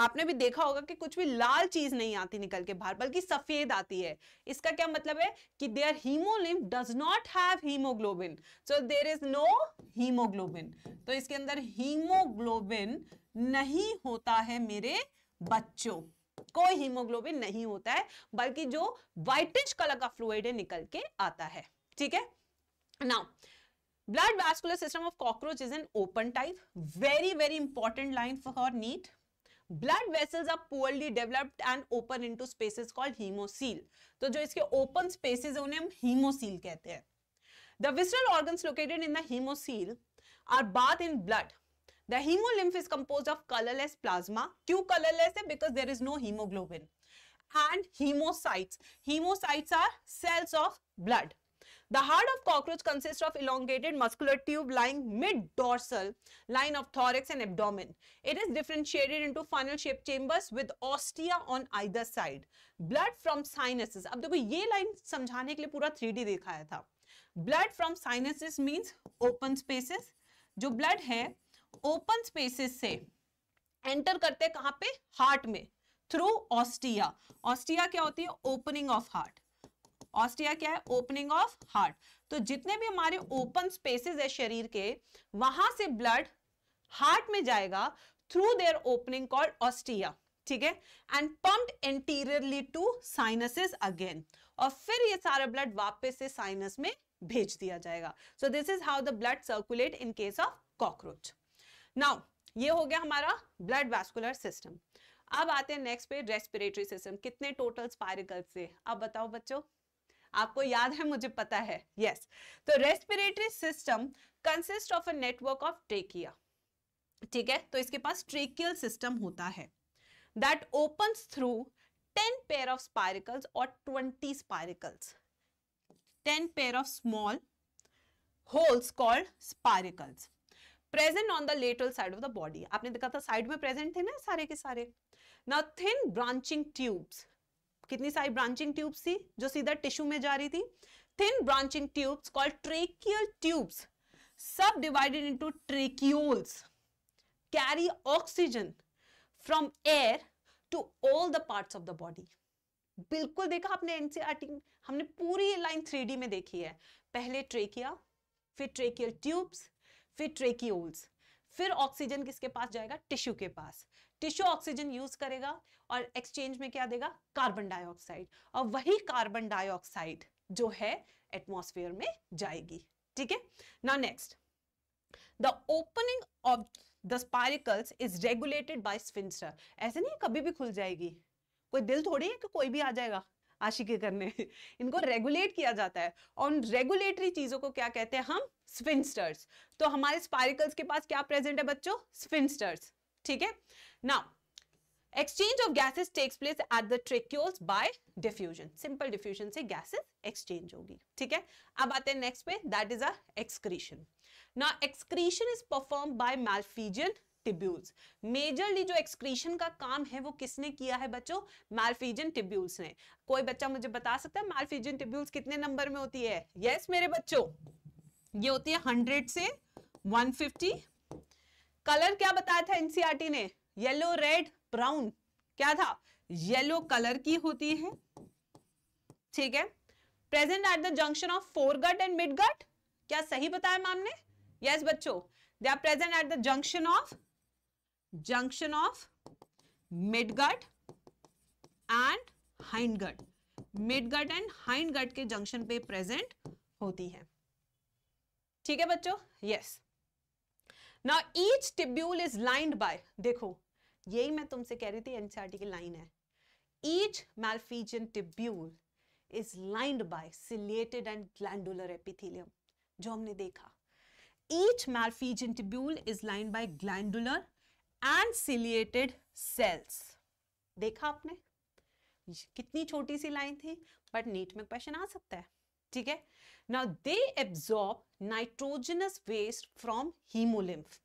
आपने भी देखा होगा कि कुछ भी लाल चीज नहीं आती निकल के बाहर बल्कि सफेद आती है इसका क्या मतलब है कि their haemolymph does not have haemoglobin so there is no haemoglobin तो इसके अंदर हीमोग्लोबिन नहीं होता है मेरे बच्चों कोई हीमोग्लोबिन नहीं होता है बल्कि जो व्हाइटिश कलर का फ्लूड है निकल के आता है ठीक है now blood vascular system of cockroach is an open type very very important line for NEET blood vessels are poorly developed and open into spaces called haemocoel तो जो इसके ओपन स्पेसिस है उन्हें हम हीमोसील कहते हैं the visceral organ located in the haemocoel are bath in blood The hemolymph is composed of colorless plasma. Q colorless because there is no hemoglobin. And hemocytes. Hemocytes are cells of blood. The heart of cockroach consists of elongated muscular tube lying mid-dorsal line of thorax and abdomen. It is differentiated into funnel-shaped chambers with ostia on either side. Blood from sinuses. अब देखो ये line समझाने के लिए पूरा 3D दिखाया था. Blood from sinuses means open spaces. जो blood है ओपन स्पेसेस से एंटर करते हैं कहां पे हार्ट में थ्रू ऑस्टिया ऑस्टिया क्या होती है ओपनिंग ऑफ हार्ट ऑस्टिया क्या है ओपनिंग ऑफ हार्ट तो जितने भी हमारे ओपन स्पेसेस है शरीर के वहां से ब्लड हार्ट में जाएगा through their opening called ostia ठीक है and pumped anteriorly to sinuses again और फिर ये सारा ब्लड वापस से साइनस में भेज दिया जाएगा so this is how the blood circulate in case of cockroach now ये हो गया हमारा ब्लड वैस्कुलर सिस्टम अब आते हैं नेक्स्ट पे रेस्पिरेटरी सिस्टम कितने टोटल स्पायरिकल्स थे अब बताओ बच्चों आपको याद है मुझे पता है यस yes. तो respiratory system consist of a network of trachea ठीक है तो इसके पास ट्रेकियल सिस्टम होता है that open through ten pair of spiracles और twenty spiracles ten pair of small holes called spiracles present on the lateral side of the body आपने देखा था साइड में प्रेजेंट थे ना सारे के सारे ना थिन ब्रांचिंग ट्यूब्स कितनी सारी ब्रांचिंग ट्यूब्स थी जो सीधा टिश्यू में जा रही थी thin branching tubes called tracheal tubes subdivided into tracheoles carry oxygen from air to all the parts of the body बिल्कुल देखा आपने एनसीआरटी e हमने पूरी लाइन 3D में देखी है पहले ट्रेकिया फिर ट्रेकियल ट्यूब्स फिर ट्रेकिओल्स फिर ऑक्सीजन किसके पास जाएगा टिश्यू के पास टिश्यू ऑक्सीजन यूज करेगा और एक्सचेंज में क्या देगा कार्बन डाइऑक्साइड और वही कार्बन डाइऑक्साइड जो है एटमॉस्फेयर में जाएगी ठीक है ना next the opening of the spiracles is regulated by sphincter ऐसे नहीं कभी भी खुल जाएगी कोई दिल थोड़ी है कि कोई भी आ जाएगा आशिके करने इनको रेगुलेट किया जाता है और उन रेगुलेटरी चीजों को क्या कहते हैं हम स्फिंस्टर्स तो हमारे स्पाइरिकल्स के पास क्या प्रेजेंट है बच्चों स्फिंस्टर्स ठीक है ना exchange of gases takes place at the tracheoles by diffusion simple diffusion से गैसेस एक्सचेंज होगी ठीक है अब आते हैं नेक्स्ट पे दैट इज अ एक्सक्रीशन ना excretion is perform by Malpighian tubules majorly जो एक्सक्रीशन का काम है वो किसने किया है बच्चों मालफीजन टिब्यूल्स ने कोई बच्चा मुझे बता सकता है मालफीजन टिब्यूल्स कितने नंबर में होती है यस yes, मेरे बच्चों ये होती है हंड्रेड से वन फिफ्टी कलर क्या बताया था एनसीआरटी e ने येलो रेड ब्राउन क्या था येलो कलर की होती है ठीक है present at the junction of foregut and midgut क्या सही बताया मैम ने यस बच्चों they are present at the junction of junction of midgut and hindgut midgut and hindgut के जंक्शन पे प्रेजेंट होती है ठीक है बच्चों yes now each tubule is lined by देखो यही मैं तुमसे कह रही थी एनसीआरटी की लाइन है each Malpighian tubule is lined by ciliated and glandular epithelium जो हमने देखा each Malpighian tubule is lined by glandular and ciliated cells देखा आपने कितनी छोटी सी लाइन थी बट नीट में क्वेश्चन आ सकता है ठीक है now they absorb nitrogenous waste from haemolymph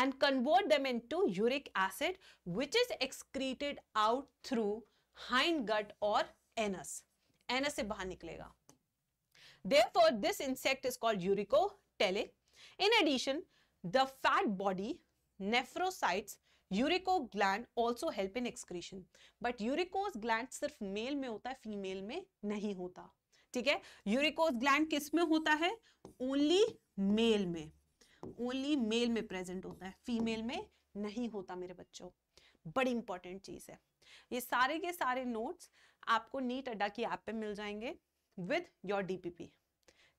and convert them into uric acid which is excreted out through hind gut और एनस एनस से बाहर निकलेगा therefore this insect is called uricotelic in addition the fat body nephrocytes uricose gland also help in excretion but uricose gland सिर्फ मेल में होता है फीमेल में नहीं होता ठीक है यूरिकोज ग्लैंड किस में होता है ओनली मेल में ओनली मेल में प्रेजेंट होता है फीमेल में नहीं होता मेरे बच्चों बड़ी इंपॉर्टेंट चीज़ है ये सारे के सारे नोट्स आपको नीट अड्डा की ऐप पे मिल जाएंगे विद योर डीपीपी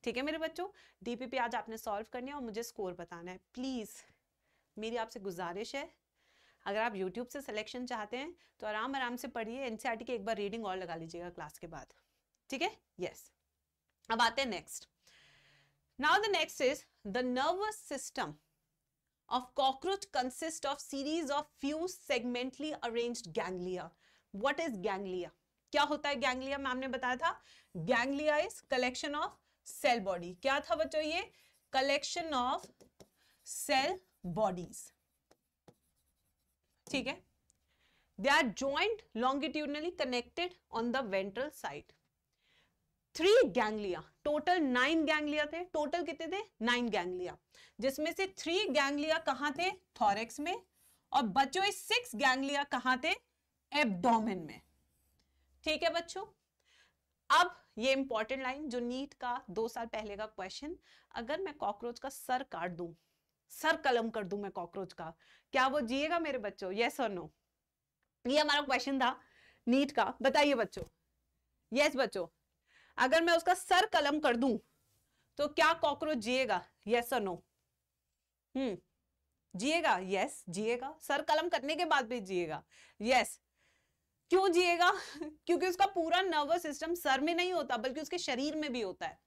ठीक है मेरे बच्चों डीपीपी आज आपने सॉल्व करनी है और मुझे स्कोर बताना है प्लीज़ मेरी आपसे गुजारिश है अगर आप यूट्यूब से सिलेक्शन चाहते हैं तो आराम आराम से पढ़िए एनसीईआरटी e की एक बार रीडिंग और लगा लीजिएगा क्लास के बाद ठीक है यस अब आते हैं next now the next is the nervous system of cockroach consist of series of few segmentally arrange ganglia what is ganglia क्या होता है गैंगलिया मैम ने बताया था ganglia is collection of cell body क्या था बच्चों ये कलेक्शन ऑफ सेल बॉडीज ठीक है they are joint longitudinally connected on the ventral side three ganglia total nine ganglia थे टोटल कितने थे नाइन गैंगलिया जिसमें से थ्री गैंगलिया कहा थे थॉरेक्स में और बच्चों सिक्स गैंगलिया कहा थे एब्डोमेन में ठीक है बच्चों अब ये इंपॉर्टेंट लाइन जो नीट का दो साल पहले का क्वेश्चन अगर मैं कॉकरोच का सर काट दूं सर कलम कर दू मैं कॉकरोच का क्या वो जिएगा मेरे बच्चों यस और नो ये हमारा क्वेश्चन था नीट का बताइए बच्चों यस बच्चों अगर मैं उसका सर कलम कर दू तो क्या कॉकरोच जिएगा यस और नो हम्म जिएगा यस जिएगा सर कलम करने के बाद भी जिएगा यस क्यों जिएगा क्योंकि उसका पूरा नर्वस सिस्टम सर में नहीं होता बल्कि उसके शरीर में भी होता है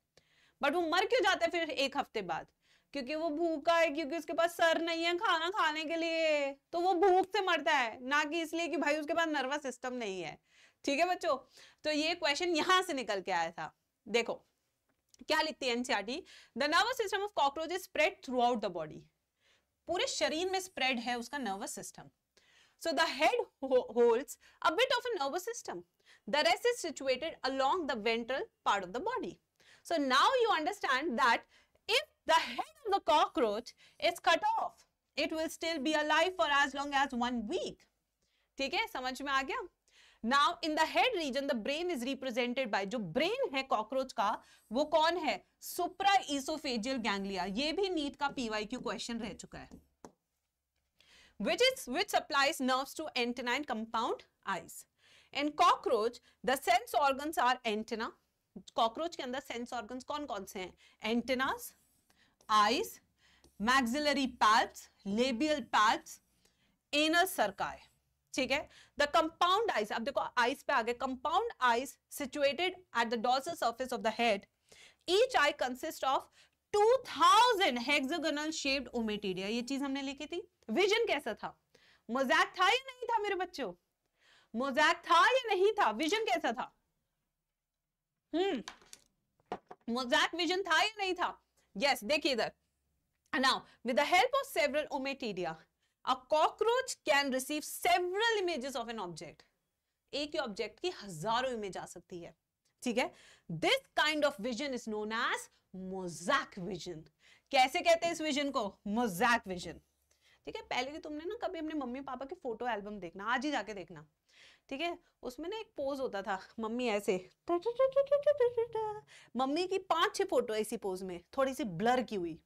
बट वो मर क्यों जाता है फिर एक हफ्ते बाद क्योंकि वो भूखा है क्योंकि उसके पास सर नहीं है खाना खाने के लिए तो वो भूख से मरता है ना कि इसलिए कि भाई उसके पास नर्वस सिस्टम नहीं है ठीक है बच्चों तो ये क्वेश्चन यहां से निकल के आया था देखो क्या लिखती है NCERT the nervous system of cockroach is spread throughout the body पूरे शरीर में स्प्रेड है उसका nervous system so the head holds a bit of a nervous system the rest is situated along the ventral part of the body so now you understand that if the head of the cockroach is cut off, it will still be alive for as long as one week. theek hai samajh mein aa gaya now in the head region the brain is represented by jo brain hai cockroach ka wo कौन hai supra esophageal ganglia ye bhi neat ka pyq question reh chuka hai which is which supplies nerves to antennae compound eyes in cockroach the sense organs are antenna cockroach के अंदर सेंस ऑर्गन कौन कौन से हैं antennas eyes maxillary palps labial palps anal cerci ठीक है द कंपाउंड आइस अब देखो आइस पे आ गए compound eyes situated at the dorsal surface of the head each eye consist of 2000 hexagonal shaped ommatidia ये चीज हमने लिखी थी विजन कैसा था मोजैक था या नहीं था मेरे बच्चों मोजैक था या नहीं था विजन कैसा था हम्म मोजैक विजन था या नहीं था यस देखिए इधर now with the help of several ommatidia a cockroach can receive several images of an object एक ही ऑब्जेक्ट की हजारों इमेज आ सकती है ठीक है this kind of vision is known as mosaic vision कैसे कहते हैं इस विजन को मोजैक विजन ठीक है पहले भी तुमने ना कभी अपने मम्मी पापा के फोटो एल्बम देखना आज ही जाके देखना ठीक है उसमें ना एक पोज होता था मम्मी ऐसे मम्मी की पांच छह फोटो ऐसी पोज में थोड़ी सी ब्लर की हुई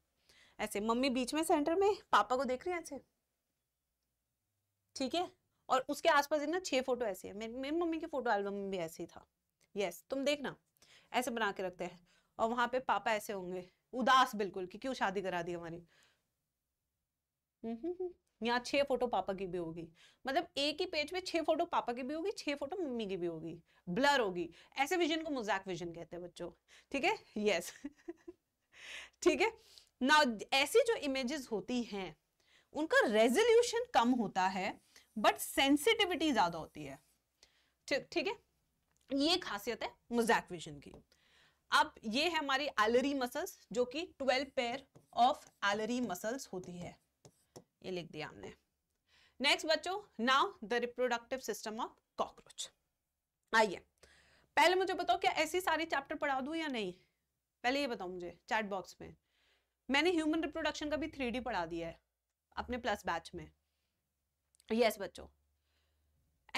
ऐसे मम्मी बीच में सेंटर में पापा को देख रही है ऐसे ठीक है और उसके आसपास ना छह फोटो ऐसे है मेरी मेरी मम्मी के फोटो एल्बम में भी ऐसे ही था यस तुम देखना ऐसे बना के रखते हैं और वहां पे पापा ऐसे होंगे उदास बिल्कुल कि क्यों शादी करा दी हमारी हम्म, हम्म, हम्म। यहाँ छः फोटो पापा की भी होगी मतलब एक ही पेज में छः फोटो पापा की भी होगी छः फोटो मम्मी की भी होगी ब्लर होगी ऐसे विजन को मोजैक विजन कहते हैं बच्चों ठीक है यस ठीक है ना ऐसी जो इमेजेस होती हैं उनका रेजोल्यूशन कम होता है बट सेंसिटिविटी ज़्यादा होती है ठीक है ये खासियत है मोजैक विजन की अब ये है हमारी एलरी मसल्स जो कि 12 पेयर ऑफ एलरी मसल्स होती है ये लिख दिया हमने नेक्स्ट बच्चों now the reproductive system of cockroach आइए पहले मुझे बताओ क्या ऐसी सारी चैप्टर पढ़ा दू या नहीं पहले ये बताओ मुझे चैट बॉक्स में मैंने ह्यूमन रिप्रोडक्शन का भी थ्री पढ़ा दिया है अपने प्लस बैच में यस yes, बच्चों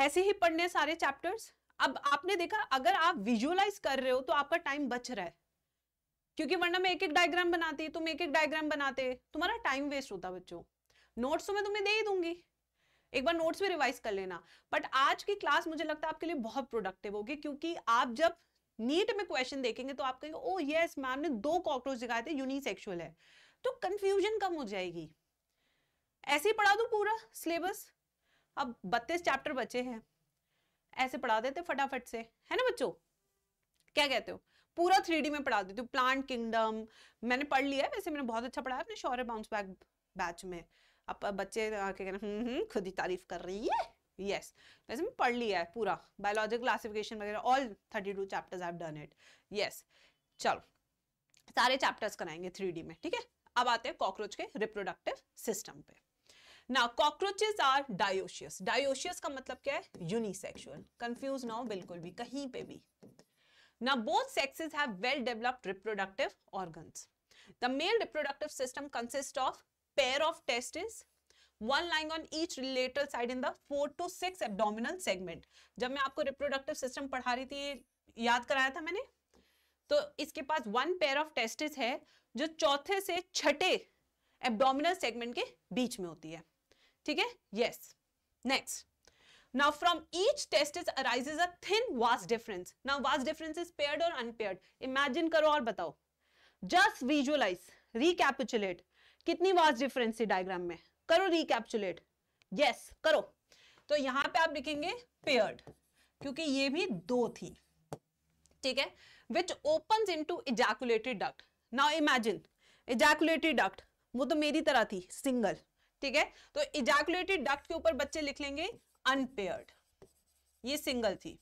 ऐसे ही पढ़ने सारे चैप्टर्स अब आपने देखा अगर आप विजुअलाइज कर रहे हो तो आपका टाइम बच रहा है क्योंकि वरना मैं एक एक डायग्राम बनाती तुम एक एक डायग्राम बनाते तुम्हारा टाइम वेस्ट होता बच्चों नोट्स तो मैं तुम्हें दे ही दूंगी एक बार नोट्स भी रिवाइज कर लेना बट आज की क्लास मुझे लगता है आपके लिए बहुत प्रोडक्टिव होगी क्योंकि आप जब नीट में क्वेश्चन देखेंगे तो आप कहेंगे ओ यस मैम ने दो कॉकरोच दिखाए थे यूनिसेक्सुअल है तो कंफ्यूजन कम हो जाएगी ऐसे ही पढ़ा दू पूरा सिलेबस अब बत्तीस चैप्टर बचे हैं ऐसे पढ़ा देते फटाफट से है ना बच्चों क्या कहते हो पूरा थ्री में पढ़ा देती हूँ प्लांट किंगडम मैंने पढ़ लिया है वैसे मैंने बहुत अच्छा पढ़ाया अपने शौर्य बाउंस बैक बैच में अब बच्चे आके कहना हम्म हम्म खुद ही तारीफ कर रही है यस वैसे मैं पढ़ लिया है पूरा बायोलॉजिकल क्लासिफिकेशन वगैरह all thirty two chapters have done it yes चलो सारे चैप्टर्स कराएंगे थ्री में ठीक है अब आते हैं कॉकरोच के रिप्रोडक्टिव सिस्टम पे ना कॉकरोचेज आर डायोशियस डायोशियस का मतलब क्या है यूनिसेक्सुअल कंफ्यूज ना हो बिल्कुल भी कहीं पे भी ना both sexes have well developed reproductive organs the male reproductive system consist of pair of testes one lying on each lateral side in the 4 to 6 abdominal segment. jab main aapko reproductive system padha rahi thi yaad karaya tha maine to iske paas one pair of testes hai jo chauthe se chhate abdominal segment ke beech mein hoti hai theek hai yes next Now from each testis arises a thin vas deferens Now vas deferens is paired or unpaired. Imagine karo aur batao Just visualize, recapitulate. कितनी वास्ट डिफरेंस थी डायग्राम में करो रिकैप्चुलेट यस करो तो यहां पे आप लिखेंगे पेयर्ड क्योंकि ये भी दो थी ठीक है which open into ejaculatory duct now imagine ejaculatory duct वो तो मेरी तरह थी सिंगल ठीक है तो इजैकुलेटरी डक्ट के ऊपर बच्चे लिख लेंगे अनपेयर्ड ये सिंगल थी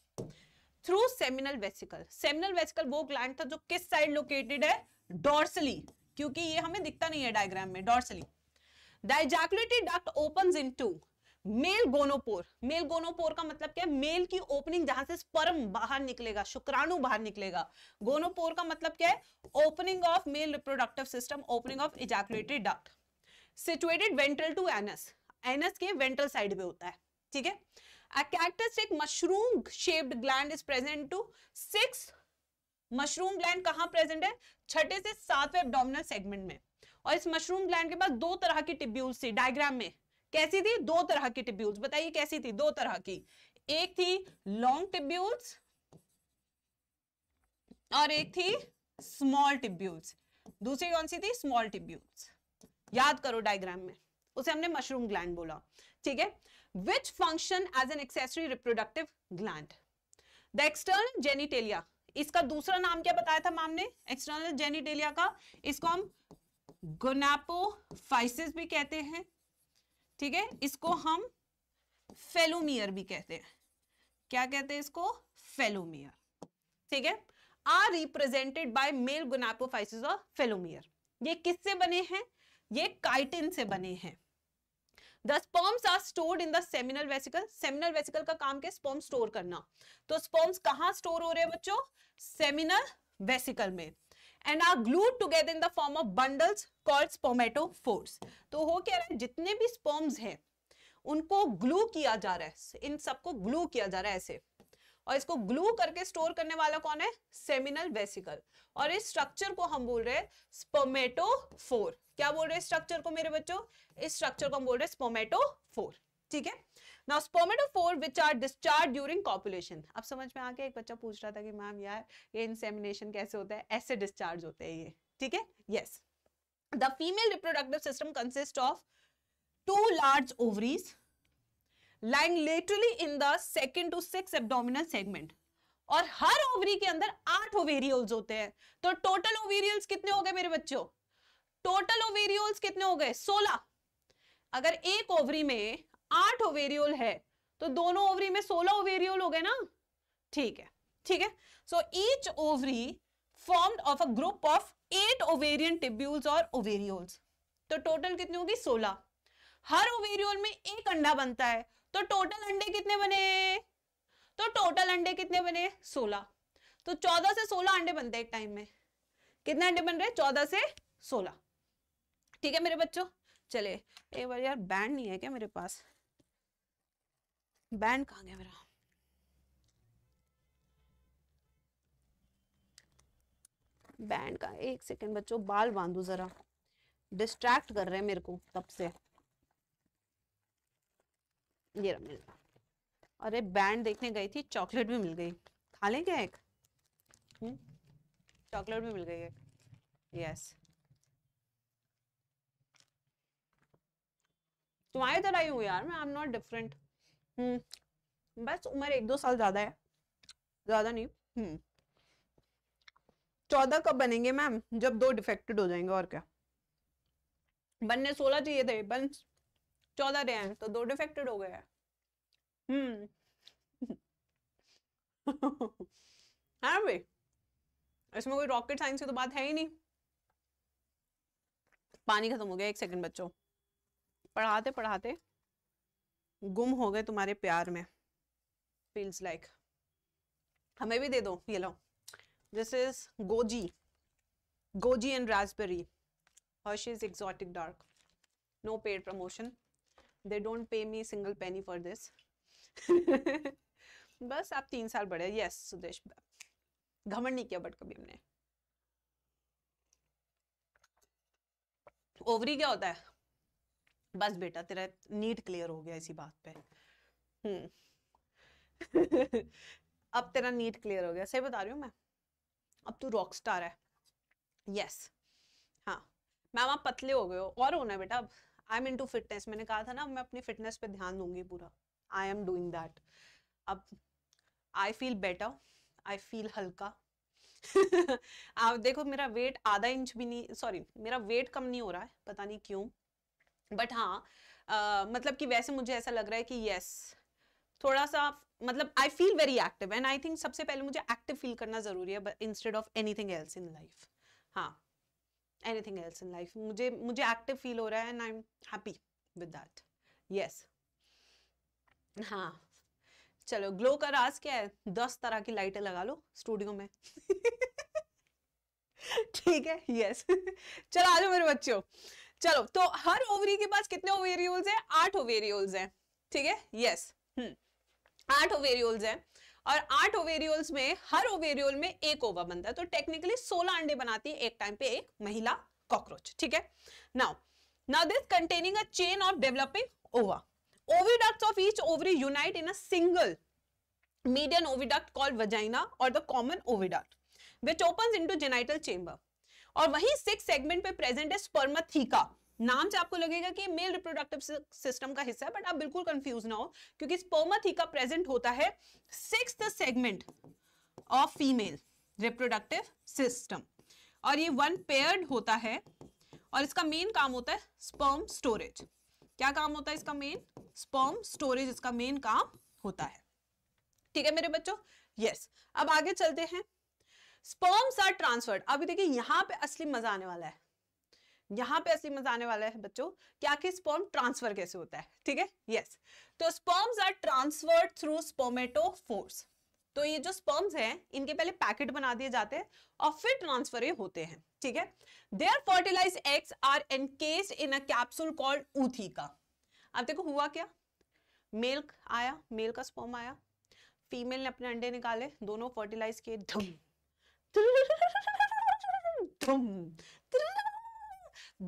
through seminal vesicle seminal vesicle वो ग्लैंड था जो किस साइड लोकेटेड है डोर्सली क्योंकि ये हमें दिखता नहीं है डायग्राम में dorsally the ejaculatory duct open into male gonopore male gonopore का मतलब क्या है मेल की ओपनिंग जहां से स्पर्म बाहर निकलेगा शुक्राणु बाहर निकलेगा गोनोपोर का मतलब क्या है opening of male reproductive system opening of ejaculatory duct situated ventral to anus anus के वेंट्रल साइड पे होता है ठीक है a characteristic mushroom shaped gland is present to six mushroom gland कहां प्रेजेंट है छठे से सातवें एब्डोमिनल सेगमेंट में और इस मशरूम ग्लैंड के पास दो तरह की टिब्यूल्स थी डायग्राम में कैसी थी दो तरह की टिब्यूल्स बताइए कैसी थी दो तरह की एक थी लॉन्ग टिब्यूल्स और एक थी स्मॉल टिब्यूल्स दूसरी कौन सी थी स्मॉल टिब्यूल्स याद करो डायग्राम में उसे हमने मशरूम ग्लैंड बोला ठीक है which function as an accessory reproductive gland the external genitalia इसका दूसरा नाम क्या बताया था मैम ने एक्सटर्नल जेनिटेलिया का इसको हम गोनापोफाइसिस भी कहते हैं ठीक है इसको हम फेलोमियर भी कहते हैं क्या कहते हैं इसको फेलोमियर ठीक है are represented by male gonapophysis और फेलोमियर ये किससे बने हैं ये काइटिन से बने हैं the sperms are stored in the seminal vesicle seminal vesicle का काम क्या स्पर्म स्टोर करना तो स्पर्म्स कहां स्टोर हो रहे हैं बच्चों सेमिनल वेसिकल में and are glued together in the form of bundles called spermatophores तो हो क्या रहा है जितने भी स्पर्म्स हैं उनको ग्लू किया जा रहा है इन सबको ग्लू किया जा रहा है ऐसे और इसको ग्लू करके स्टोर करने वाला कौन है सेमिनल वेसिकल और इस स्ट्रक्चर को हम बोल रहे हैं स्पोमेटो फोर क्या बोल रहे हैं स्ट्रक्चर को मेरे बच्चों इस स्ट्रक्चर को हम बोल रहे हैं स्पोमेटो फोर ठीक है now spermatophore which are discharge during copulation अब समझ में आके एक बच्चा पूछ रहा था कि मैम यार ये इंसेमिनेशन कैसे होता है ऐसे डिस्चार्ज होते हैं ये ठीक है yes the female reproductive system consist of two large ovaries lying laterally in the second to six abdominal segment और हर ओवरी के अंदर आठ ओवेरियल्स होते हैं तो टोटल ओवेरियल्स कितने हो गए मेरे बच्चों टोटल ओवेरियल्स कितने हो गए सोलह अगर एक ओवरी में आठ ओवेरियोल है तो दोनों ओवरी में सोलह ओवेरियोल हो गए ना ठीक है ठीक है so each ovary formed of a group of eight ovarian tubules और ओवेरियोल्स तो टोटल कितनी होगी सोलह हर ओवेरियोल में एक अंडा बनता है तो टोटल अंडे कितने बने तो टोटल अंडे कितने बने सोलह तो चौदह से सोलह अंडे बनते हैं एक टाइम में कितने अंडे बन रहे हैं चौदह से सोलह ठीक है मेरे बच्चों चले एक बार यार बैंड नहीं है क्या मेरे पास बैंड कहाँ गया मेरा बैंड का एक सेकंड बच्चों बाल बांधू जरा डिस्ट्रैक्ट कर रहे हैं मेरे को तब से ये मिल गया अरे बैंड देखने गई थी चॉकलेट भी मिल गई खा लें क्या एक चॉकलेट हम्म? भी मिल गई एक यस तुम्हारे इधर आई हूँ यार मैं I am not different hmm बस उम्र एक दो साल ज्यादा है ज्यादा नहीं हम्म चौदह कब बनेंगे मैम जब दो डिफेक्टेड हो जाएंगे और क्या बनने सोलह चाहिए थे बन चौदह रहे हैं तो दो डिफेक्टेड हो गए हैं हम्म है हाँ भाई इसमें कोई रॉकेट साइंस की तो बात है ही नहीं पानी खत्म हो गया एक सेकंड बच्चों पढ़ाते पढ़ाते गुम हो गए तुम्हारे प्यार में फील्स लाइक like. हमें भी दे दो ये लो this is goji goji and raspberry Hershey's exotic dark no paid promotion they don't pay me single penny for this बस आप तीन साल बड़े यस सुदेश घमंड नहीं किया बट कभी हमने ओवरी क्या होता है बस बेटा तेरा नीट क्लियर हो गया इसी बात पे हम्म अब तेरा नीट क्लियर हो गया सही बता रही हूँ मैं अब तू रॉक स्टार है यस yes. हाँ मैम आप पतले हो गए हो और होना है बेटा अब I am into fitness मैंने कहा था ना मैं अपनी फिटनेस पे ध्यान दूंगी पूरा आई एम डूइंग दैट अब I feel better I feel हल्का आप देखो मेरा वेट आधा इंच भी नहीं सॉरी मेरा वेट कम नहीं हो रहा है पता नहीं क्यों बट हाँ आ, मतलब कि वैसे मुझे ऐसा लग रहा है कि यस थोड़ा सा मतलब I feel very active and I think सबसे पहले मुझे एक्टिव फील करना जरूरी है instead of anything else in life हाँ एनीथिंग एल्स इन लाइफ मुझे मुझे एक्टिव फील हो रहा है and I am happy with that yes हाँ चलो ग्लो का राज क्या है दस तरह की लाइटें लगा लो स्टूडियो में ठीक है यस चलो आ जाओ मेरे बच्चों चलो तो हर ओवरी के पास कितने ओवेरियोल्स हैं आठ ओवेरियोल्स हैं ठीक है यस हम्म. आठ ओवेरियोल्स हैं और आठ ओवेरियोल्स में हर ओवेरियोल में एक ओवा बनता है तो टेक्निकली सोलह अंडे बनाती है एक टाइम पे एक महिला कॉकरोच ठीक है now now this containing a chain of developing ova oviducts of each ovary unite in a single median oviduct called vagina or the common oviduct which opens into genital chamber और वही सिक्स सेगमेंट पे प्रेजेंट है स्पर्मथीका नाम से आपको लगेगा कि मेल रिप्रोडक्टिव सिस्टम का हिस्सा है बट आप बिल्कुल कंफ्यूज ना हो क्योंकि स्पोमाथीका प्रेजेंट होता है six segment of female reproductive system और ये वन पेयर्ड होता है और इसका मेन काम होता है स्पर्म स्टोरेज क्या काम होता है इसका मेन स्पर्म स्टोरेज इसका मेन काम होता है ठीक है मेरे बच्चों यस yes. अब आगे चलते हैं स्पर्म्स आर ट्रांसफर्ड अभी देखिए यहां पे असली मजा आने वाला है यहाँ पे असली मजा आने वाला है बच्चों कि आखिर स्पर्म ट्रांसफर कैसे होता है ठीक है यस तो sperms are transferred through spermatophores तो ये जो स्पर्म्स हैं इनके पहले पैकेट बना दिए जाते हैं और फिर ट्रांसफर होते हैं ठीक है they are fertilized eggs are encased in a capsule called ootheca अब देखो हुआ क्या मेल आया मेल का स्पर्म आया फीमेल ने अपने अंडे निकाले दोनों फर्टिलाइज किए धुम धुम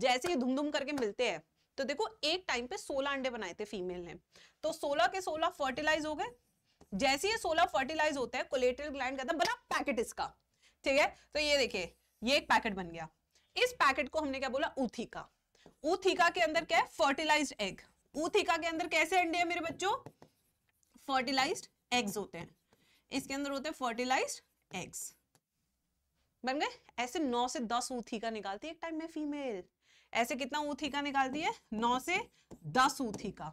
जैसे ही धुमधुम करके मिलते हैं तो देखो एक टाइम पे सोलह अंडे बनाए थे फीमेल ने तो सोलह के सोलह फर्टिलाइज हो गए जैसे ये सोलह फर्टिलाइज होते हैं कोलेटरल ग्लैंड कहता बना पैकेट इसका ठीक है तो ये देखिए ये एक पैकेट बन गया इस पैकेट को हमने क्या बोला उथिका उथिका के अंदर क्या है फर्टिलाइज्ड एग उथिका के अंदर कैसे अंडे हैं मेरे बच्चों फर्टिलाइज्ड एग्स होते हैं इसके अंदर होते हैं फर्टिलाइज्ड एग्स बन गए ऐसे नौ से दस उथिका निकालती है एक टाइम में फीमेल ऐसे कितना का निकालती है नौ से दस का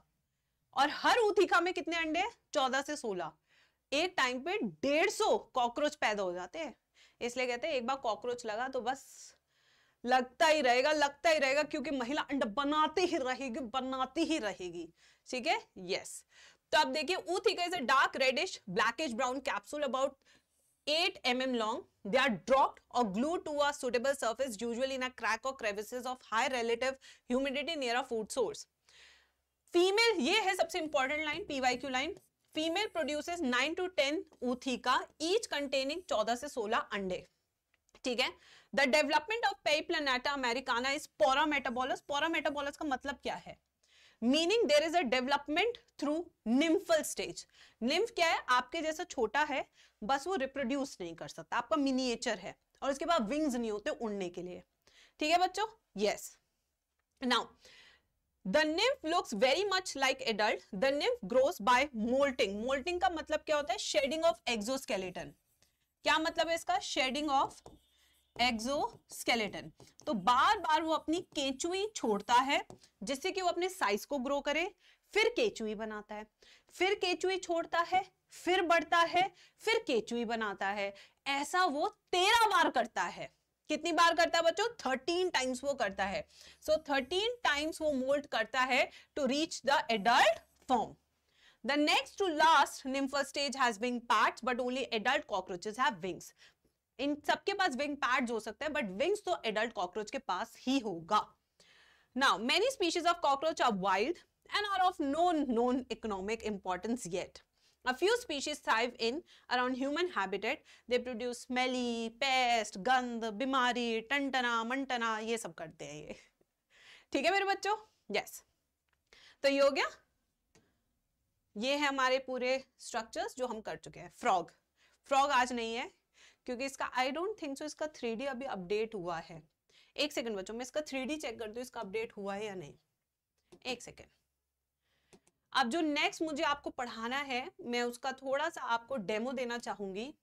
और हर ऊथीका में कितने अंडे हैं चौदह से सोलह एक टाइम पे डेढ़ सौ कॉकरोच पैदा हो जाते हैं इसलिए कहते हैं एक बार कॉकरोच लगा तो बस लगता ही रहेगा लगता ही रहेगा क्योंकि महिला अंडा बनाती ही रहेगी बनाती ही रहेगी ठीक है यस तो अब देखिए ootheca is a dark reddish blackish brown capsule about 8 mm long. They are dropped or glued to a suitable surface, usually in a crack or crevices of high relative humidity near a food source. Female ये है सबसे important line PYQ line female produces 9 to 10 ootheca each containing 14 से 16 अंडे ठीक है the development of Periplaneta americana is paurometabolous paurometabolous का मतलब क्या है meaning there is a development through nymphal stage nymph क्या है आपके जैसा छोटा है बस वो रिप्रोड्यूस नहीं कर सकता आपका मिनिएचर है और उसके बाद विंग्स नहीं होते उड़ने के लिए ठीक है बच्चों yes now the nymph looks very much like adult the nymph grows by moulting moulting का मतलब क्या होता है शेडिंग ऑफ एक्सोस्केलेटन क्या मतलब है इसका शेडिंग ऑफ एक्सोस्केलेटन तो बार बार वो अपनी केचुई छोड़ता है जिससे कि वो अपने साइज को ग्रो करे फिर केचुई बनाता है फिर केचुई छोड़ता है फिर बढ़ता है फिर केचुई बनाता है ऐसा वो तेरह बार करता है कितनी बार करता है बच्चों थर्टीन टाइम्स वो करता है सो थर्टीन टाइम्स वो मोल्ड करता है to reach the adult form The next to last nympha stage has wing parts, but only adult cockroaches have wings. इन सबके पास विंग पैड्स हो सकते हैं बट विंग्स तो एडल्ट कॉकरोच के पास ही होगा now many species of cockroach are wild and are of no known economic importance yet A few species thrive in around human habitat. They produce smelly, pest, गंद, बीमारी, टंटना, मंटना ये सब करते हैं ये ठीक है मेरे बच्चों यस yes. तो ये हो गया ये है हमारे पूरे स्ट्रक्चर्स जो हम कर चुके हैं फ्रॉग फ्रॉग आज नहीं है क्योंकि इसका आई डोंट थिंक सो इसका थ्री अभी अपडेट हुआ है एक सेकंड बच्चों मैं इसका थ्री चेक करती हूँ इसका अपडेट हुआ है या नहीं एक सेकेंड अब जो नेक्स्ट मुझे आपको पढ़ाना है मैं उसका थोड़ा सा आपको डेमो देना चाहूंगी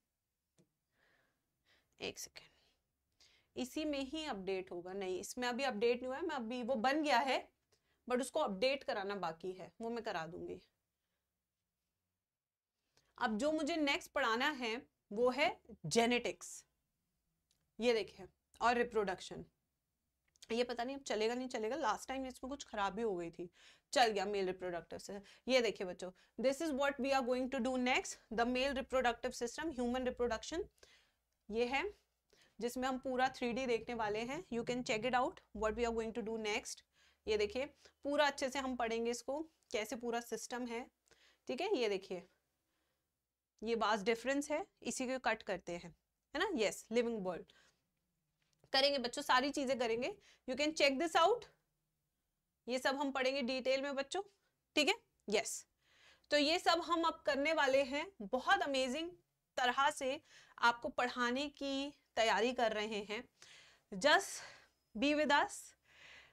एक सेकेंड इसी में ही अपडेट होगा नहीं इसमें अभी अपडेट नहीं हुआ है मैं अभी वो बन गया है बट उसको अपडेट कराना बाकी है वो मैं करा दूंगी अब जो मुझे नेक्स्ट पढ़ाना है वो है जेनेटिक्स ये देखिए और रिप्रोडक्शन ये पता नहीं अब चलेगा नहीं चलेगा लास्ट टाइम इसमें कुछ खराबी हो गई थी चल गया मेल रिप्रोडक्टिव सिस्टम ये देखिए बच्चों this is what we are going to do next the male reproductive system human reproduction ये है जिसमें हम पूरा थ्री देखने वाले हैं you can check it out what we are going to do next ये देखिए पूरा अच्छे से हम पढ़ेंगे इसको कैसे पूरा सिस्टम है ठीक है ये देखिए ये बास डिफरेंस है इसी को कट करते हैं है ना यस लिविंग वर्ल्ड करेंगे बच्चों सारी चीजें करेंगे you can check this out ये सब हम पढ़ेंगे डिटेल में बच्चों ठीक है यस तो ये सब हम अब करने वाले हैं बहुत अमेजिंग तरह से आपको पढ़ाने की तैयारी कर रहे हैं जस्ट बी विद अस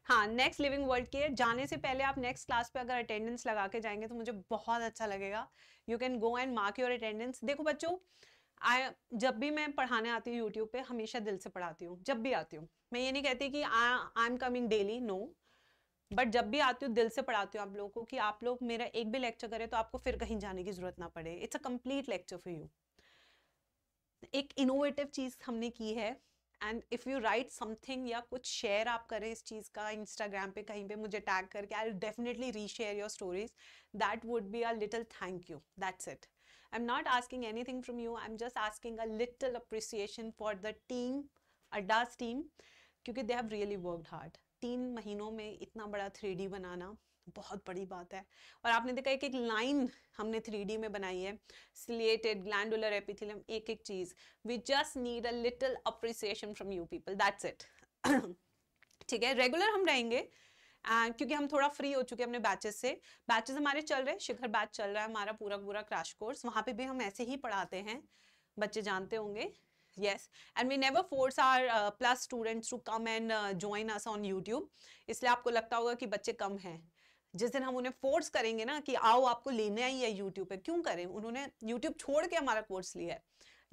हाँ नेक्स्ट लिविंग वर्ल्ड की है जाने से पहले आप नेक्स्ट क्लास पे अगर अटेंडेंस लगा के जाएंगे तो मुझे बहुत अच्छा लगेगा you can go and mark your attendance देखो बच्चों आई जब भी मैं पढ़ाने आती हूँ यूट्यूब पे हमेशा दिल से पढ़ाती हूँ जब भी आती हूँ मैं ये नहीं कहती कि I am coming daily no but जब भी आती हूँ दिल से पढ़ाती हूँ आप लोगों को कि आप लोग मेरा एक भी लेक्चर करें तो आपको फिर कहीं जाने की जरूरत ना पड़े it's a complete lecture for you एक इनोवेटिव चीज़ हमने की है and if you write something या कुछ शेयर आप करें इस चीज़ का इंस्टाग्राम पे कहीं पे मुझे टैग करके I definitely reshare your stories that would be a little thank you that's it I am not asking anything from you I am just asking a little appreciation for the team Adda's team क्योंकि they have really worked hard तीन महीनों में इतना बड़ा थ्री बनाना बहुत बड़ी बात है और आपने देखा एक एक लाइन हमने थ्री में बनाई है सिलेटेड ग्लैंडुलर एपिथिलियम एक एक चीज we just need a little appreciation from you people that's it ठीक है रेगुलर हम रहेंगे एंड क्योंकि हम थोड़ा फ्री हो चुके हैं अपने बैचेस से बैचेस हमारे चल रहे हैं शिखर बैच चल रहा है हमारा पूरा पूरा क्रैश कोर्स वहाँ पे भी हम ऐसे ही पढ़ाते हैं बच्चे जानते होंगे yes and we never force our plus students to come and join us on YouTube इसलिए आपको लगता होगा कि बच्चे कम हैं जिस दिन हम उन्हें फोर्स करेंगे ना कि आओ आपको लेना ही है यूट्यूब पे क्यों करें उन्होंने यूट्यूब छोड़ के हमारा कोर्स लिया है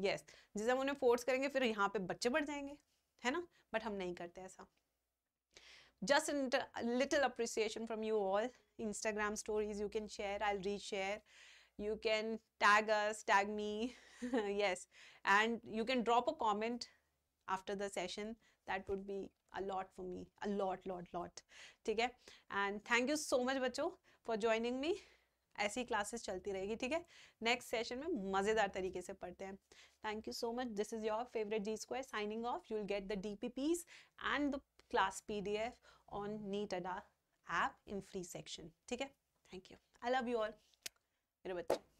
यस yes. जिस दिन हम उन्हें फोर्स करेंगे फिर यहाँ पे बच्चे बढ़ जाएंगे है ना बट हम नहीं करते ऐसा just a little appreciation from you all instagram stories you can share i'll reshare you can tag us tag me yes and you can drop a comment after the session that would be a lot for me a lot lot lot ठीक है and thank you so much बच्चों फॉर ज्वाइनिंग मी ऐसी क्लासेस चलती रहेगी ठीक है नेक्स्ट सेशन में मज़ेदार तरीके से पढ़ते हैं thank you so much this is your favourite G square signing off you will get the D P Ps and the class P D F on NEET Adda app in free section ठीक है thank you I love you all मेरे बच्चों